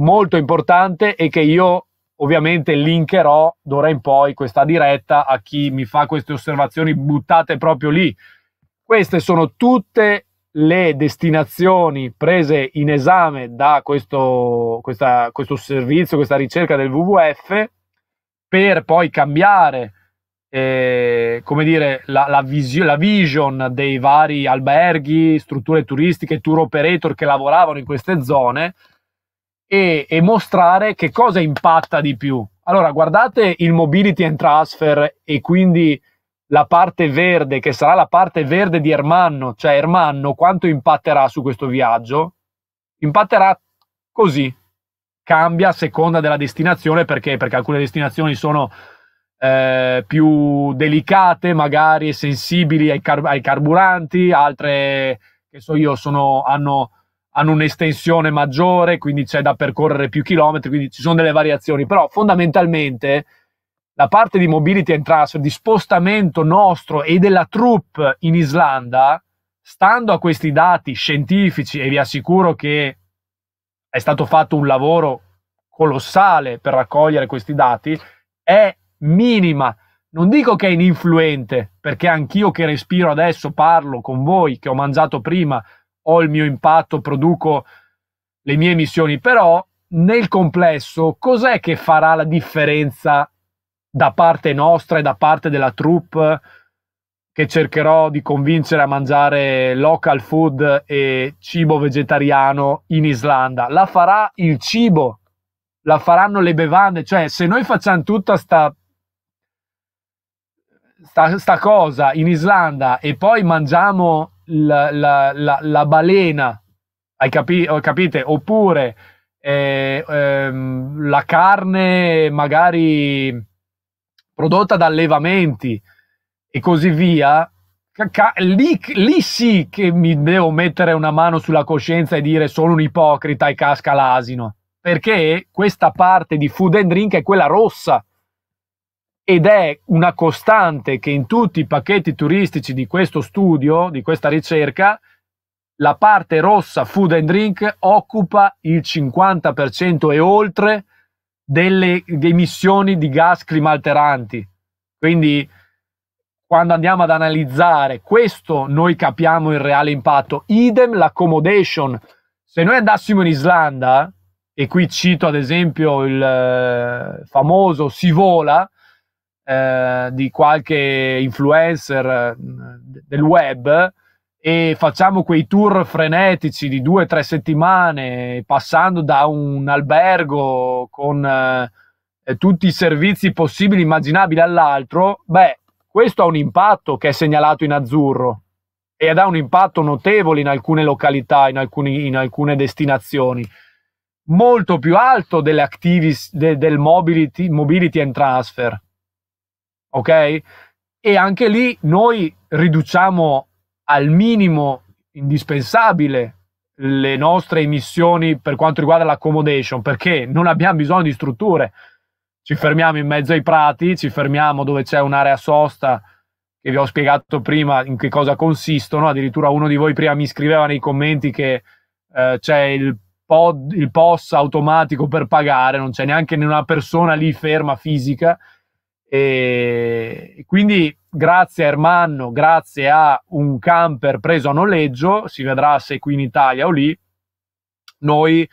molto importante e che io ovviamente linkerò d'ora in poi questa diretta a chi mi fa queste osservazioni buttate proprio lì. Queste sono tutte le destinazioni prese in esame da questo, questa, questo servizio, questa ricerca del WWF per poi cambiare eh, come dire, la, la, visio, la, vision dei vari alberghi, strutture turistiche, tour operator che lavoravano in queste zone e, e mostrare che cosa impatta di più. Allora, guardate il mobility and transfer e quindi la parte verde, che sarà la parte verde di Ermanno, cioè Ermanno quanto impatterà su questo viaggio? Impatterà così, cambia a seconda della destinazione perché, perché alcune destinazioni sono eh, più delicate, magari sensibili ai, car- ai, carburanti, altre che so io sono, hanno, hanno un'estensione maggiore, quindi c'è da percorrere più chilometri, quindi ci sono delle variazioni, però fondamentalmente la parte di mobility and transfer, di spostamento nostro e della troupe in Islanda, stando a questi dati scientifici, e vi assicuro che è stato fatto un lavoro colossale per raccogliere questi dati, è minima. Non dico che è ininfluente, perché anch'io che respiro adesso parlo con voi, che ho mangiato prima, ho il mio impatto, produco le mie emissioni, però nel complesso cos'è che farà la differenza da parte nostra e da parte della troupe? che cercherò di convincere a mangiare local food e cibo vegetariano in Islanda. La farà il cibo, la faranno le bevande, cioè se noi facciamo tutta sta, sta, sta cosa in Islanda e poi mangiamo la, la, la, la balena, hai capi- capite? Oppure eh, ehm, la carne magari prodotta da allevamenti, e così via, lì, lì, sì che mi devo mettere una mano sulla coscienza e dire sono un ipocrita e casca l'asino, perché questa parte di food and drink è quella rossa ed è una costante che in tutti i pacchetti turistici di questo studio, di questa ricerca, la parte rossa food and drink occupa il 50% e oltre delle emissioni di gas climalteranti. Quindi quando andiamo ad analizzare questo, noi capiamo il reale impatto. Idem l'accommodation. Se noi andassimo in Islanda, e qui cito ad esempio il eh, famoso Si vola eh, di qualche influencer eh, del web, e facciamo quei tour frenetici di due o tre settimane, passando da un albergo con eh, tutti i servizi possibili e immaginabili all'altro, beh, questo ha un impatto che è segnalato in azzurro ed ha un impatto notevole in alcune località, in, alcuni, in alcune destinazioni, molto più alto delle activis, de, del mobility, mobility and transfer. Ok? E anche lì noi riduciamo al minimo indispensabile le nostre emissioni per quanto riguarda l'accommodation, perché non abbiamo bisogno di strutture ci fermiamo in mezzo ai prati, ci fermiamo dove c'è un'area sosta che vi ho spiegato prima in che cosa consistono. Addirittura uno di voi prima mi scriveva nei commenti che eh, c'è il, pod, il POS automatico per pagare, non c'è neanche una persona lì ferma fisica. E quindi grazie a Ermanno, grazie a un camper preso a noleggio, si vedrà se qui in Italia o lì, noi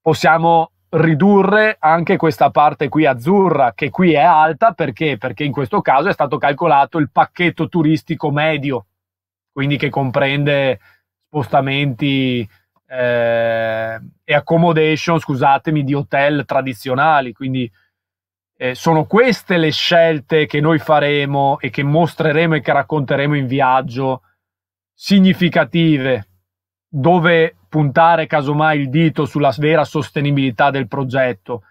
possiamo ridurre anche questa parte qui azzurra che qui è alta perché? perché in questo caso è stato calcolato il pacchetto turistico medio, quindi che comprende spostamenti eh, e accommodation, scusatemi, di hotel tradizionali, quindi eh, sono queste le scelte che noi faremo e che mostreremo e che racconteremo in viaggio significative dove puntare casomai il dito sulla vera sostenibilità del progetto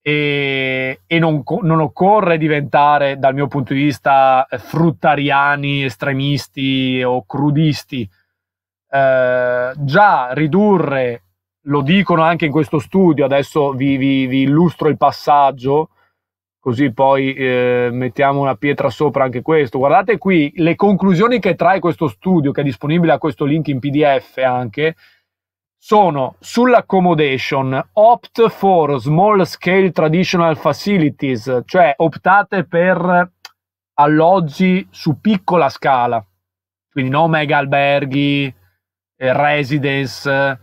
e, e non, non, occorre diventare, dal mio punto di vista, fruttariani, estremisti o crudisti. Eh, già ridurre, lo dicono anche in questo studio, adesso vi, vi, vi illustro il passaggio, così poi eh, mettiamo una pietra sopra anche questo. Guardate qui le conclusioni che trae questo studio, che è disponibile a questo link in PDF anche, sono sull'accommodation, opt for small scale traditional facilities, cioè optate per alloggi su piccola scala, quindi no mega alberghi, eh, residence,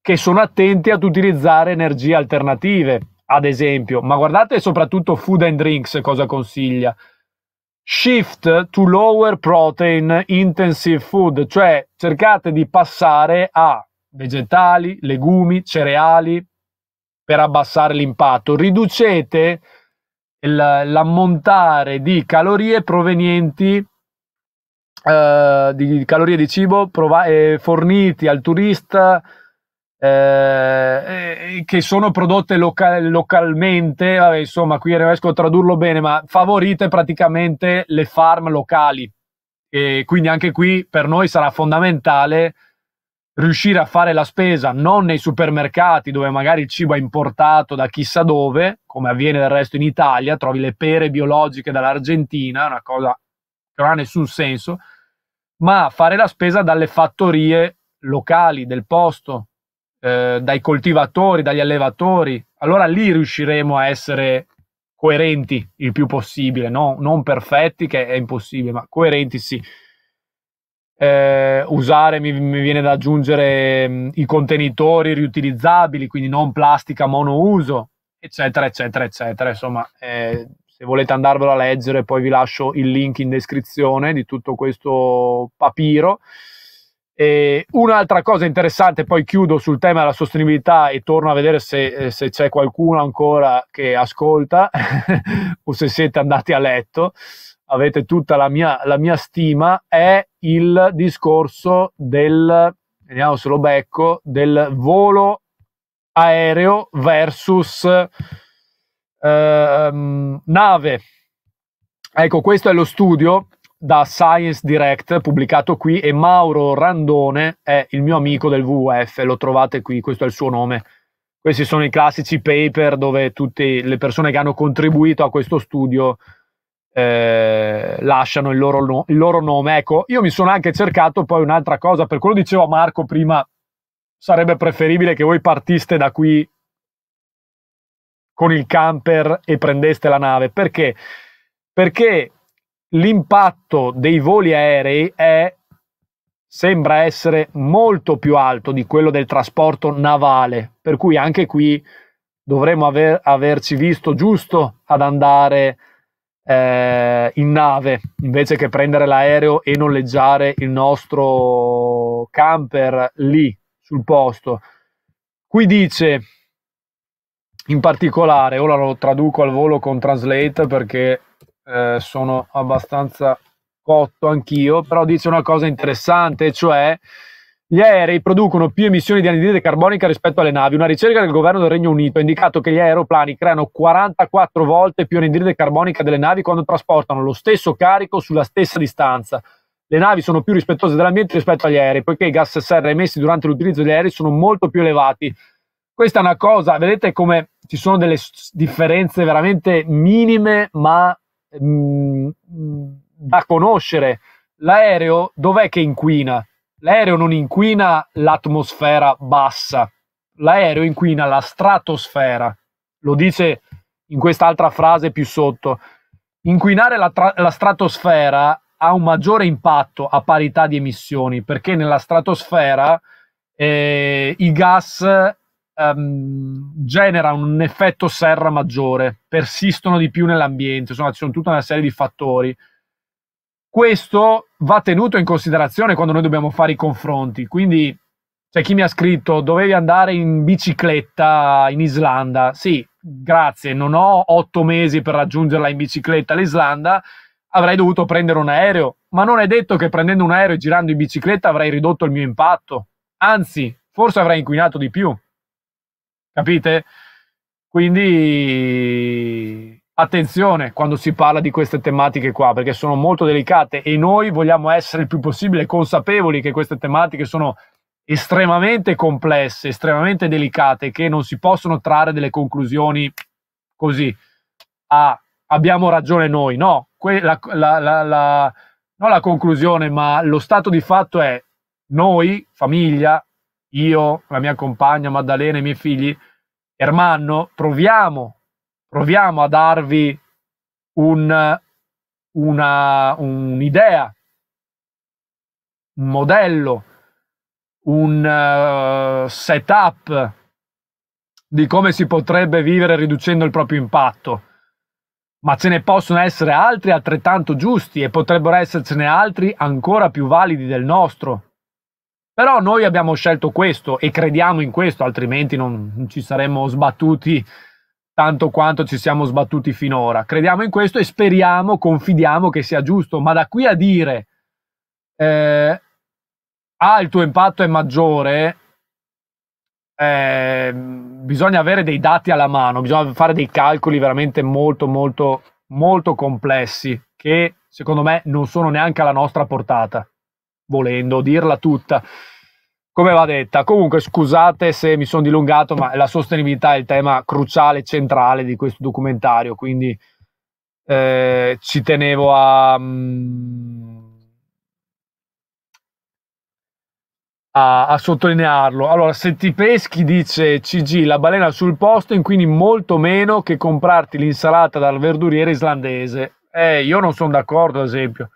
che sono attenti ad utilizzare energie alternative, ad esempio, ma guardate soprattutto food and drinks cosa consiglia. Shift to lower protein intensive food, cioè cercate di passare a vegetali, legumi, cereali per abbassare l'impatto. Riducete l'ammontare di calorie provenienti eh, di calorie di cibo prov- eh, forniti al turista eh, che sono prodotte loca- localmente, vabbè, insomma qui non riesco a tradurlo bene, ma favorite praticamente le farm locali. E quindi anche qui per noi sarà fondamentale riuscire a fare la spesa non nei supermercati dove magari il cibo è importato da chissà dove, come avviene del resto in Italia, trovi le pere biologiche dall'Argentina, una cosa che non ha nessun senso, ma fare la spesa dalle fattorie locali del posto, eh, dai coltivatori, dagli allevatori. Allora lì riusciremo a essere coerenti il più possibile, no? non perfetti, che è impossibile, ma coerenti sì eh, usare, mi, mi, viene da aggiungere mh, mm, i contenitori riutilizzabili, quindi non plastica monouso, eccetera, eccetera, eccetera. Insomma, eh, se volete andarvelo a leggere, poi vi lascio il link in descrizione di tutto questo papiro. E un'altra cosa interessante, poi chiudo sul tema della sostenibilità e torno a vedere se, eh, se c'è qualcuno ancora che ascolta o se siete andati a letto avete tutta la mia, la mia stima, è il discorso del, vediamo se lo becco, del volo aereo versus eh, nave. Ecco, questo è lo studio da Science Direct pubblicato qui e Mauro Randone è il mio amico del WWF, lo trovate qui, questo è il suo nome. Questi sono i classici paper dove tutte le persone che hanno contribuito a questo studio eh, lasciano il loro, no- il loro, nome. Ecco, io mi sono anche cercato poi un'altra cosa, per quello diceva Marco prima, sarebbe preferibile che voi partiste da qui con il camper e prendeste la nave. Perché? Perché l'impatto dei voli aerei è, sembra essere molto più alto di quello del trasporto navale, per cui anche qui dovremmo aver, averci visto giusto ad andare eh, in nave invece che prendere l'aereo e noleggiare il nostro camper lì sul posto. Qui dice in particolare, ora lo traduco al volo con Translate perché eh, sono abbastanza cotto anch'io, però dice una cosa interessante, cioè gli aerei producono più emissioni di anidride carbonica rispetto alle navi. Una ricerca del governo del Regno Unito ha indicato che gli aeroplani creano 44 volte più anidride carbonica delle navi quando trasportano lo stesso carico sulla stessa distanza. Le navi sono più rispettose dell'ambiente rispetto agli aerei, poiché i gas serra emessi durante l'utilizzo degli aerei sono molto più elevati. Questa è una cosa, vedete come ci sono delle differenze veramente minime, ma mh, mm, mm, da conoscere. L'aereo dov'è che inquina? l'aereo non inquina l'atmosfera bassa, l'aereo inquina la stratosfera, lo dice in quest'altra frase più sotto. Inquinare la, tra- la stratosfera ha un maggiore impatto a parità di emissioni perché nella stratosfera eh, i gas ehm, generano un effetto serra maggiore, persistono di più nell'ambiente, insomma ci sono tutta una serie di fattori questo va tenuto in considerazione quando noi dobbiamo fare i confronti. Quindi c'è chi mi ha scritto dovevi andare in bicicletta in Islanda. Sì, grazie, non ho otto mesi per raggiungerla in bicicletta l'Islanda. Avrei dovuto prendere un aereo, ma non è detto che prendendo un aereo e girando in bicicletta avrei ridotto il mio impatto. Anzi, forse avrei inquinato di più. Capite? Quindi attenzione quando si parla di queste tematiche qua perché sono molto delicate e noi vogliamo essere il più possibile consapevoli che queste tematiche sono estremamente complesse, estremamente delicate che non si possono trarre delle conclusioni così a ah, abbiamo ragione noi, no, que- la, la, la, la, non la conclusione ma lo stato di fatto è noi, famiglia, io, la mia compagna Maddalena i miei figli, Ermanno, proviamo proviamo a darvi un, una, un'idea, un modello, un uh, setup di come si potrebbe vivere riducendo il proprio impatto. Ma ce ne possono essere altri altrettanto giusti e potrebbero essercene altri ancora più validi del nostro. Però noi abbiamo scelto questo e crediamo in questo, altrimenti non, non ci saremmo sbattuti tanto quanto ci siamo sbattuti finora. Crediamo in questo e speriamo, confidiamo che sia giusto, ma da qui a dire eh, ah, il tuo impatto è maggiore, eh, bisogna avere dei dati alla mano, bisogna fare dei calcoli veramente molto, molto, molto complessi che secondo me non sono neanche alla nostra portata, volendo dirla tutta come va detta. Comunque, scusate se mi sono dilungato, ma la sostenibilità è il tema cruciale, centrale di questo documentario, quindi eh, ci tenevo a, mm, a, a, sottolinearlo. Allora, se ti peschi, dice CG, la balena sul posto, quindi molto meno che comprarti l'insalata dal verduriere islandese. Eh, io non sono d'accordo, ad esempio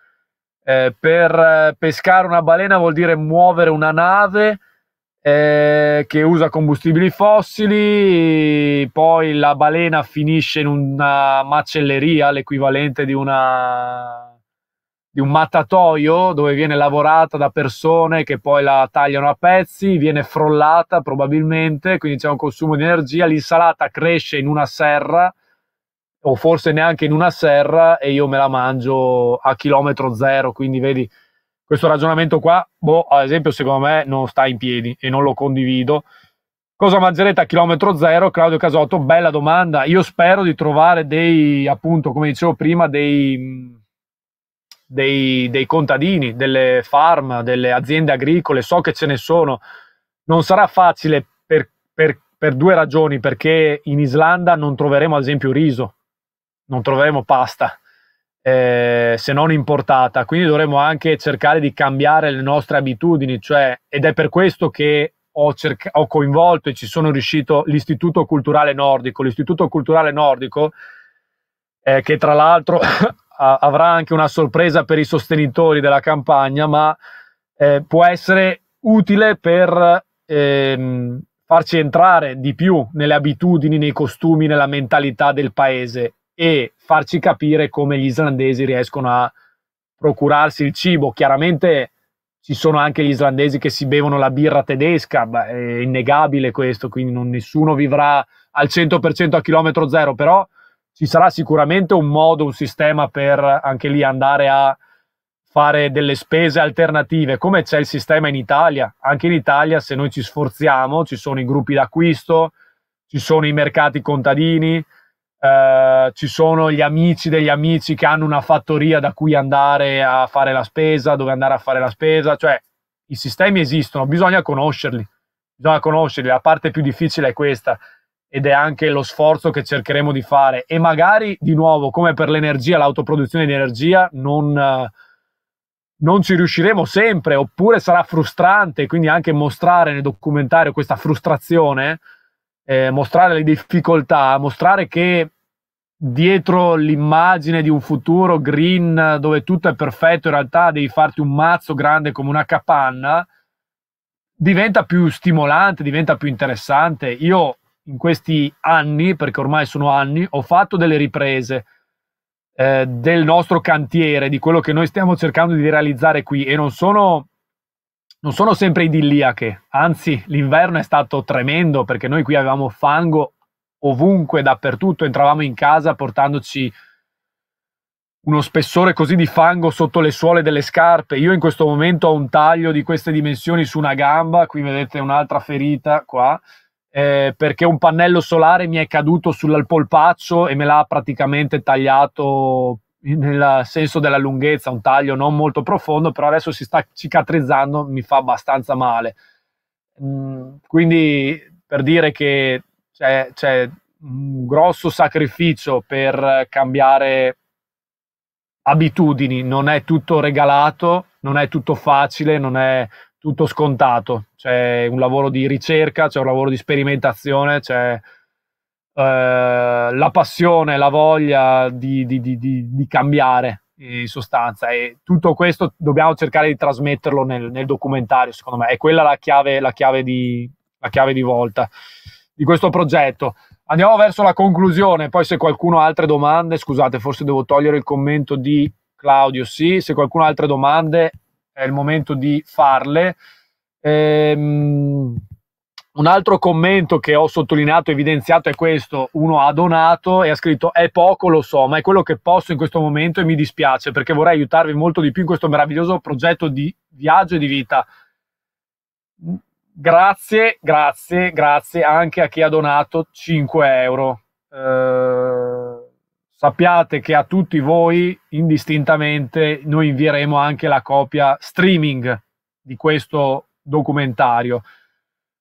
eh, per eh, pescare una balena vuol dire muovere una nave eh, che usa combustibili fossili, poi la balena finisce in una macelleria, l'equivalente di, una, di un mattatoio dove viene lavorata da persone che poi la tagliano a pezzi, viene frollata probabilmente, quindi c'è un consumo di energia, l'insalata cresce in una serra o forse neanche in una serra e io me la mangio a chilometro zero, quindi vedi questo ragionamento qua, boh, ad esempio secondo me non sta in piedi e non lo condivido. Cosa mangerete a chilometro zero? Claudio Casotto, bella domanda. Io spero di trovare dei, appunto, come dicevo prima, dei, dei, dei contadini, delle farm, delle aziende agricole. So che ce ne sono. Non sarà facile per, per, per due ragioni, perché in Islanda non troveremo ad esempio riso, non troveremo pasta eh, se non importata, quindi dovremo anche cercare di cambiare le nostre abitudini, cioè, ed è per questo che ho, cerca- ho coinvolto e ci sono riuscito l'Istituto Culturale Nordico. L'Istituto Culturale Nordico, eh, che tra l'altro avrà anche una sorpresa per i sostenitori della campagna, ma eh, può essere utile per ehm, farci entrare di più nelle abitudini, nei costumi, nella mentalità del paese e farci capire come gli islandesi riescono a procurarsi il cibo. Chiaramente ci sono anche gli islandesi che si bevono la birra tedesca, beh, è innegabile questo, quindi non, nessuno vivrà al 100% a chilometro zero, però ci sarà sicuramente un modo, un sistema per anche lì andare a fare delle spese alternative, come c'è il sistema in Italia. Anche in Italia, se noi ci sforziamo, ci sono i gruppi d'acquisto, ci sono i mercati contadini, eh, ci sono gli amici degli amici che hanno una fattoria da cui andare a fare la spesa, dove andare a fare la spesa, cioè i sistemi esistono, bisogna conoscerli, bisogna conoscerli, la parte più difficile è questa ed è anche lo sforzo che cercheremo di fare e magari di nuovo come per l'energia, l'autoproduzione di energia, non non ci riusciremo sempre, oppure sarà frustrante, quindi anche mostrare nel documentario questa frustrazione eh, mostrare le difficoltà, mostrare che dietro l'immagine di un futuro green dove tutto è perfetto, in realtà devi farti un mazzo grande come una capanna, diventa più stimolante, diventa più interessante. Io in questi anni, perché ormai sono anni, ho fatto delle riprese eh, del nostro cantiere, di quello che noi stiamo cercando di realizzare qui e non sono non sono sempre idilliache, anzi l'inverno è stato tremendo perché noi qui avevamo fango ovunque, dappertutto, entravamo in casa portandoci uno spessore così di fango sotto le suole delle scarpe. Io in questo momento ho un taglio di queste dimensioni su una gamba, qui vedete un'altra ferita qua, eh, perché un pannello solare mi è caduto sul polpaccio e me l'ha praticamente tagliato nel senso della lunghezza, un taglio non molto profondo, però adesso si sta cicatrizzando, mi fa abbastanza male. Mm, quindi per dire che c'è, c'è un grosso sacrificio per cambiare abitudini, non è tutto regalato, non è tutto facile, non è tutto scontato, c'è un lavoro di ricerca, c'è un lavoro di sperimentazione, c'è eh, la passione, la voglia di, di, di, di, cambiare in sostanza e tutto questo dobbiamo cercare di trasmetterlo nel, nel documentario secondo me è quella la chiave, la chiave, di, la chiave di volta di questo progetto andiamo verso la conclusione poi se qualcuno ha altre domande scusate forse devo togliere il commento di Claudio sì se qualcuno ha altre domande è il momento di farle ehm un altro commento che ho sottolineato, evidenziato è questo, uno ha donato e ha scritto è poco lo so, ma è quello che posso in questo momento e mi dispiace perché vorrei aiutarvi molto di più in questo meraviglioso progetto di viaggio e di vita. Grazie, grazie, grazie anche a chi ha donato 5 euro. Eh, sappiate che a tutti voi indistintamente noi invieremo anche la copia streaming di questo documentario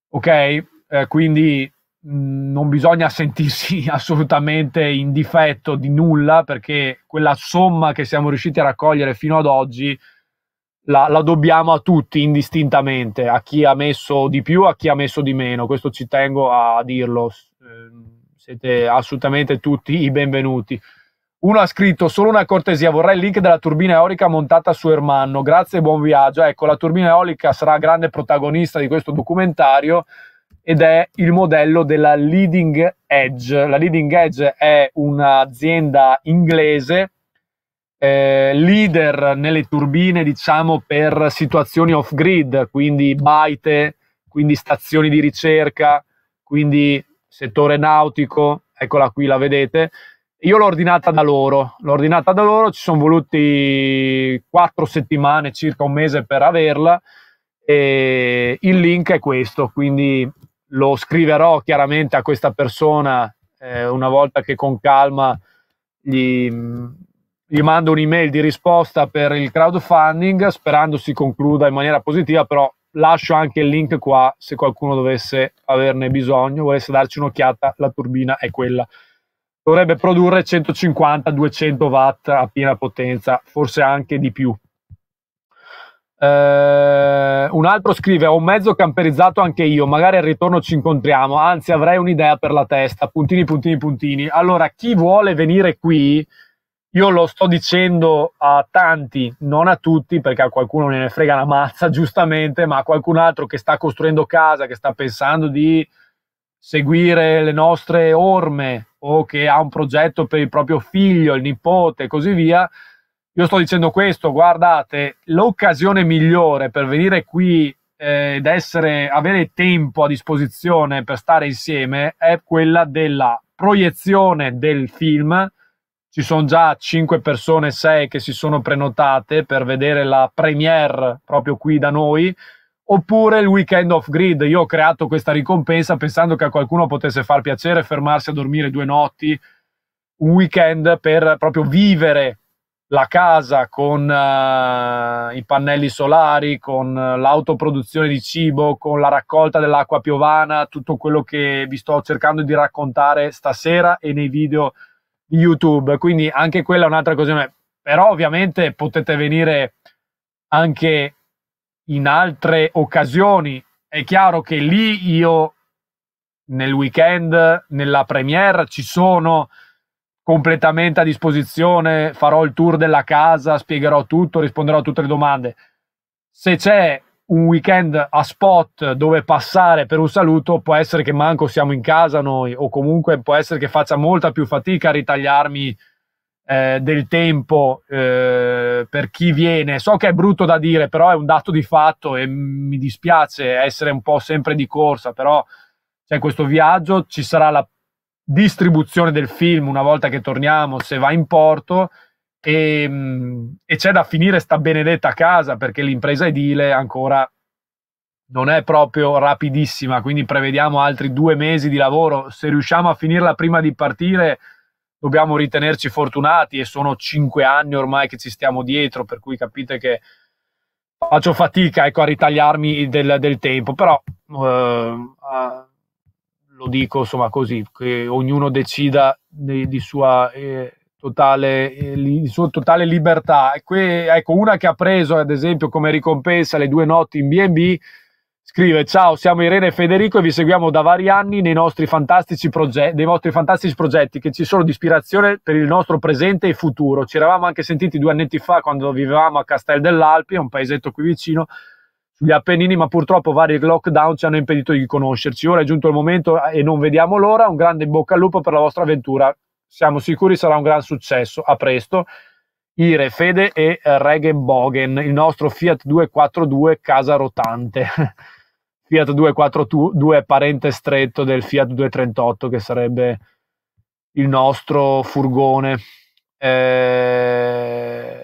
ok? Eh, quindi mh, mm, non bisogna sentirsi assolutamente in difetto di nulla perché quella somma che siamo riusciti a raccogliere fino ad oggi la, la, dobbiamo a tutti indistintamente, a chi ha messo di più, a chi ha messo di meno, questo ci tengo a dirlo, eh, siete assolutamente tutti i benvenuti. Uno ha scritto solo una cortesia, vorrei il link della turbina eolica montata su Ermanno. Grazie e buon viaggio. Ecco, la turbina eolica sarà grande protagonista di questo documentario ed è il modello della Leading Edge. La Leading Edge è un'azienda inglese eh, leader nelle turbine, diciamo, per situazioni off-grid, quindi baite, quindi stazioni di ricerca, quindi settore nautico, eccola qui, la vedete io l'ho ordinata da loro, l'ho ordinata da loro, ci sono voluti quattro settimane, circa un mese per averla e il link è questo, quindi lo scriverò chiaramente a questa persona eh, una volta che con calma gli, gli mando un'email di risposta per il crowdfunding sperando si concluda in maniera positiva, però lascio anche il link qua se qualcuno dovesse averne bisogno, volesse darci un'occhiata, la turbina è quella dovrebbe produrre 150-200 watt a piena potenza, forse anche di più. Uh, un altro scrive: Ho un mezzo camperizzato anche io. Magari al ritorno ci incontriamo. Anzi, avrei un'idea per la testa. Puntini, puntini, puntini. Allora, chi vuole venire qui? Io lo sto dicendo a tanti, non a tutti, perché a qualcuno ne frega la mazza, giustamente, ma a qualcun altro che sta costruendo casa, che sta pensando di seguire le nostre orme, o che ha un progetto per il proprio figlio, il nipote e così via, io sto dicendo questo, guardate, l'occasione migliore per venire qui eh, ed essere, avere tempo a disposizione per stare insieme è quella della proiezione del film. Ci sono già 5 persone, 6 che si sono prenotate per vedere la premiere proprio qui da noi oppure il weekend off grid. Io ho creato questa ricompensa pensando che a qualcuno potesse far piacere fermarsi a dormire due notti, un weekend per proprio vivere la casa con uh, i pannelli solari, con eh, l'autoproduzione di cibo, con la raccolta dell'acqua piovana, tutto quello che vi sto cercando di raccontare stasera e nei video di YouTube. Quindi anche quella è un'altra cosa. Però ovviamente potete venire anche in altre occasioni. È chiaro che lì io nel weekend, nella premiere ci sono completamente a disposizione, farò il tour della casa, spiegherò tutto, risponderò a tutte le domande. Se c'è un weekend a spot dove passare per un saluto, può essere che manco siamo in casa noi o comunque può essere che faccia molta più fatica a ritagliarmi eh, del tempo eh, per chi viene. So che è brutto da dire, però è un dato di fatto e mi dispiace essere un po' sempre di corsa, però c'è questo viaggio, ci sarà la distribuzione del film una volta che torniamo, se va in porto. E, mm, e c'è da finire sta benedetta casa perché l'impresa edile ancora non è proprio rapidissima, quindi prevediamo altri due mesi di lavoro. Se riusciamo a finirla prima di partire, dobbiamo ritenerci fortunati e sono cinque anni ormai che ci stiamo dietro, per cui capite che faccio fatica ecco, a ritagliarmi del, del tempo, però eh, lo dico insomma così, che ognuno decida di, di sua... Eh, totale, eh, li, totale libertà. E qui, ecco, una che ha preso ad esempio come ricompensa le due notti in BB Scrive: Ciao, siamo Irene e Federico e vi seguiamo da vari anni nei nostri fantastici, progetti, nei vostri fantastici progetti che ci sono di ispirazione per il nostro presente e futuro. Ci eravamo anche sentiti due anni fa quando vivevamo a Castel dell'Alpi, un paesetto qui vicino, sugli Appennini, ma purtroppo vari lockdown ci hanno impedito di conoscerci. Ora è giunto il momento e non vediamo l'ora. Un grande in bocca al lupo per la vostra avventura. Siamo sicuri sarà un gran successo. A presto. Ire, Fede e Regenbogen, il nostro Fiat 242 Casa Rotante. Fiat 242 parente stretto del Fiat 238 che sarebbe il nostro furgone. Eh...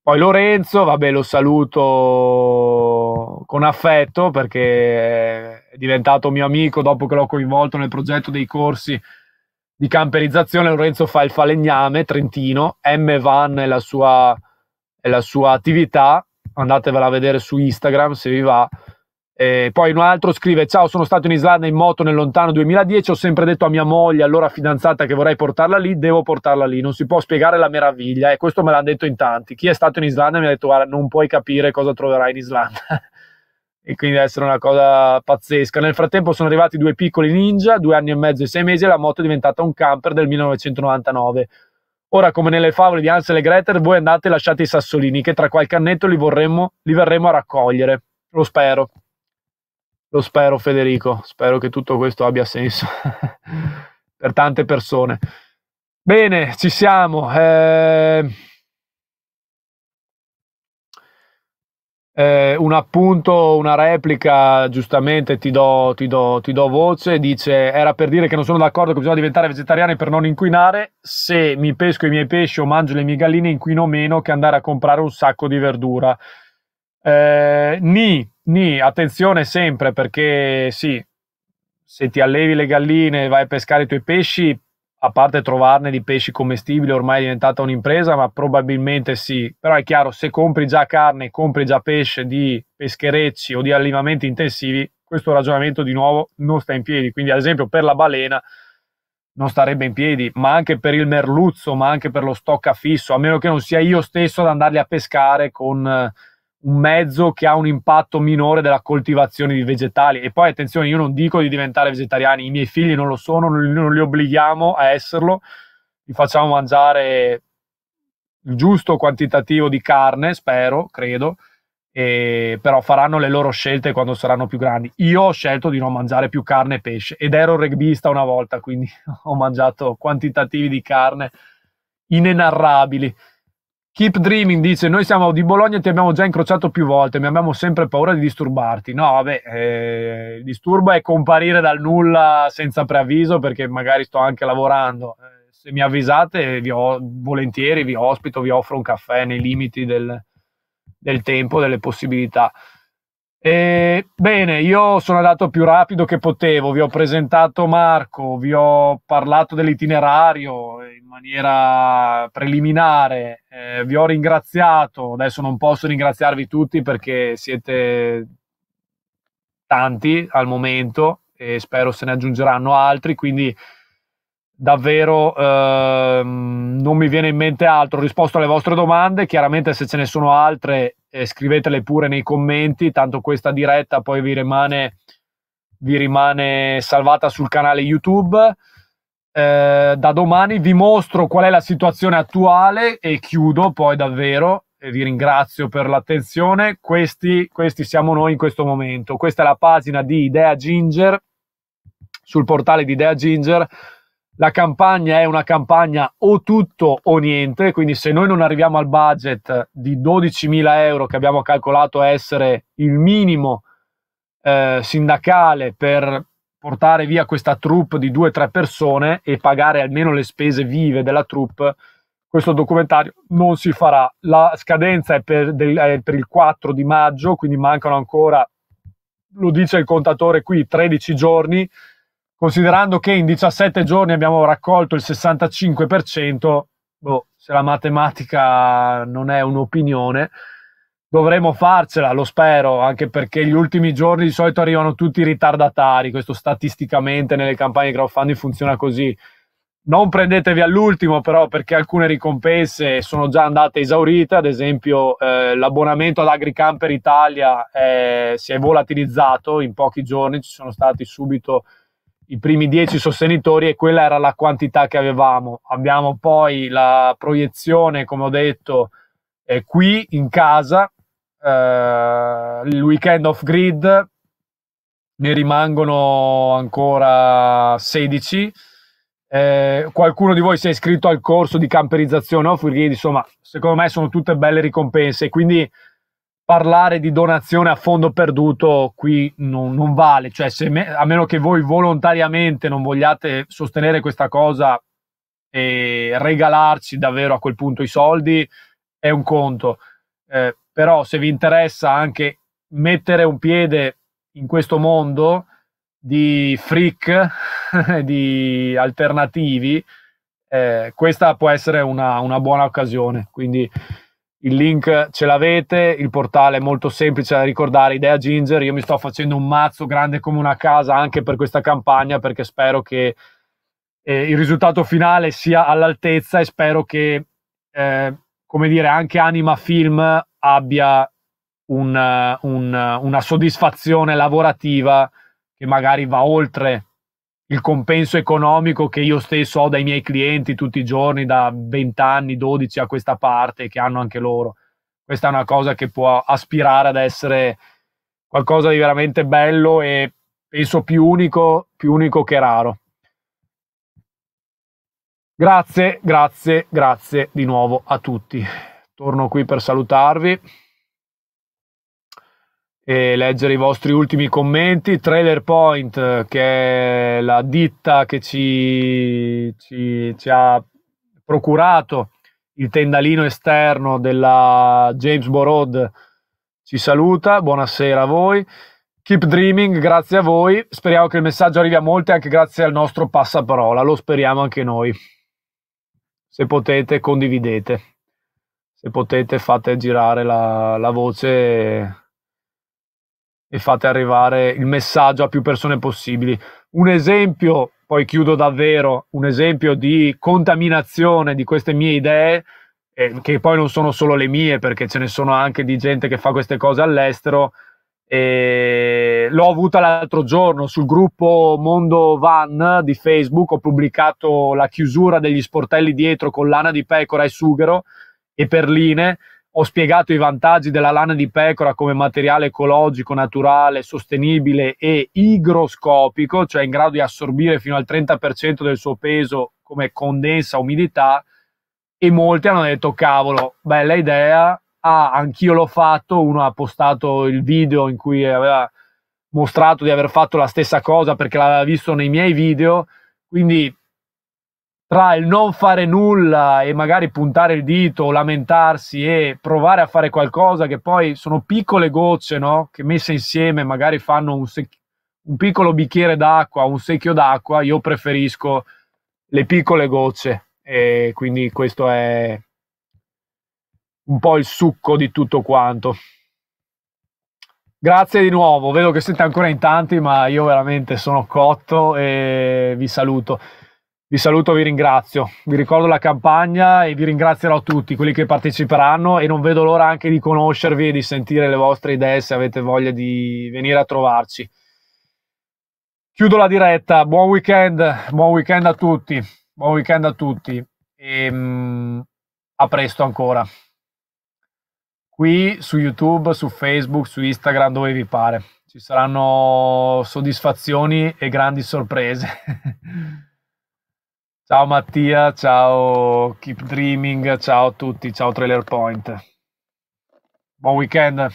Poi Lorenzo, vabbè, lo saluto con affetto perché è diventato mio amico dopo che l'ho coinvolto nel progetto dei corsi di camperizzazione. Lorenzo fa il falegname trentino, M Van è la sua, è la sua attività, andatevela a vedere su Instagram se vi va e eh, poi un altro scrive: Ciao, sono stato in Islanda in moto nel lontano 2010. Ho sempre detto a mia moglie, allora fidanzata, che vorrei portarla lì. Devo portarla lì. Non si può spiegare la meraviglia. E questo me l'hanno detto in tanti. Chi è stato in Islanda mi ha detto: Guarda, non puoi capire cosa troverai in Islanda. e quindi deve essere una cosa pazzesca. Nel frattempo sono arrivati due piccoli ninja, due anni e mezzo e sei mesi, e la moto è diventata un camper del 1999. Ora, come nelle favole di Hansel e Gretel, voi andate e lasciate i sassolini, che tra qualche annetto li, vorremmo, li verremo a raccogliere. Lo spero. Lo spero Federico, spero che tutto questo abbia senso per tante persone. Bene, ci siamo. Eh... Eh, un appunto, una replica, giustamente ti do, ti, do, ti do, voce, dice era per dire che non sono d'accordo che bisogna diventare vegetariani per non inquinare, se mi pesco i miei pesci o mangio le mie galline inquino meno che andare a comprare un sacco di verdura. Eh, ni, ni, attenzione sempre perché sì, se ti allevi le galline e vai a pescare i tuoi pesci, a parte trovarne di pesci commestibili ormai è diventata un'impresa, ma probabilmente sì. Però è chiaro, se compri già carne, compri già pesce di pescherecci o di allevamenti intensivi, questo ragionamento di nuovo non sta in piedi. Quindi ad esempio per la balena non starebbe in piedi, ma anche per il merluzzo, ma anche per lo stoccafisso, a meno che non sia io stesso ad andarli a pescare con un mezzo che ha un impatto minore della coltivazione di vegetali. E poi attenzione, io non dico di diventare vegetariani, i miei figli non lo sono, non li, non li obblighiamo a esserlo, li facciamo mangiare il giusto quantitativo di carne, spero, credo, e, però faranno le loro scelte quando saranno più grandi. Io ho scelto di non mangiare più carne e pesce ed ero rugbista una volta, quindi ho mangiato quantitativi di carne inenarrabili. Keep Dreaming dice: Noi siamo di Bologna e ti abbiamo già incrociato più volte, ma abbiamo sempre paura di disturbarti. No, vabbè, eh, il disturbo è comparire dal nulla senza preavviso perché magari sto anche lavorando. Eh, se mi avvisate, vi ho, volentieri vi ospito, vi offro un caffè nei limiti del, del tempo, delle possibilità. E, bene, io sono andato più rapido che potevo, vi ho presentato Marco, vi ho parlato dell'itinerario in maniera preliminare, eh, vi ho ringraziato, adesso non posso ringraziarvi tutti perché siete tanti al momento e spero se ne aggiungeranno altri, quindi davvero ehm, non mi viene in mente altro. Ho risposto alle vostre domande, chiaramente se ce ne sono altre eh, scrivetele pure nei commenti, tanto questa diretta poi vi rimane, vi rimane salvata sul canale YouTube. Eh, da domani vi mostro qual è la situazione attuale e chiudo poi davvero e vi ringrazio per l'attenzione. Questi, questi siamo noi in questo momento. Questa è la pagina di Idea Ginger sul portale di Idea Ginger la campagna è una campagna o tutto o niente, quindi se noi non arriviamo al budget di 12.000 euro che abbiamo calcolato essere il minimo eh, sindacale per portare via questa troupe di due o tre persone e pagare almeno le spese vive della troupe, questo documentario non si farà. La scadenza è per, del, è per il 4 di maggio, quindi mancano ancora, lo dice il contatore qui, 13 giorni considerando che in 17 giorni abbiamo raccolto il 65%, boh, se la matematica non è un'opinione, dovremo farcela, lo spero, anche perché gli ultimi giorni di solito arrivano tutti i ritardatari, questo statisticamente nelle campagne crowdfunding funziona così. Non prendetevi all'ultimo però perché alcune ricompense sono già andate esaurite, ad esempio eh, l'abbonamento ad AgriCamper Italia eh, si è volatilizzato in pochi giorni, ci sono stati subito i primi dieci sostenitori e quella era la quantità che avevamo. Abbiamo poi la proiezione, come ho detto, è eh, qui in casa, eh, il weekend off grid, ne rimangono ancora 16. Eh, qualcuno di voi si è iscritto al corso di camperizzazione off grid, insomma, secondo me sono tutte belle ricompense, quindi parlare di donazione a fondo perduto qui non, non vale, cioè se me, a meno che voi volontariamente non vogliate sostenere questa cosa e regalarci davvero a quel punto i soldi è un conto, eh, però se vi interessa anche mettere un piede in questo mondo di freak, di alternativi, eh, questa può essere una, una buona occasione, quindi il link ce l'avete, il portale è molto semplice da ricordare, Idea Ginger, io mi sto facendo un mazzo grande come una casa anche per questa campagna perché spero che eh, il risultato finale sia all'altezza e spero che, eh, come dire, anche Anima Film abbia un, un, una soddisfazione lavorativa che magari va oltre il compenso economico che io stesso ho dai miei clienti tutti i giorni da 20 anni, 12 a questa parte che hanno anche loro. Questa è una cosa che può aspirare ad essere qualcosa di veramente bello e penso più unico, più unico che raro. Grazie, grazie, grazie di nuovo a tutti. Torno qui per salutarvi e leggere i vostri ultimi commenti. Trailer Point, eh, che è la ditta che ci, ci, ci ha procurato il tendalino esterno della James Borod, ci saluta. Buonasera a voi. Keep Dreaming, grazie a voi. Speriamo che il messaggio arrivi a molti anche grazie al nostro passaparola. Lo speriamo anche noi. Se potete, condividete. Se potete, fate girare la, la voce e fate arrivare il messaggio a più persone possibili. Un esempio, poi chiudo davvero, un esempio di contaminazione di queste mie idee, eh, che poi non sono solo le mie, perché ce ne sono anche di gente che fa queste cose all'estero. E l'ho avuta l'altro giorno sul gruppo Mondo Van di Facebook, ho pubblicato la chiusura degli sportelli dietro con lana di pecora e sughero e perline ho spiegato i vantaggi della lana di pecora come materiale ecologico, naturale, sostenibile e igroscopico, cioè in grado di assorbire fino al 30% del suo peso come condensa umidità, e molti hanno detto cavolo, bella idea, ah, anch'io l'ho fatto, uno ha postato il video in cui aveva mostrato di aver fatto la stessa cosa perché l'aveva visto nei miei video, quindi tra il non fare nulla e magari puntare il dito, lamentarsi e provare a fare qualcosa che poi sono piccole gocce, no? Che messe insieme magari fanno un, sec- un piccolo bicchiere d'acqua, un secchio d'acqua, io preferisco le piccole gocce e quindi questo è un po' il succo di tutto quanto. Grazie di nuovo, vedo che siete ancora in tanti, ma io veramente sono cotto e vi saluto. Vi saluto, vi ringrazio. Vi ricordo la campagna e vi ringrazierò tutti quelli che parteciperanno e non vedo l'ora anche di conoscervi e di sentire le vostre idee se avete voglia di venire a trovarci. Chiudo la diretta, buon weekend, buon weekend a tutti, buon weekend a tutti e ehm, mh, a presto ancora. Qui su YouTube, su Facebook, su Instagram, dove vi pare. Ci saranno soddisfazioni e grandi sorprese. Ciao Mattia, ciao Keep Dreaming, ciao a tutti, ciao Trailer Point. Buon weekend.